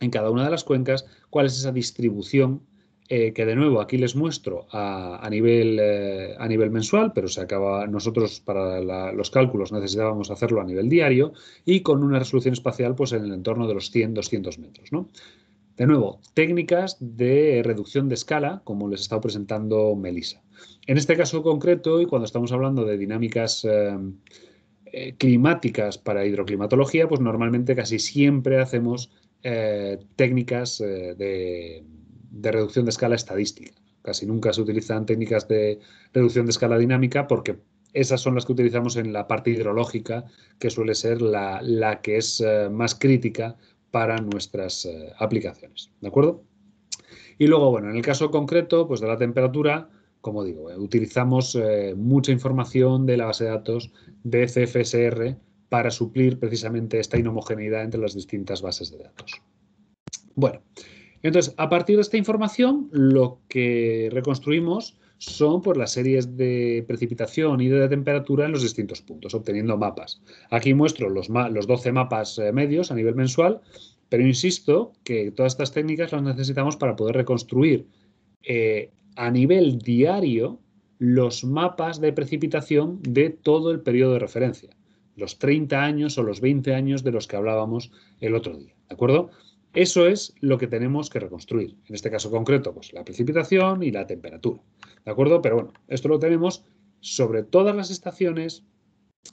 en cada una de las cuencas cuál es esa distribución eh, que de nuevo aquí les muestro a, nivel, eh, a nivel mensual, pero se acaba, nosotros para los cálculos necesitábamos hacerlo a nivel diario y con una resolución espacial pues en el entorno de los 100-200 metros. De nuevo, técnicas de reducción de escala, como les he estado presentando Melissa. En este caso concreto, y cuando estamos hablando de dinámicas eh, climáticas para hidroclimatología, pues normalmente casi siempre hacemos técnicas de de reducción de escala estadística. Casi nunca se utilizan técnicas de reducción de escala dinámica porque esas son las que utilizamos en la parte hidrológica, que suele ser la, que es eh, más crítica para nuestras eh, aplicaciones. ¿De acuerdo? Y luego, bueno, en el caso concreto, pues de la temperatura, como digo, eh, utilizamos mucha información de la base de datos de CFSR para suplir precisamente esta inhomogeneidad entre las distintas bases de datos. Bueno, entonces, a partir de esta información, lo que reconstruimos son pues, las series de precipitación y de temperatura en los distintos puntos, obteniendo mapas. Aquí muestro los, los 12 mapas eh, medios a nivel mensual, pero insisto que todas estas técnicas las necesitamos para poder reconstruir eh, a nivel diario los mapas de precipitación de todo el periodo de referencia, los 30 años o los 20 años de los que hablábamos el otro día. ¿De acuerdo? Eso es lo que tenemos que reconstruir. En este caso concreto, pues la precipitación y la temperatura. ¿De acuerdo? Pero bueno, esto lo tenemos sobre todas las estaciones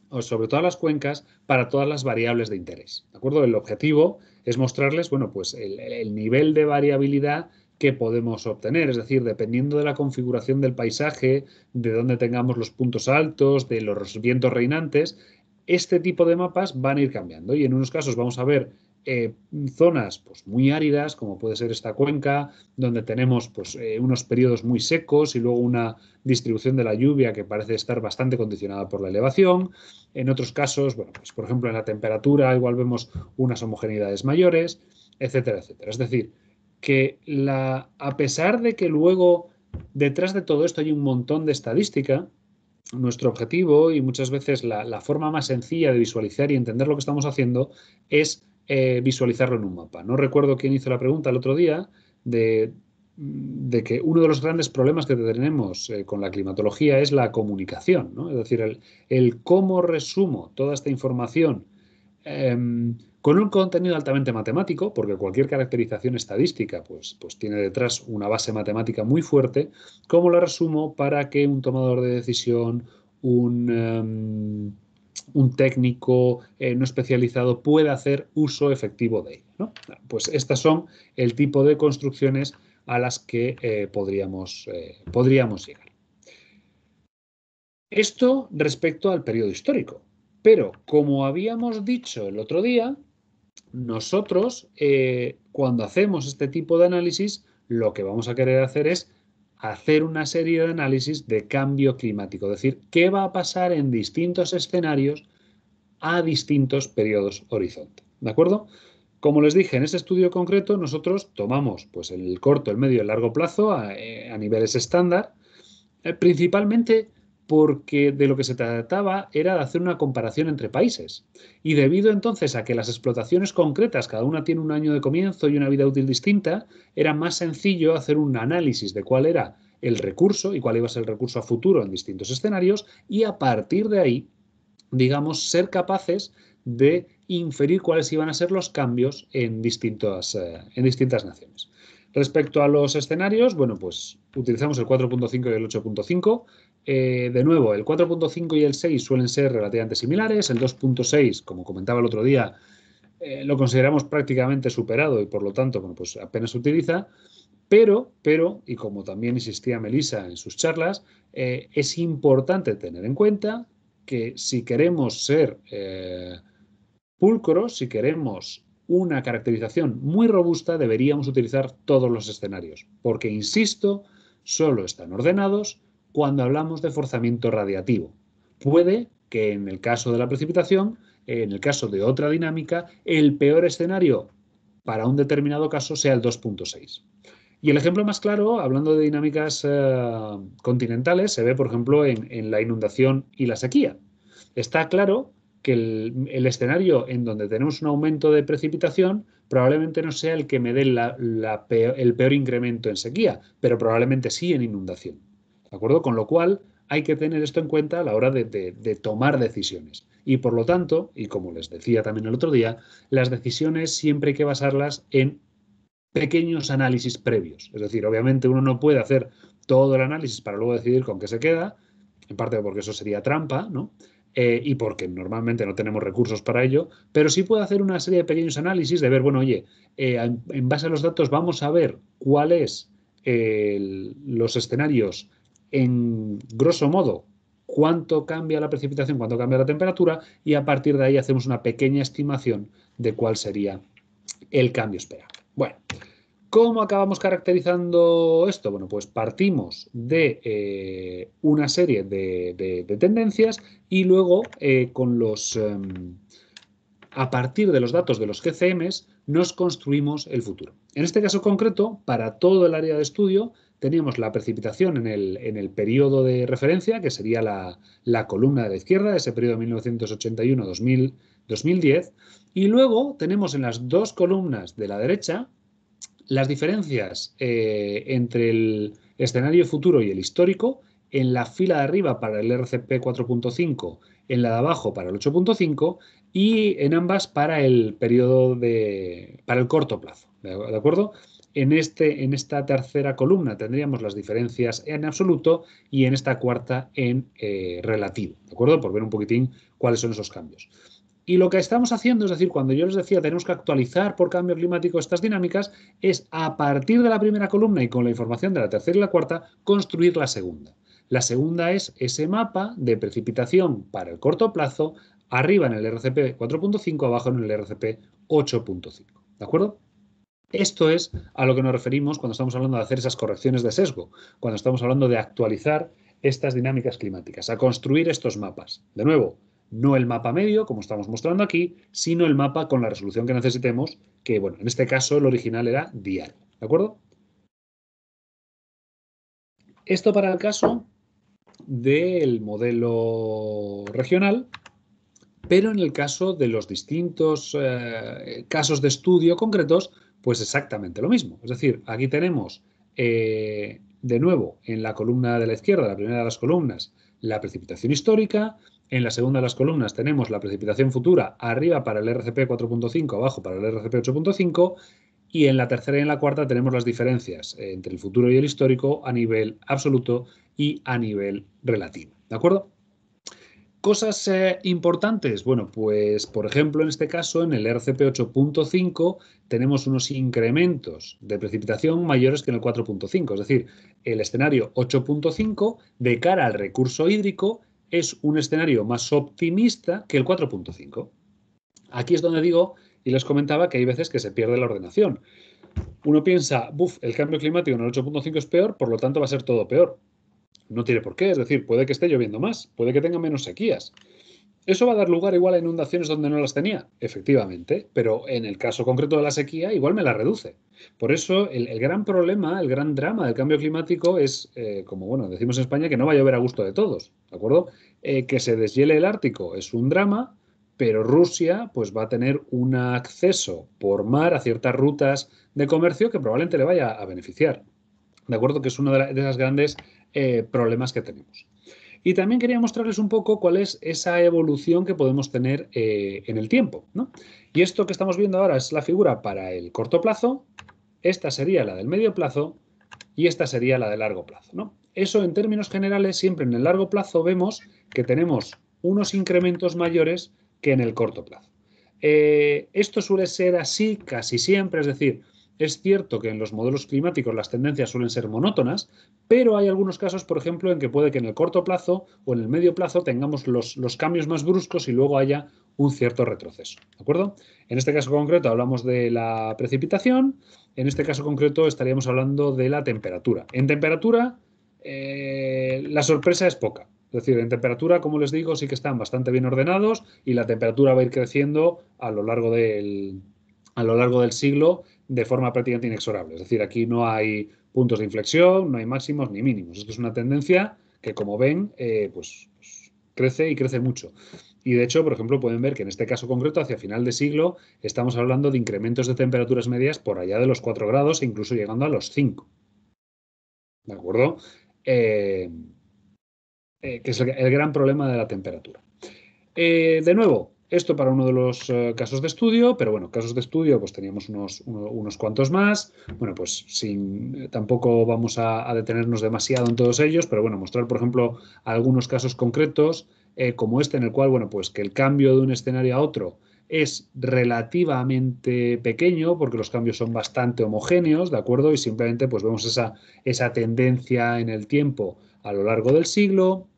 o sobre todas las cuencas para todas las variables de interés. ¿De acuerdo? El objetivo es mostrarles, bueno, pues el, el nivel de variabilidad que podemos obtener. Es decir, dependiendo de la configuración del paisaje, de dónde tengamos los puntos altos, de los vientos reinantes, este tipo de mapas van a ir cambiando. Y en unos casos vamos a ver eh, zonas pues, muy áridas, como puede ser esta cuenca, donde tenemos pues, eh, unos periodos muy secos y luego una distribución de la lluvia que parece estar bastante condicionada por la elevación. En otros casos, bueno, pues, por ejemplo, en la temperatura igual vemos unas homogeneidades mayores, etcétera, etcétera. Es decir, que la, a pesar de que luego detrás de todo esto hay un montón de estadística, nuestro objetivo y muchas veces la, la, forma más sencilla de visualizar y entender lo que estamos haciendo es eh, visualizarlo en un mapa. No recuerdo quién hizo la pregunta el otro día de, que uno de los grandes problemas que tenemos eh, con la climatología es la comunicación, ¿no? es decir, el, cómo resumo toda esta información em, con un contenido altamente matemático, porque cualquier caracterización estadística pues, pues tiene detrás una base matemática muy fuerte, cómo la resumo para que un tomador de decisión, un... Em, un técnico eh, no especializado pueda hacer uso efectivo de ello. ¿no? Pues estas son el tipo de construcciones a las que eh, podríamos, eh, podríamos llegar. Esto respecto al periodo histórico. Pero, como habíamos dicho el otro día, nosotros, cuando hacemos este tipo de análisis, lo que vamos a querer hacer es hacer una serie de análisis de cambio climático, es decir, qué va a pasar en distintos escenarios a distintos periodos horizonte. ¿De acuerdo? Como les dije, en ese estudio concreto nosotros tomamos pues, el corto, el medio y el largo plazo a, eh, niveles estándar, eh, principalmente porque de lo que se trataba era de hacer una comparación entre países. Y debido entonces a que las explotaciones concretas, cada una tiene un año de comienzo y una vida útil distinta, era más sencillo hacer un análisis de cuál era el recurso y cuál iba a ser el recurso a futuro en distintos escenarios y a partir de ahí, digamos, ser capaces de inferir cuáles iban a ser los cambios en distintas, eh, en distintas naciones. Respecto a los escenarios, bueno, pues utilizamos el 4.5 y el 8.5. Eh, de nuevo, el 4.5 y el 6 suelen ser relativamente similares. El 2.6, como comentaba el otro día, eh, lo consideramos prácticamente superado y por lo tanto, bueno, pues apenas se utiliza. Pero, pero, y como también insistía Melissa en sus charlas, eh, es importante tener en cuenta que si queremos ser pulcros, si queremos una caracterización muy robusta deberíamos utilizar todos los escenarios, porque, insisto, solo están ordenados cuando hablamos de forzamiento radiativo. Puede que en el caso de la precipitación, en el caso de otra dinámica, el peor escenario para un determinado caso sea el 2.6. Y el ejemplo más claro, hablando de dinámicas eh, continentales, se ve, por ejemplo, en, en la inundación y la sequía. Está claro que el, escenario en donde tenemos un aumento de precipitación probablemente no sea el que me dé el peor incremento en sequía, pero probablemente sí en inundación. ¿De acuerdo? Con lo cual hay que tener esto en cuenta a la hora de, de tomar decisiones. Y por lo tanto, y como les decía también el otro día, las decisiones siempre hay que basarlas en pequeños análisis previos. Es decir, obviamente uno no puede hacer todo el análisis para luego decidir con qué se queda, en parte porque eso sería trampa, ¿no? Eh, y porque normalmente no tenemos recursos para ello, pero sí puede hacer una serie de pequeños análisis de ver, bueno, oye, eh, en, base a los datos vamos a ver cuáles los escenarios en grosso modo, cuánto cambia la precipitación, cuánto cambia la temperatura y a partir de ahí hacemos una pequeña estimación de cuál sería el cambio esperado. Bueno, ¿Cómo acabamos caracterizando esto? Bueno, pues partimos de eh, una serie de, tendencias y luego eh, con los, em, a partir de los datos de los GCMs nos construimos el futuro. En este caso concreto, para todo el área de estudio, teníamos la precipitación en el, en el periodo de referencia, que sería la, la columna de la izquierda, ese periodo 1981-2010, y luego tenemos en las dos columnas de la derecha las diferencias eh, entre el escenario futuro y el histórico, en la fila de arriba para el RCP 4.5, en la de abajo para el 8.5 y en ambas para el periodo de para el corto plazo, ¿de acuerdo? En, este, en esta tercera columna tendríamos las diferencias en absoluto y en esta cuarta en eh, relativo, ¿de acuerdo? Por ver un poquitín cuáles son esos cambios. Y lo que estamos haciendo, es decir, cuando yo les decía tenemos que actualizar por cambio climático estas dinámicas, es a partir de la primera columna y con la información de la tercera y la cuarta, construir la segunda. La segunda es ese mapa de precipitación para el corto plazo, arriba en el RCP 4.5, abajo en el RCP 8.5. ¿De acuerdo? Esto es a lo que nos referimos cuando estamos hablando de hacer esas correcciones de sesgo, cuando estamos hablando de actualizar estas dinámicas climáticas, a construir estos mapas. De nuevo, no el mapa medio, como estamos mostrando aquí, sino el mapa con la resolución que necesitemos, que bueno, en este caso el original era diario, ¿de acuerdo? Esto para el caso del modelo regional, pero en el caso de los distintos eh, casos de estudio concretos, pues exactamente lo mismo. Es decir, aquí tenemos eh, de nuevo en la columna de la izquierda, la primera de las columnas, la precipitación histórica, en la segunda de las columnas tenemos la precipitación futura arriba para el RCP 4.5, abajo para el RCP 8.5 y en la tercera y en la cuarta tenemos las diferencias entre el futuro y el histórico a nivel absoluto y a nivel relativo. ¿De acuerdo? Cosas eh, importantes. Bueno, pues por ejemplo, en este caso, en el RCP 8.5 tenemos unos incrementos de precipitación mayores que en el 4.5. Es decir, el escenario 8.5 de cara al recurso hídrico es un escenario más optimista que el 4.5. Aquí es donde digo, y les comentaba, que hay veces que se pierde la ordenación. Uno piensa, buf, el cambio climático en el 8.5 es peor, por lo tanto va a ser todo peor. No tiene por qué, es decir, puede que esté lloviendo más, puede que tenga menos sequías, ¿Eso va a dar lugar igual a inundaciones donde no las tenía? Efectivamente, pero en el caso concreto de la sequía igual me la reduce. Por eso el, gran problema, el gran drama del cambio climático es, eh, como bueno, decimos en España, que no va a llover a gusto de todos, ¿de acuerdo? Eh, que se deshiele el Ártico es un drama, pero Rusia pues va a tener un acceso por mar a ciertas rutas de comercio que probablemente le vaya a beneficiar, ¿de acuerdo? Que es uno de, esos grandes eh, problemas que tenemos. Y también quería mostrarles un poco cuál es esa evolución que podemos tener eh, en el tiempo. Y esto que estamos viendo ahora es la figura para el corto plazo, esta sería la del medio plazo y esta sería la de largo plazo. ¿no? Eso en términos generales, siempre en el largo plazo vemos que tenemos unos incrementos mayores que en el corto plazo. Eh, esto suele ser así casi siempre, es decir, es cierto que en los modelos climáticos las tendencias suelen ser monótonas, pero hay algunos casos, por ejemplo, en que puede que en el corto plazo o en el medio plazo tengamos los, cambios más bruscos y luego haya un cierto retroceso. ¿De acuerdo? En este caso concreto hablamos de la precipitación, en este caso concreto estaríamos hablando de la temperatura. En temperatura, eh, la sorpresa es poca. Es decir, en temperatura, como les digo, sí que están bastante bien ordenados y la temperatura va a ir creciendo a lo largo del, a lo largo del siglo de forma prácticamente inexorable. Es decir, aquí no hay puntos de inflexión, no hay máximos ni mínimos. Esto es una tendencia que, como ven, eh, pues, pues, crece y crece mucho. Y de hecho, por ejemplo, pueden ver que en este caso concreto, hacia final de siglo, estamos hablando de incrementos de temperaturas medias por allá de los 4 grados e incluso llegando a los 5. ¿De acuerdo? Eh, eh, que es el, gran problema de la temperatura. de nuevo, esto para uno de los eh, casos de estudio, pero bueno, casos de estudio, pues teníamos unos, unos cuantos más. Bueno, pues sin, eh, tampoco vamos a, detenernos demasiado en todos ellos, pero bueno, mostrar, por ejemplo, algunos casos concretos, eh, como este, en el cual, bueno, pues que el cambio de un escenario a otro es relativamente pequeño porque los cambios son bastante homogéneos, ¿de acuerdo? Y simplemente pues vemos esa, esa tendencia en el tiempo a lo largo del siglo,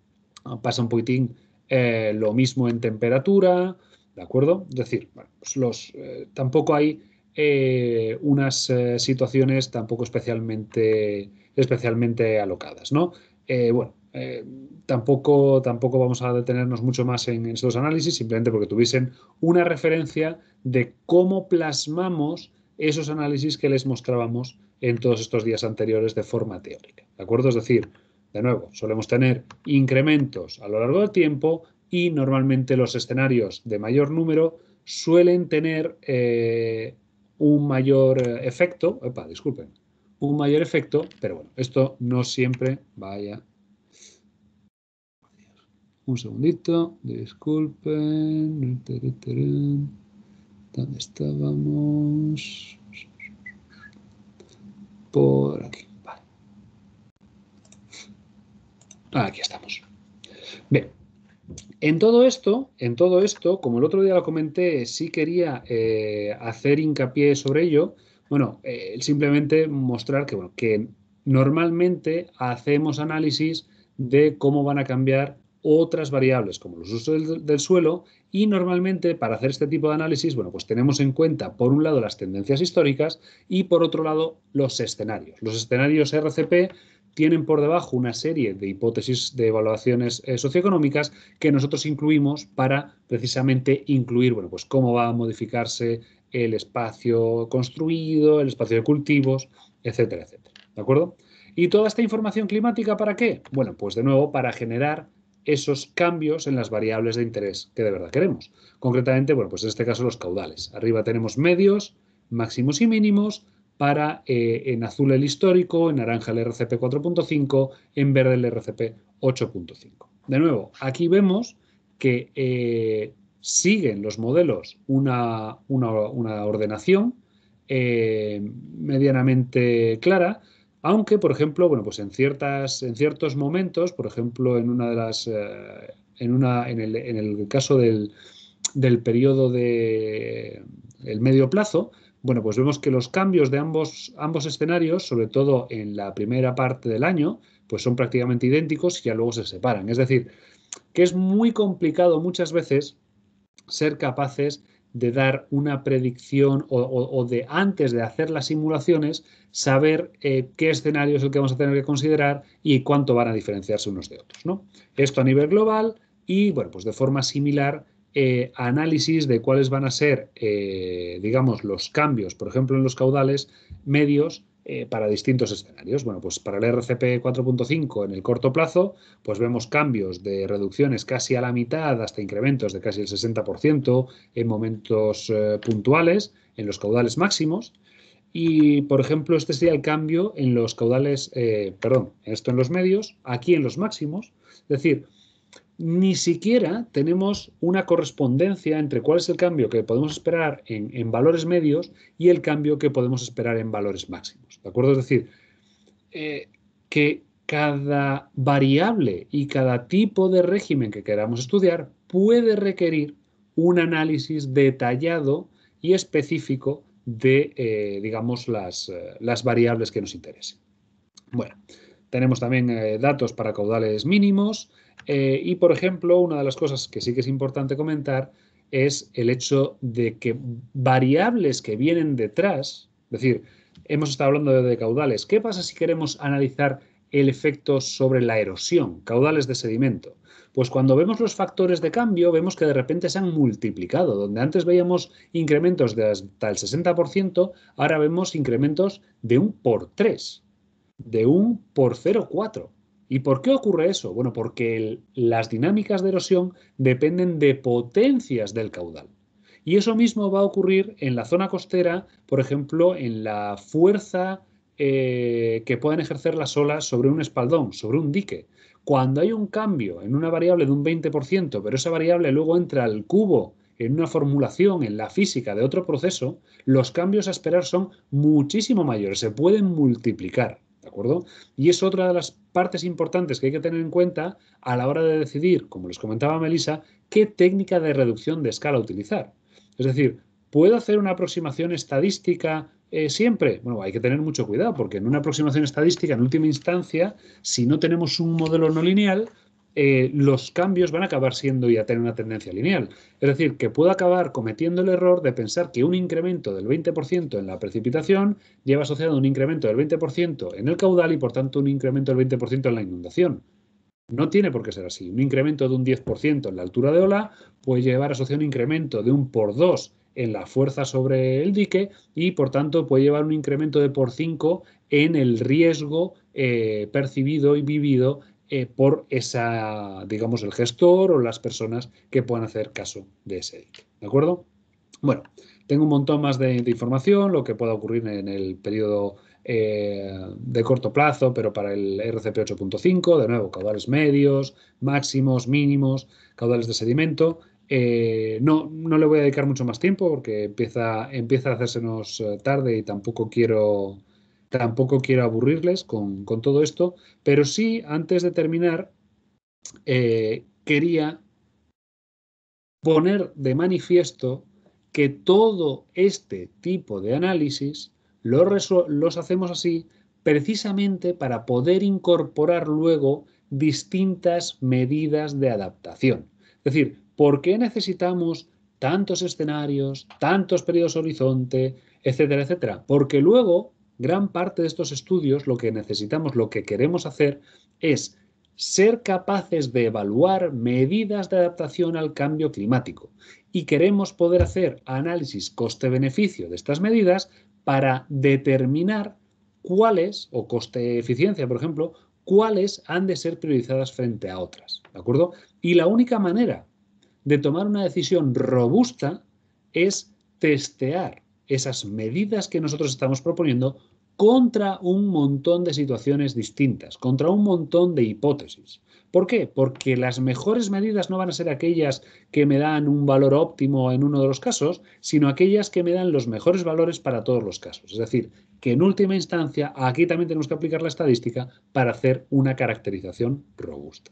pasa un poquitín eh, lo mismo en temperatura, ¿de acuerdo? Es decir, pues los, eh, tampoco hay eh, unas situaciones tampoco especialmente, especialmente alocadas, ¿no? bueno, tampoco, tampoco vamos a detenernos mucho más en, en estos análisis, simplemente porque tuviesen una referencia de cómo plasmamos esos análisis que les mostrábamos en todos estos días anteriores de forma teórica, ¿de acuerdo? Es decir, de nuevo, solemos tener incrementos a lo largo del tiempo y normalmente los escenarios de mayor número suelen tener eh, un mayor eh, efecto. disculpen. Un mayor efecto, pero bueno, esto no siempre vaya. Un segundito, disculpen. ¿Dónde estábamos? Por aquí. Aquí estamos. Bien. En todo esto, en todo esto, como el otro día lo comenté, sí quería eh, hacer hincapié sobre ello. Bueno, eh, simplemente mostrar que, bueno, que normalmente hacemos análisis de cómo van a cambiar otras variables como los usos del, del, suelo y normalmente para hacer este tipo de análisis, bueno, pues tenemos en cuenta por un lado las tendencias históricas y por otro lado los escenarios. Los escenarios RCP tienen por debajo una serie de hipótesis de evaluaciones eh, socioeconómicas que nosotros incluimos para precisamente incluir, bueno, pues cómo va a modificarse el espacio construido, el espacio de cultivos, etcétera, etcétera. ¿De acuerdo? ¿Y toda esta información climática para qué? Bueno, pues de nuevo para generar esos cambios en las variables de interés que de verdad queremos. Concretamente, bueno, pues en este caso los caudales. Arriba tenemos medios, máximos y mínimos, para eh, en azul el histórico, en naranja el RCP 4.5, en verde el RCP 8.5. De nuevo, aquí vemos que eh, siguen los modelos una, una, ordenación eh, medianamente clara, aunque, por ejemplo, bueno, pues en, ciertas, en ciertos momentos, por ejemplo, en una de las. en, una, en, el, en el caso del, del periodo de el medio plazo, bueno, pues vemos que los cambios de ambos, ambos escenarios, sobre todo en la primera parte del año, pues son prácticamente idénticos y ya luego se separan. Es decir, que es muy complicado muchas veces ser capaces de dar una predicción o, de antes de hacer las simulaciones, saber eh, qué escenario es el que vamos a tener que considerar y cuánto van a diferenciarse unos de otros. ¿no? Esto a nivel global y, bueno, pues de forma similar eh, análisis de cuáles van a ser, eh, digamos, los cambios, por ejemplo, en los caudales medios eh, para distintos escenarios. Bueno, pues para el RCP 4.5 en el corto plazo, pues vemos cambios de reducciones casi a la mitad hasta incrementos de casi el 60% en momentos puntuales, en los caudales máximos. Y, por ejemplo, este sería el cambio en los caudales, perdón, esto en los medios, aquí en los máximos. Es decir, ni siquiera tenemos una correspondencia entre cuál es el cambio que podemos esperar en, valores medios y el cambio que podemos esperar en valores máximos. ¿De acuerdo? Es decir, eh, que cada variable y cada tipo de régimen que queramos estudiar puede requerir un análisis detallado y específico de, eh, digamos, eh, las, variables que nos interesen. Bueno, tenemos también datos para caudales mínimos, eh, y, por ejemplo, una de las cosas que sí que es importante comentar es el hecho de que variables que vienen detrás, es decir, hemos estado hablando de caudales, ¿qué pasa si queremos analizar el efecto sobre la erosión, caudales de sedimento? Pues cuando vemos los factores de cambio, vemos que de repente se han multiplicado. Donde antes veíamos incrementos de hasta el 60%, ahora vemos incrementos de un por 3, de un por 0,4. ¿Y por qué ocurre eso? Bueno, porque las dinámicas de erosión dependen de potencias del caudal. Y eso mismo va a ocurrir en la zona costera, por ejemplo, en la fuerza eh, que pueden ejercer las olas sobre un espaldón, sobre un dique. Cuando hay un cambio en una variable de un 20%, pero esa variable luego entra al cubo en una formulación, en la física de otro proceso, los cambios a esperar son muchísimo mayores, se pueden multiplicar. Y es otra de las partes importantes que hay que tener en cuenta a la hora de decidir, como les comentaba Melissa, qué técnica de reducción de escala utilizar. Es decir, ¿puedo hacer una aproximación estadística eh, siempre? Bueno, hay que tener mucho cuidado porque en una aproximación estadística, en última instancia, si no tenemos un modelo no lineal, eh, los cambios van a acabar siendo y a tener una tendencia lineal. Es decir, que puedo acabar cometiendo el error de pensar que un incremento del 20% en la precipitación lleva asociado un incremento del 20% en el caudal y por tanto un incremento del 20% en la inundación. No tiene por qué ser así. Un incremento de un 10% en la altura de ola puede llevar asociado un incremento de un por 2 en la fuerza sobre el dique y por tanto puede llevar un incremento de por 5 en el riesgo eh, percibido y vivido eh, por esa, digamos, el gestor o las personas que puedan hacer caso de ese ¿De acuerdo? Bueno, tengo un montón más de, información, lo que pueda ocurrir en el periodo eh, de corto plazo, pero para el RCP 8.5, de nuevo, caudales medios, máximos, mínimos, caudales de sedimento. Eh, no, no le voy a dedicar mucho más tiempo porque empieza, empieza a hacérsenos tarde y tampoco quiero Tampoco quiero aburrirles con, todo esto, pero sí, antes de terminar, eh, quería poner de manifiesto que todo este tipo de análisis los, los hacemos así precisamente para poder incorporar luego distintas medidas de adaptación. Es decir, ¿por qué necesitamos tantos escenarios, tantos periodos horizonte, etcétera, etcétera? Porque luego gran parte de estos estudios lo que necesitamos, lo que queremos hacer es ser capaces de evaluar medidas de adaptación al cambio climático y queremos poder hacer análisis coste-beneficio de estas medidas para determinar cuáles, o coste-eficiencia, por ejemplo, cuáles han de ser priorizadas frente a otras. ¿De acuerdo? Y la única manera de tomar una decisión robusta es testear esas medidas que nosotros estamos proponiendo contra un montón de situaciones distintas, contra un montón de hipótesis. ¿Por qué? Porque las mejores medidas no van a ser aquellas que me dan un valor óptimo en uno de los casos, sino aquellas que me dan los mejores valores para todos los casos. Es decir, que en última instancia aquí también tenemos que aplicar la estadística para hacer una caracterización robusta.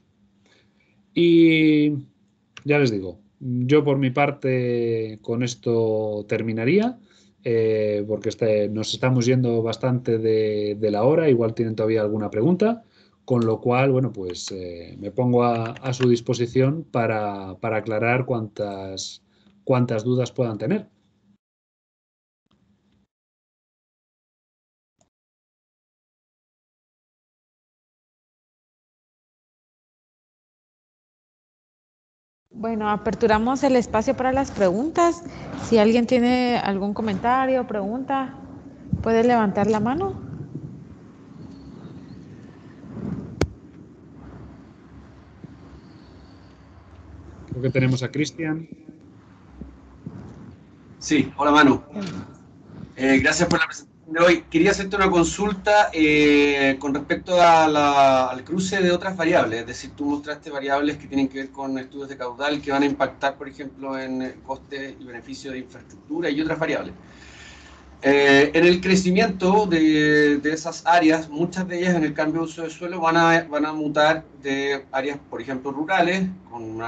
Y ya les digo, yo por mi parte con esto terminaría. Eh, porque este, nos estamos yendo bastante de, la hora, igual tienen todavía alguna pregunta, con lo cual, bueno, pues eh, me pongo a, su disposición para, aclarar cuantas, cuantas dudas puedan tener. Bueno, aperturamos el espacio para las preguntas. Si alguien tiene algún comentario o pregunta, puede levantar la mano. Creo que tenemos a Cristian. Sí, hola mano. Eh, gracias por la presentación quería hacerte una consulta eh, con respecto al cruce de otras variables, es decir, tú mostraste variables que tienen que ver con estudios de caudal que van a impactar, por ejemplo, en eh, costes y beneficios de infraestructura y otras variables. Eh, en el crecimiento de, esas áreas, muchas de ellas en el cambio de uso de suelo van a, van a mutar de áreas, por ejemplo, rurales, con un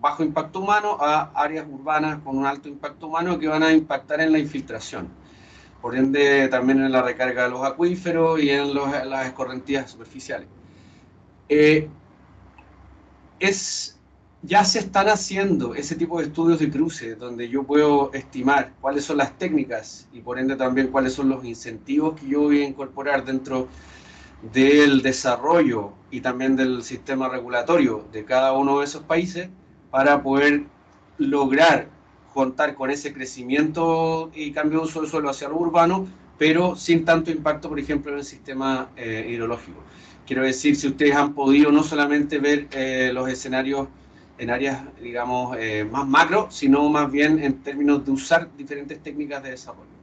bajo impacto humano, a áreas urbanas con un alto impacto humano que van a impactar en la infiltración por ende también en la recarga de los acuíferos y en las escorrentías superficiales. Eh, es, ya se están haciendo ese tipo de estudios de cruce, donde yo puedo estimar cuáles son las técnicas y por ende también cuáles son los incentivos que yo voy a incorporar dentro del desarrollo y también del sistema regulatorio de cada uno de esos países para poder lograr contar con ese crecimiento y cambio de uso del suelo hacia lo urbano, pero sin tanto impacto, por ejemplo, en el sistema eh, hidrológico. Quiero decir, si ustedes han podido no solamente ver eh, los escenarios en áreas, digamos, eh, más macro, sino más bien en términos de usar diferentes técnicas de desarrollo.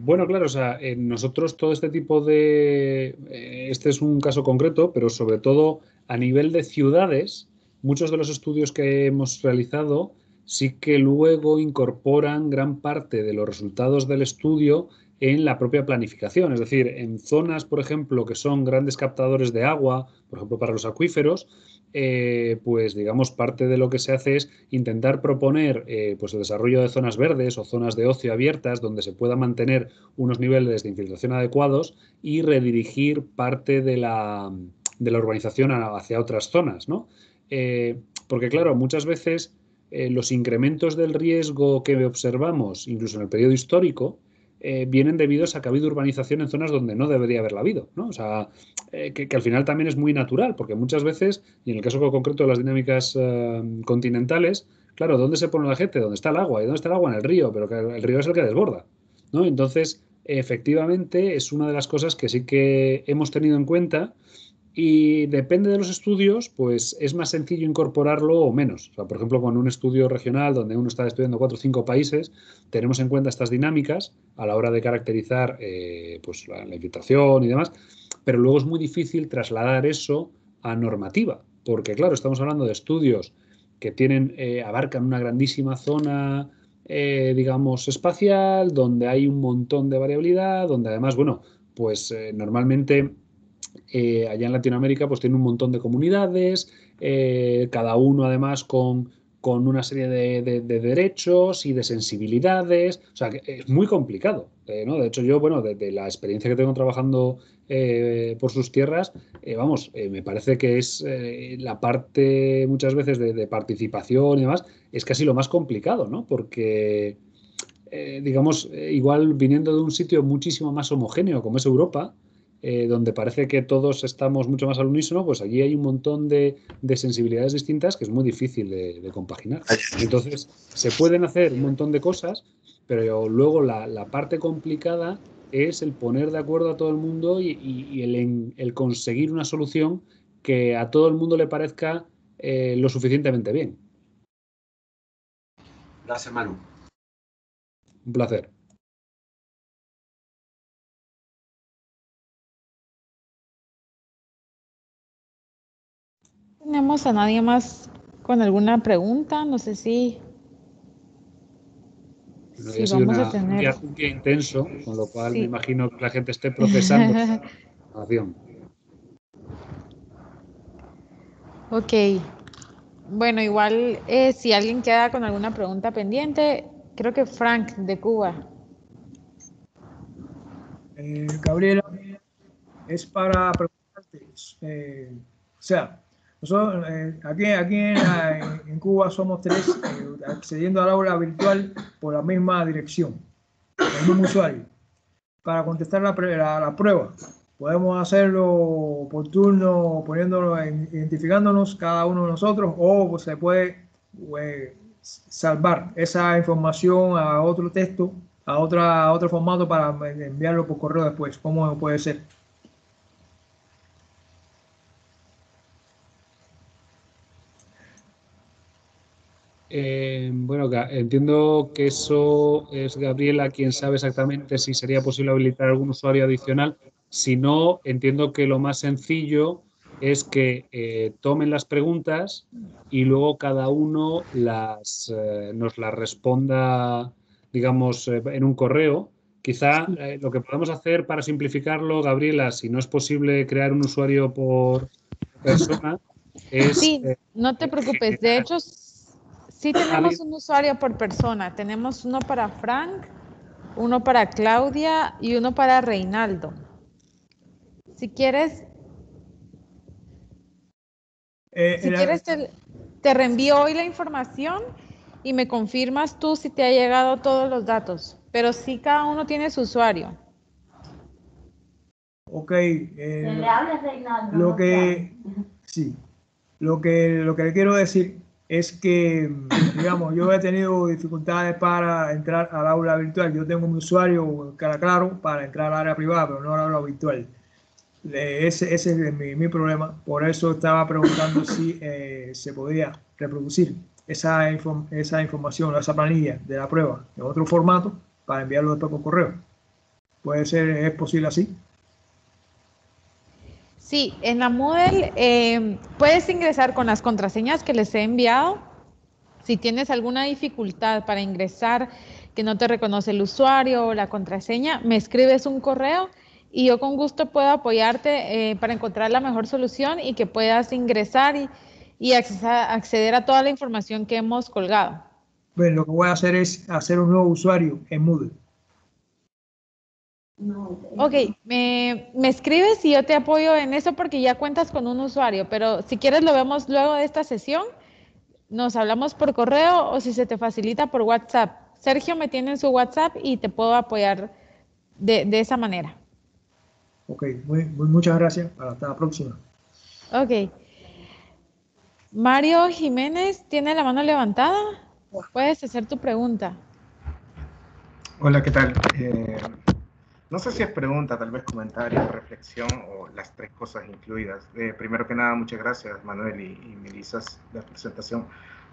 bueno, claro, o sea, nosotros todo este tipo de... este es un caso concreto, pero sobre todo a nivel de ciudades, muchos de los estudios que hemos realizado sí que luego incorporan gran parte de los resultados del estudio en la propia planificación, es decir, en zonas, por ejemplo, que son grandes captadores de agua, por ejemplo, para los acuíferos, eh, pues digamos, parte de lo que se hace es intentar proponer eh, pues el desarrollo de zonas verdes o zonas de ocio abiertas donde se pueda mantener unos niveles de infiltración adecuados y redirigir parte de la, de la urbanización hacia otras zonas, ¿no? Eh, porque claro, muchas veces eh, los incrementos del riesgo que observamos, incluso en el periodo histórico, eh, vienen debido a que ha habido urbanización en zonas donde no debería haberla habido, ¿no? O sea, que, al final también es muy natural, porque muchas veces, y en el caso concreto de las dinámicas continentales, claro, ¿dónde se pone la gente? ¿Dónde está el agua? ¿Y dónde está el agua? En el río, pero el río es el que desborda, Entonces, efectivamente, es una de las cosas que sí que hemos tenido en cuenta y depende de los estudios, pues es más sencillo incorporarlo o menos. por ejemplo, con un estudio regional donde uno está estudiando cuatro o cinco países, tenemos en cuenta estas dinámicas a la hora de caracterizar eh, pues, la, la, infiltración y demás, pero luego es muy difícil trasladar eso a normativa, porque claro, estamos hablando de estudios que tienen, eh, abarcan una grandísima zona, eh, digamos, espacial, donde hay un montón de variabilidad, donde además, bueno, pues normalmente eh, allá en Latinoamérica pues tiene un montón de comunidades, eh, cada uno además con, una serie de, derechos y de sensibilidades, o sea, que es muy complicado, eh, De hecho yo, bueno, desde la experiencia que tengo trabajando por sus tierras, vamos, me parece que es la parte muchas veces de, de, participación y demás, es casi lo más complicado, ¿no? Porque... digamos, igual viniendo de un sitio muchísimo más homogéneo como es Europa, eh, donde parece que todos estamos mucho más al unísono, pues allí hay un montón de, de sensibilidades distintas que es muy difícil de, compaginar. Entonces, se pueden hacer un montón de cosas, pero luego la, parte complicada es el poner de acuerdo a todo el mundo y, el, conseguir una solución que a todo el mundo le parezca eh, lo suficientemente bien. Gracias, Manu. Un placer. tenemos a nadie más con alguna pregunta. No sé si, vamos a tener. Un intenso, con lo cual me imagino que la gente esté procesando Ok. Bueno, igual eh, si alguien queda con alguna pregunta pendiente, creo que Frank de Cuba. Eh, Gabriela, es para preguntarte, eh, o sea, nosotros eh, aquí, aquí en, Cuba somos tres eh, accediendo al aula virtual por la misma dirección, el mismo usuario, para contestar la, la, prueba. Podemos hacerlo por turno, poniéndolo, identificándonos cada uno de nosotros, o se puede eh, salvar esa información a otro texto, a, otra, otro formato para enviarlo por correo después. como puede ser? Eh, bueno, entiendo que eso es Gabriela quien sabe exactamente si sería posible habilitar algún usuario adicional. Si no, entiendo que lo más sencillo es que eh, tomen las preguntas y luego cada uno las, eh, nos las responda, digamos, en un correo. Quizá lo que podamos hacer para simplificarlo, Gabriela, si no es posible crear un usuario por persona, es... Sí, no te preocupes. De hecho, Sí tenemos un usuario por persona. Tenemos uno para Frank, uno para Claudia y uno para Reinaldo. Si quieres, eh, si quieres te, reenvío hoy la información y me confirmas tú si te ha llegado todos los datos. Pero sí cada uno tiene su usuario. Ok. Eh, le hables Reinaldo? Lo que, sí, lo que, lo que le quiero decir es que, digamos, yo he tenido dificultades para entrar al aula virtual. Yo tengo un usuario, cara claro, para entrar al área privada, pero no al aula virtual. Ese, ese es mi, problema. Por eso estaba preguntando si eh, se podía reproducir esa, esa información, esa planilla de la prueba en otro formato para enviarlo después por correo. ¿Puede ser, es posible así? Sí, en la Moodle em, puedes ingresar con las contraseñas que les he enviado. Si tienes alguna dificultad para ingresar, que no te reconoce el usuario o la contraseña, me escribes un correo y yo con gusto puedo apoyarte eh, para encontrar la mejor solución y que puedas ingresar y, acceder a toda la información que hemos colgado. Bueno, lo que voy a hacer es hacer un nuevo usuario en Moodle. Eh, ok, me, me, escribes y yo te apoyo en eso porque ya cuentas con un usuario, pero si quieres lo vemos luego de esta sesión, nos hablamos por correo o si se te facilita por WhatsApp. Sergio me tiene en su WhatsApp y te puedo apoyar de, esa manera. Ok, muchas gracias. Hasta la próxima. Ok. Mario Jiménez tiene la mano levantada. Puedes hacer tu pregunta. Hola, ¿qué tal? Eh, no sé si es pregunta, tal vez comentario, reflexión o las tres cosas incluidas. Eh, primero que nada, muchas gracias Manuel y, y la presentación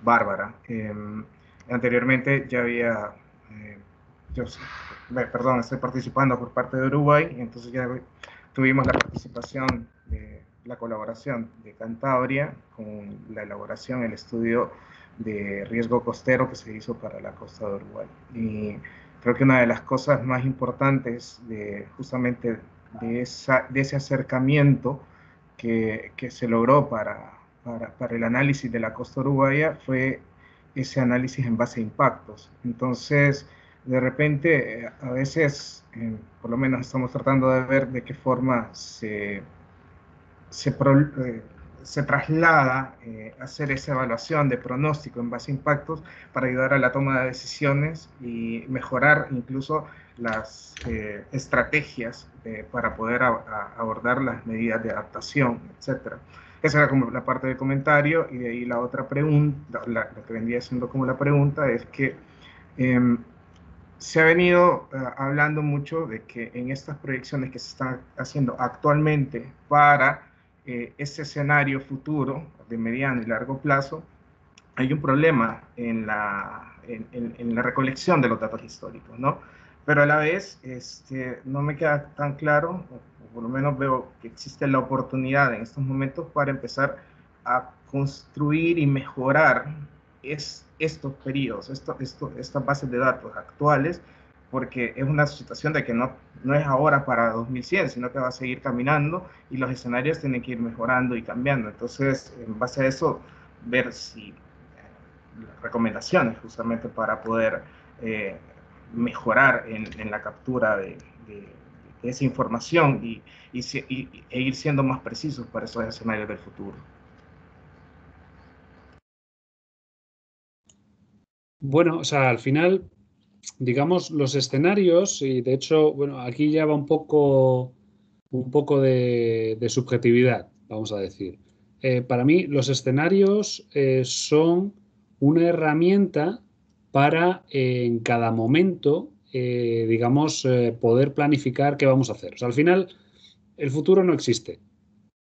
bárbara. Em, anteriormente ya había, eh, yo, perdón, estoy participando por parte de Uruguay, entonces ya tuvimos la participación, de, la colaboración de Cantabria con la elaboración, el estudio de riesgo costero que se hizo para la costa de Uruguay creo que una de las cosas más importantes de, justamente de, ese acercamiento que, se logró para, el análisis de la costa uruguaya fue ese análisis en base a impactos. Entonces, de repente, eh, a veces, eh, por lo menos estamos tratando de ver de qué forma se, eh, se traslada eh, a hacer esa evaluación de pronóstico en base a impactos para ayudar a la toma de decisiones y mejorar incluso las eh, estrategias eh, para poder abordar las medidas de adaptación, etcétera. Esa era como la parte de comentario y de ahí la otra pregunta, la, que vendría siendo como la pregunta es que em, se ha venido hablando mucho de que en estas proyecciones que se están haciendo actualmente para eh, ese escenario futuro de mediano y largo plazo, hay un problema en la, en, la recolección de los datos históricos, ¿no? Pero a la vez este, no me queda tan claro, o, por lo menos veo que existe la oportunidad en estos momentos para empezar a construir y mejorar es, estos periodos, estas bases de datos actuales porque es una situación de que no, no es ahora para 2100, sino que va a seguir caminando y los escenarios tienen que ir mejorando y cambiando. Entonces, en base a eso, ver si eh, las recomendaciones justamente para poder eh, mejorar en, en, la captura de, esa información y, e ir siendo más precisos para esos escenarios del futuro. Bueno, o sea, al final digamos, los escenarios, y de hecho, bueno, aquí ya va un poco, un poco de, subjetividad, vamos a decir. Eh, para mí, los escenarios eh, son una herramienta para en cada momento, eh, digamos, poder planificar qué vamos a hacer. O sea, al final, el futuro no existe.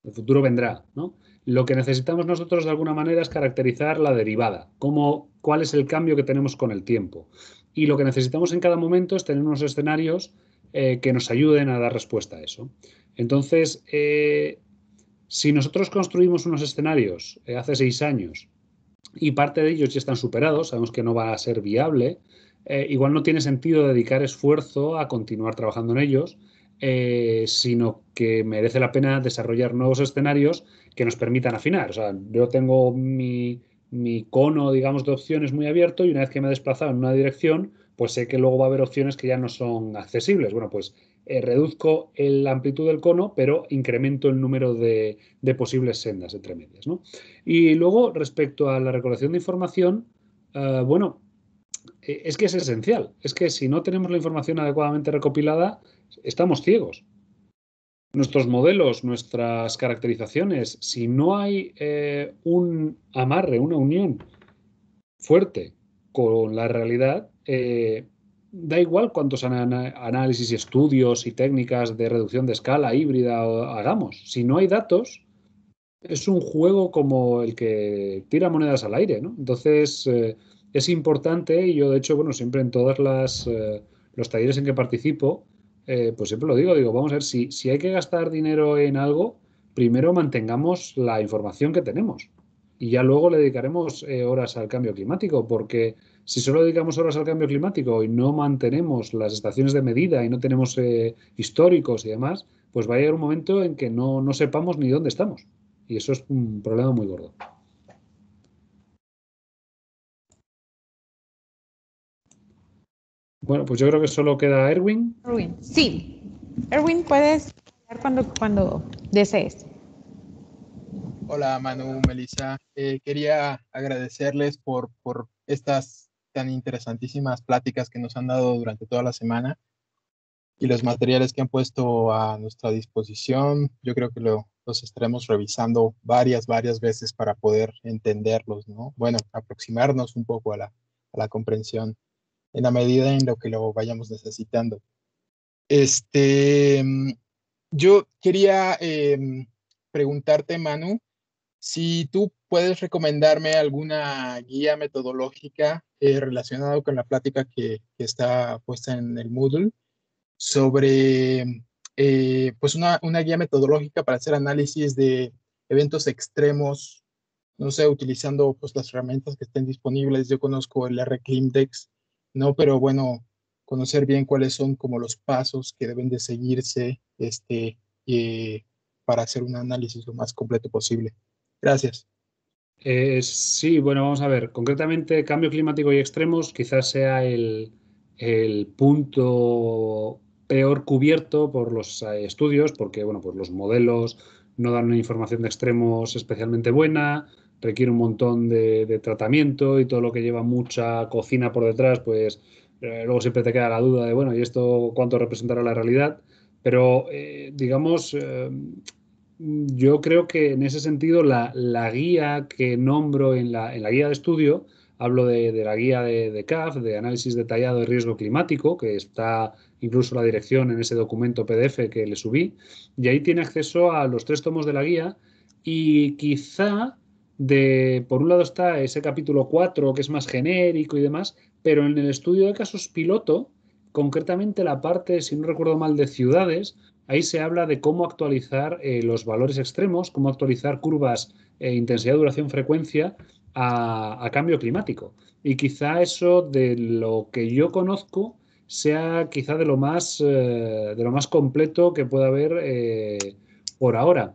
El futuro vendrá, ¿no? Lo que necesitamos nosotros de alguna manera es caracterizar la derivada, cómo, cuál es el cambio que tenemos con el tiempo y lo que necesitamos en cada momento es tener unos escenarios eh, que nos ayuden a dar respuesta a eso. Entonces, eh, si nosotros construimos unos escenarios eh, hace seis años y parte de ellos ya están superados, sabemos que no va a ser viable, igual no tiene sentido dedicar esfuerzo a continuar trabajando en ellos, sino que merece la pena desarrollar nuevos escenarios que nos permitan afinar. O sea, yo tengo mi, mi cono, digamos, de opciones muy abierto y una vez que me he desplazado en una dirección, pues sé que luego va a haber opciones que ya no son accesibles. Bueno, pues eh, reduzco la amplitud del cono, pero incremento el número de, posibles sendas entre medias. Y luego, respecto a la recolección de información, eh, bueno, eh, es que es esencial. Es que si no tenemos la información adecuadamente recopilada, estamos ciegos nuestros modelos, nuestras caracterizaciones, si no hay eh, un amarre, una unión fuerte con la realidad, eh, da igual cuántos análisis y estudios y técnicas de reducción de escala híbrida hagamos. Si no hay datos, es un juego como el que tira monedas al aire, ¿no? Entonces, eh, es importante, y yo de hecho, bueno, siempre en todas las... los talleres en que participo, eh, pues siempre lo digo, digo, vamos a ver, si, si hay que gastar dinero en algo, primero mantengamos la información que tenemos y ya luego le dedicaremos eh, horas al cambio climático, porque si solo dedicamos horas al cambio climático y no mantenemos las estaciones de medida y no tenemos eh, históricos y demás, pues va a llegar un momento en que no, no sepamos ni dónde estamos. Y eso es un problema muy gordo. Bueno, pues yo creo que solo queda Erwin. Erwin, sí. Erwin, puedes cuando, cuando desees. Hola Manu, Melissa. Eh, quería agradecerles por, por estas tan interesantísimas pláticas que nos han dado durante toda la semana y los materiales que han puesto a nuestra disposición. Yo creo que los estaremos revisando varias, varias veces para poder entenderlos, ¿no? Bueno, aproximarnos un poco a la, a la comprensión en la medida en lo que lo vayamos necesitando. Este, mm, yo quería em, preguntarte, Manu, si tú puedes recomendarme alguna guía metodológica eh, relacionada con la plática que, está puesta en el Moodle sobre mm, eh, pues una, guía metodológica para hacer análisis de eventos extremos, no sé, utilizando pues, las herramientas que estén disponibles. Yo conozco el r Index, ¿no? Pero bueno, conocer bien cuáles son como los pasos que deben de seguirse este, eh, para hacer un análisis lo más completo posible. Gracias. Eh, sí, bueno, vamos a ver. Concretamente, cambio climático y extremos quizás sea el, el punto peor cubierto por los eh, estudios, porque bueno, pues los modelos no dan una información de extremos especialmente buena, requiere un montón de, tratamiento y todo lo que lleva mucha cocina por detrás, pues eh, luego siempre te queda la duda de, bueno, ¿y esto cuánto representará la realidad? Pero, eh, digamos, eh, yo creo que en ese sentido la, guía que nombro en la, guía de estudio, hablo de, la guía de, de, CAF, de análisis detallado de riesgo climático, que está incluso la dirección en ese documento PDF que le subí, y ahí tiene acceso a los tres tomos de la guía y quizá de, por un lado está ese capítulo 4 que es más genérico y demás, pero en el estudio de casos piloto, concretamente la parte, si no recuerdo mal, de ciudades, ahí se habla de cómo actualizar eh, los valores extremos, cómo actualizar curvas, e intensidad, duración, frecuencia a, cambio climático. Y quizá eso de lo que yo conozco sea quizá de lo más, eh, de lo más completo que pueda haber por ahora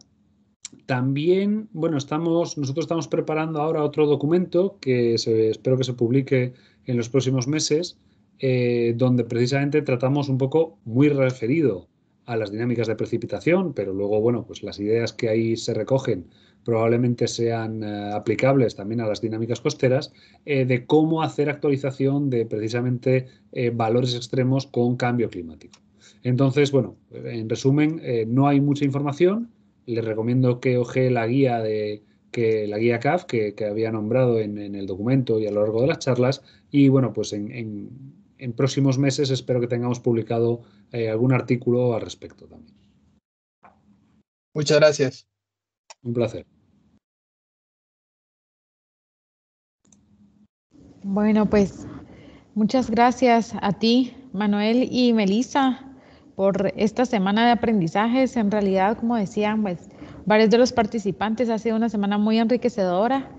también, bueno, estamos, nosotros estamos preparando ahora otro documento que se, espero que se publique en los próximos meses, eh, donde precisamente tratamos un poco muy referido a las dinámicas de precipitación, pero luego, bueno, pues las ideas que ahí se recogen probablemente sean eh, aplicables también a las dinámicas costeras, eh, de cómo hacer actualización de precisamente valores extremos con cambio climático. Entonces, bueno, en resumen, no hay mucha información, les recomiendo que oje la guía de que la guía CAF que, había nombrado en, el documento y a lo largo de las charlas. Y bueno, pues en, en, próximos meses espero que tengamos publicado eh, algún artículo al respecto también. Muchas gracias. Un placer. Bueno, pues muchas gracias a ti, Manuel y Melissa por esta semana de aprendizajes. En realidad, como decían pues, varios de los participantes, ha sido una semana muy enriquecedora.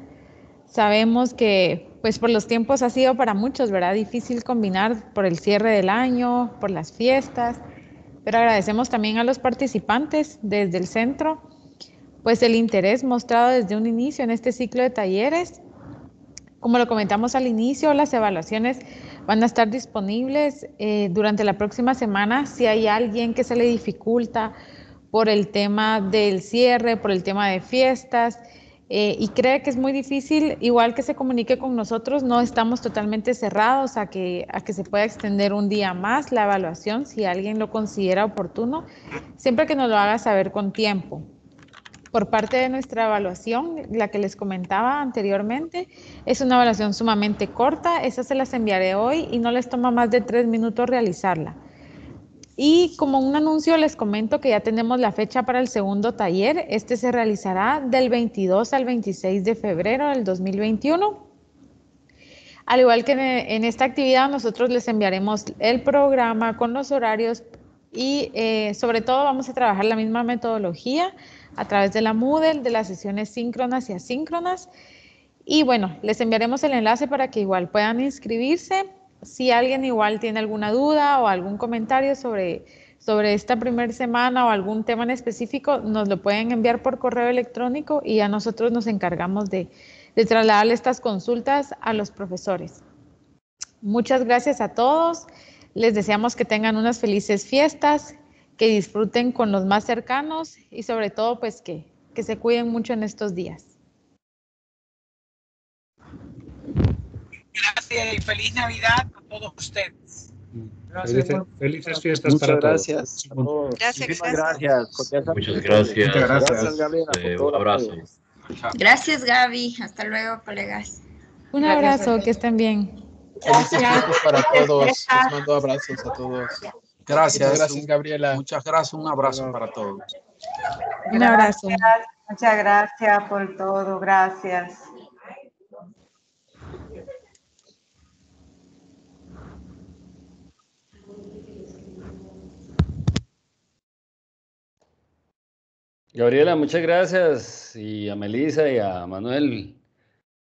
Sabemos que pues por los tiempos ha sido para muchos, ¿verdad? Difícil combinar por el cierre del año, por las fiestas, pero agradecemos también a los participantes desde el centro, pues el interés mostrado desde un inicio en este ciclo de talleres. Como lo comentamos al inicio, las evaluaciones van a estar disponibles eh, durante la próxima semana. Si hay alguien que se le dificulta por el tema del cierre, por el tema de fiestas eh, y cree que es muy difícil, igual que se comunique con nosotros, no estamos totalmente cerrados a que, a que se pueda extender un día más la evaluación si alguien lo considera oportuno, siempre que nos lo haga saber con tiempo por parte de nuestra evaluación, la que les comentaba anteriormente, es una evaluación sumamente corta, esa se las enviaré hoy y no les toma más de tres minutos realizarla. Y como un anuncio les comento que ya tenemos la fecha para el segundo taller, este se realizará del 22 al 26 de febrero del 2021. Al igual que en esta actividad, nosotros les enviaremos el programa con los horarios y eh, sobre todo vamos a trabajar la misma metodología a través de la Moodle, de las sesiones síncronas y asíncronas. Y bueno, les enviaremos el enlace para que igual puedan inscribirse. Si alguien igual tiene alguna duda o algún comentario sobre, sobre esta primera semana o algún tema en específico, nos lo pueden enviar por correo electrónico y a nosotros nos encargamos de, de trasladarle estas consultas a los profesores. Muchas gracias a todos. Les deseamos que tengan unas felices fiestas, que disfruten con los más cercanos y sobre todo pues que, que se cuiden mucho en estos días. Gracias y feliz Navidad a todos ustedes. Gracias. Felices, fiestas para gracias todos. Gracias, Muchas gracias. gracias. Muchas gracias. Muchas eh, gracias, un abrazo. Gracias, Gaby. Hasta luego, colegas. Un abrazo, que estén bien. Felices fiestas para todos. Les mando abrazos a todos. Gracias. gracias, Gabriela. Muchas gracias. Un abrazo para todos. muchas gracias por todo. Gracias. Gabriela, muchas gracias. Y a Melisa y a Manuel.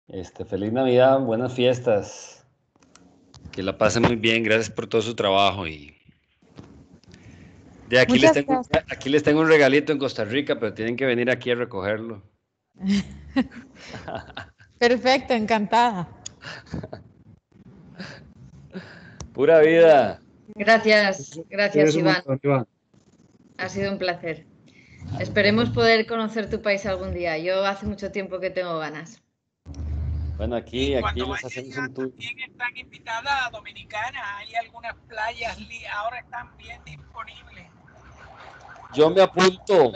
Este, feliz Navidad, buenas fiestas. Que la pasen muy bien. Gracias por todo su trabajo y aquí, les tengo, aquí les tengo un regalito en Costa Rica, pero tienen que venir aquí a recogerlo. Perfecto, encantada. Pura vida. Gracias, gracias Iván. Ha sido un placer. Esperemos poder conocer tu país algún día. Yo hace mucho tiempo que tengo ganas. Bueno, aquí, aquí les hacemos un tour. También están invitadas a Dominicana. Hay algunas playas, ahora están bien disponibles. Yo me apunto.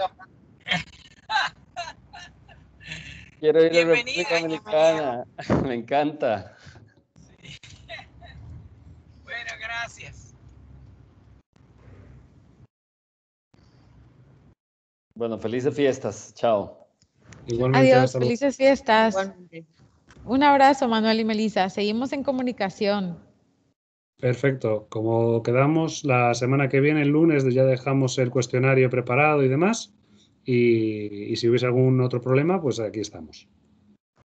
Quiero ir a República Dominicana. Me encanta. Bueno, gracias. Bueno, felices fiestas. Chao. Igualmente, Adiós, felices fiestas. Un abrazo, Manuel y Melisa. Seguimos en comunicación. Perfecto. Como quedamos, la semana que viene, el lunes, ya dejamos el cuestionario preparado y demás. Y, si hubiese algún otro problema, pues aquí estamos.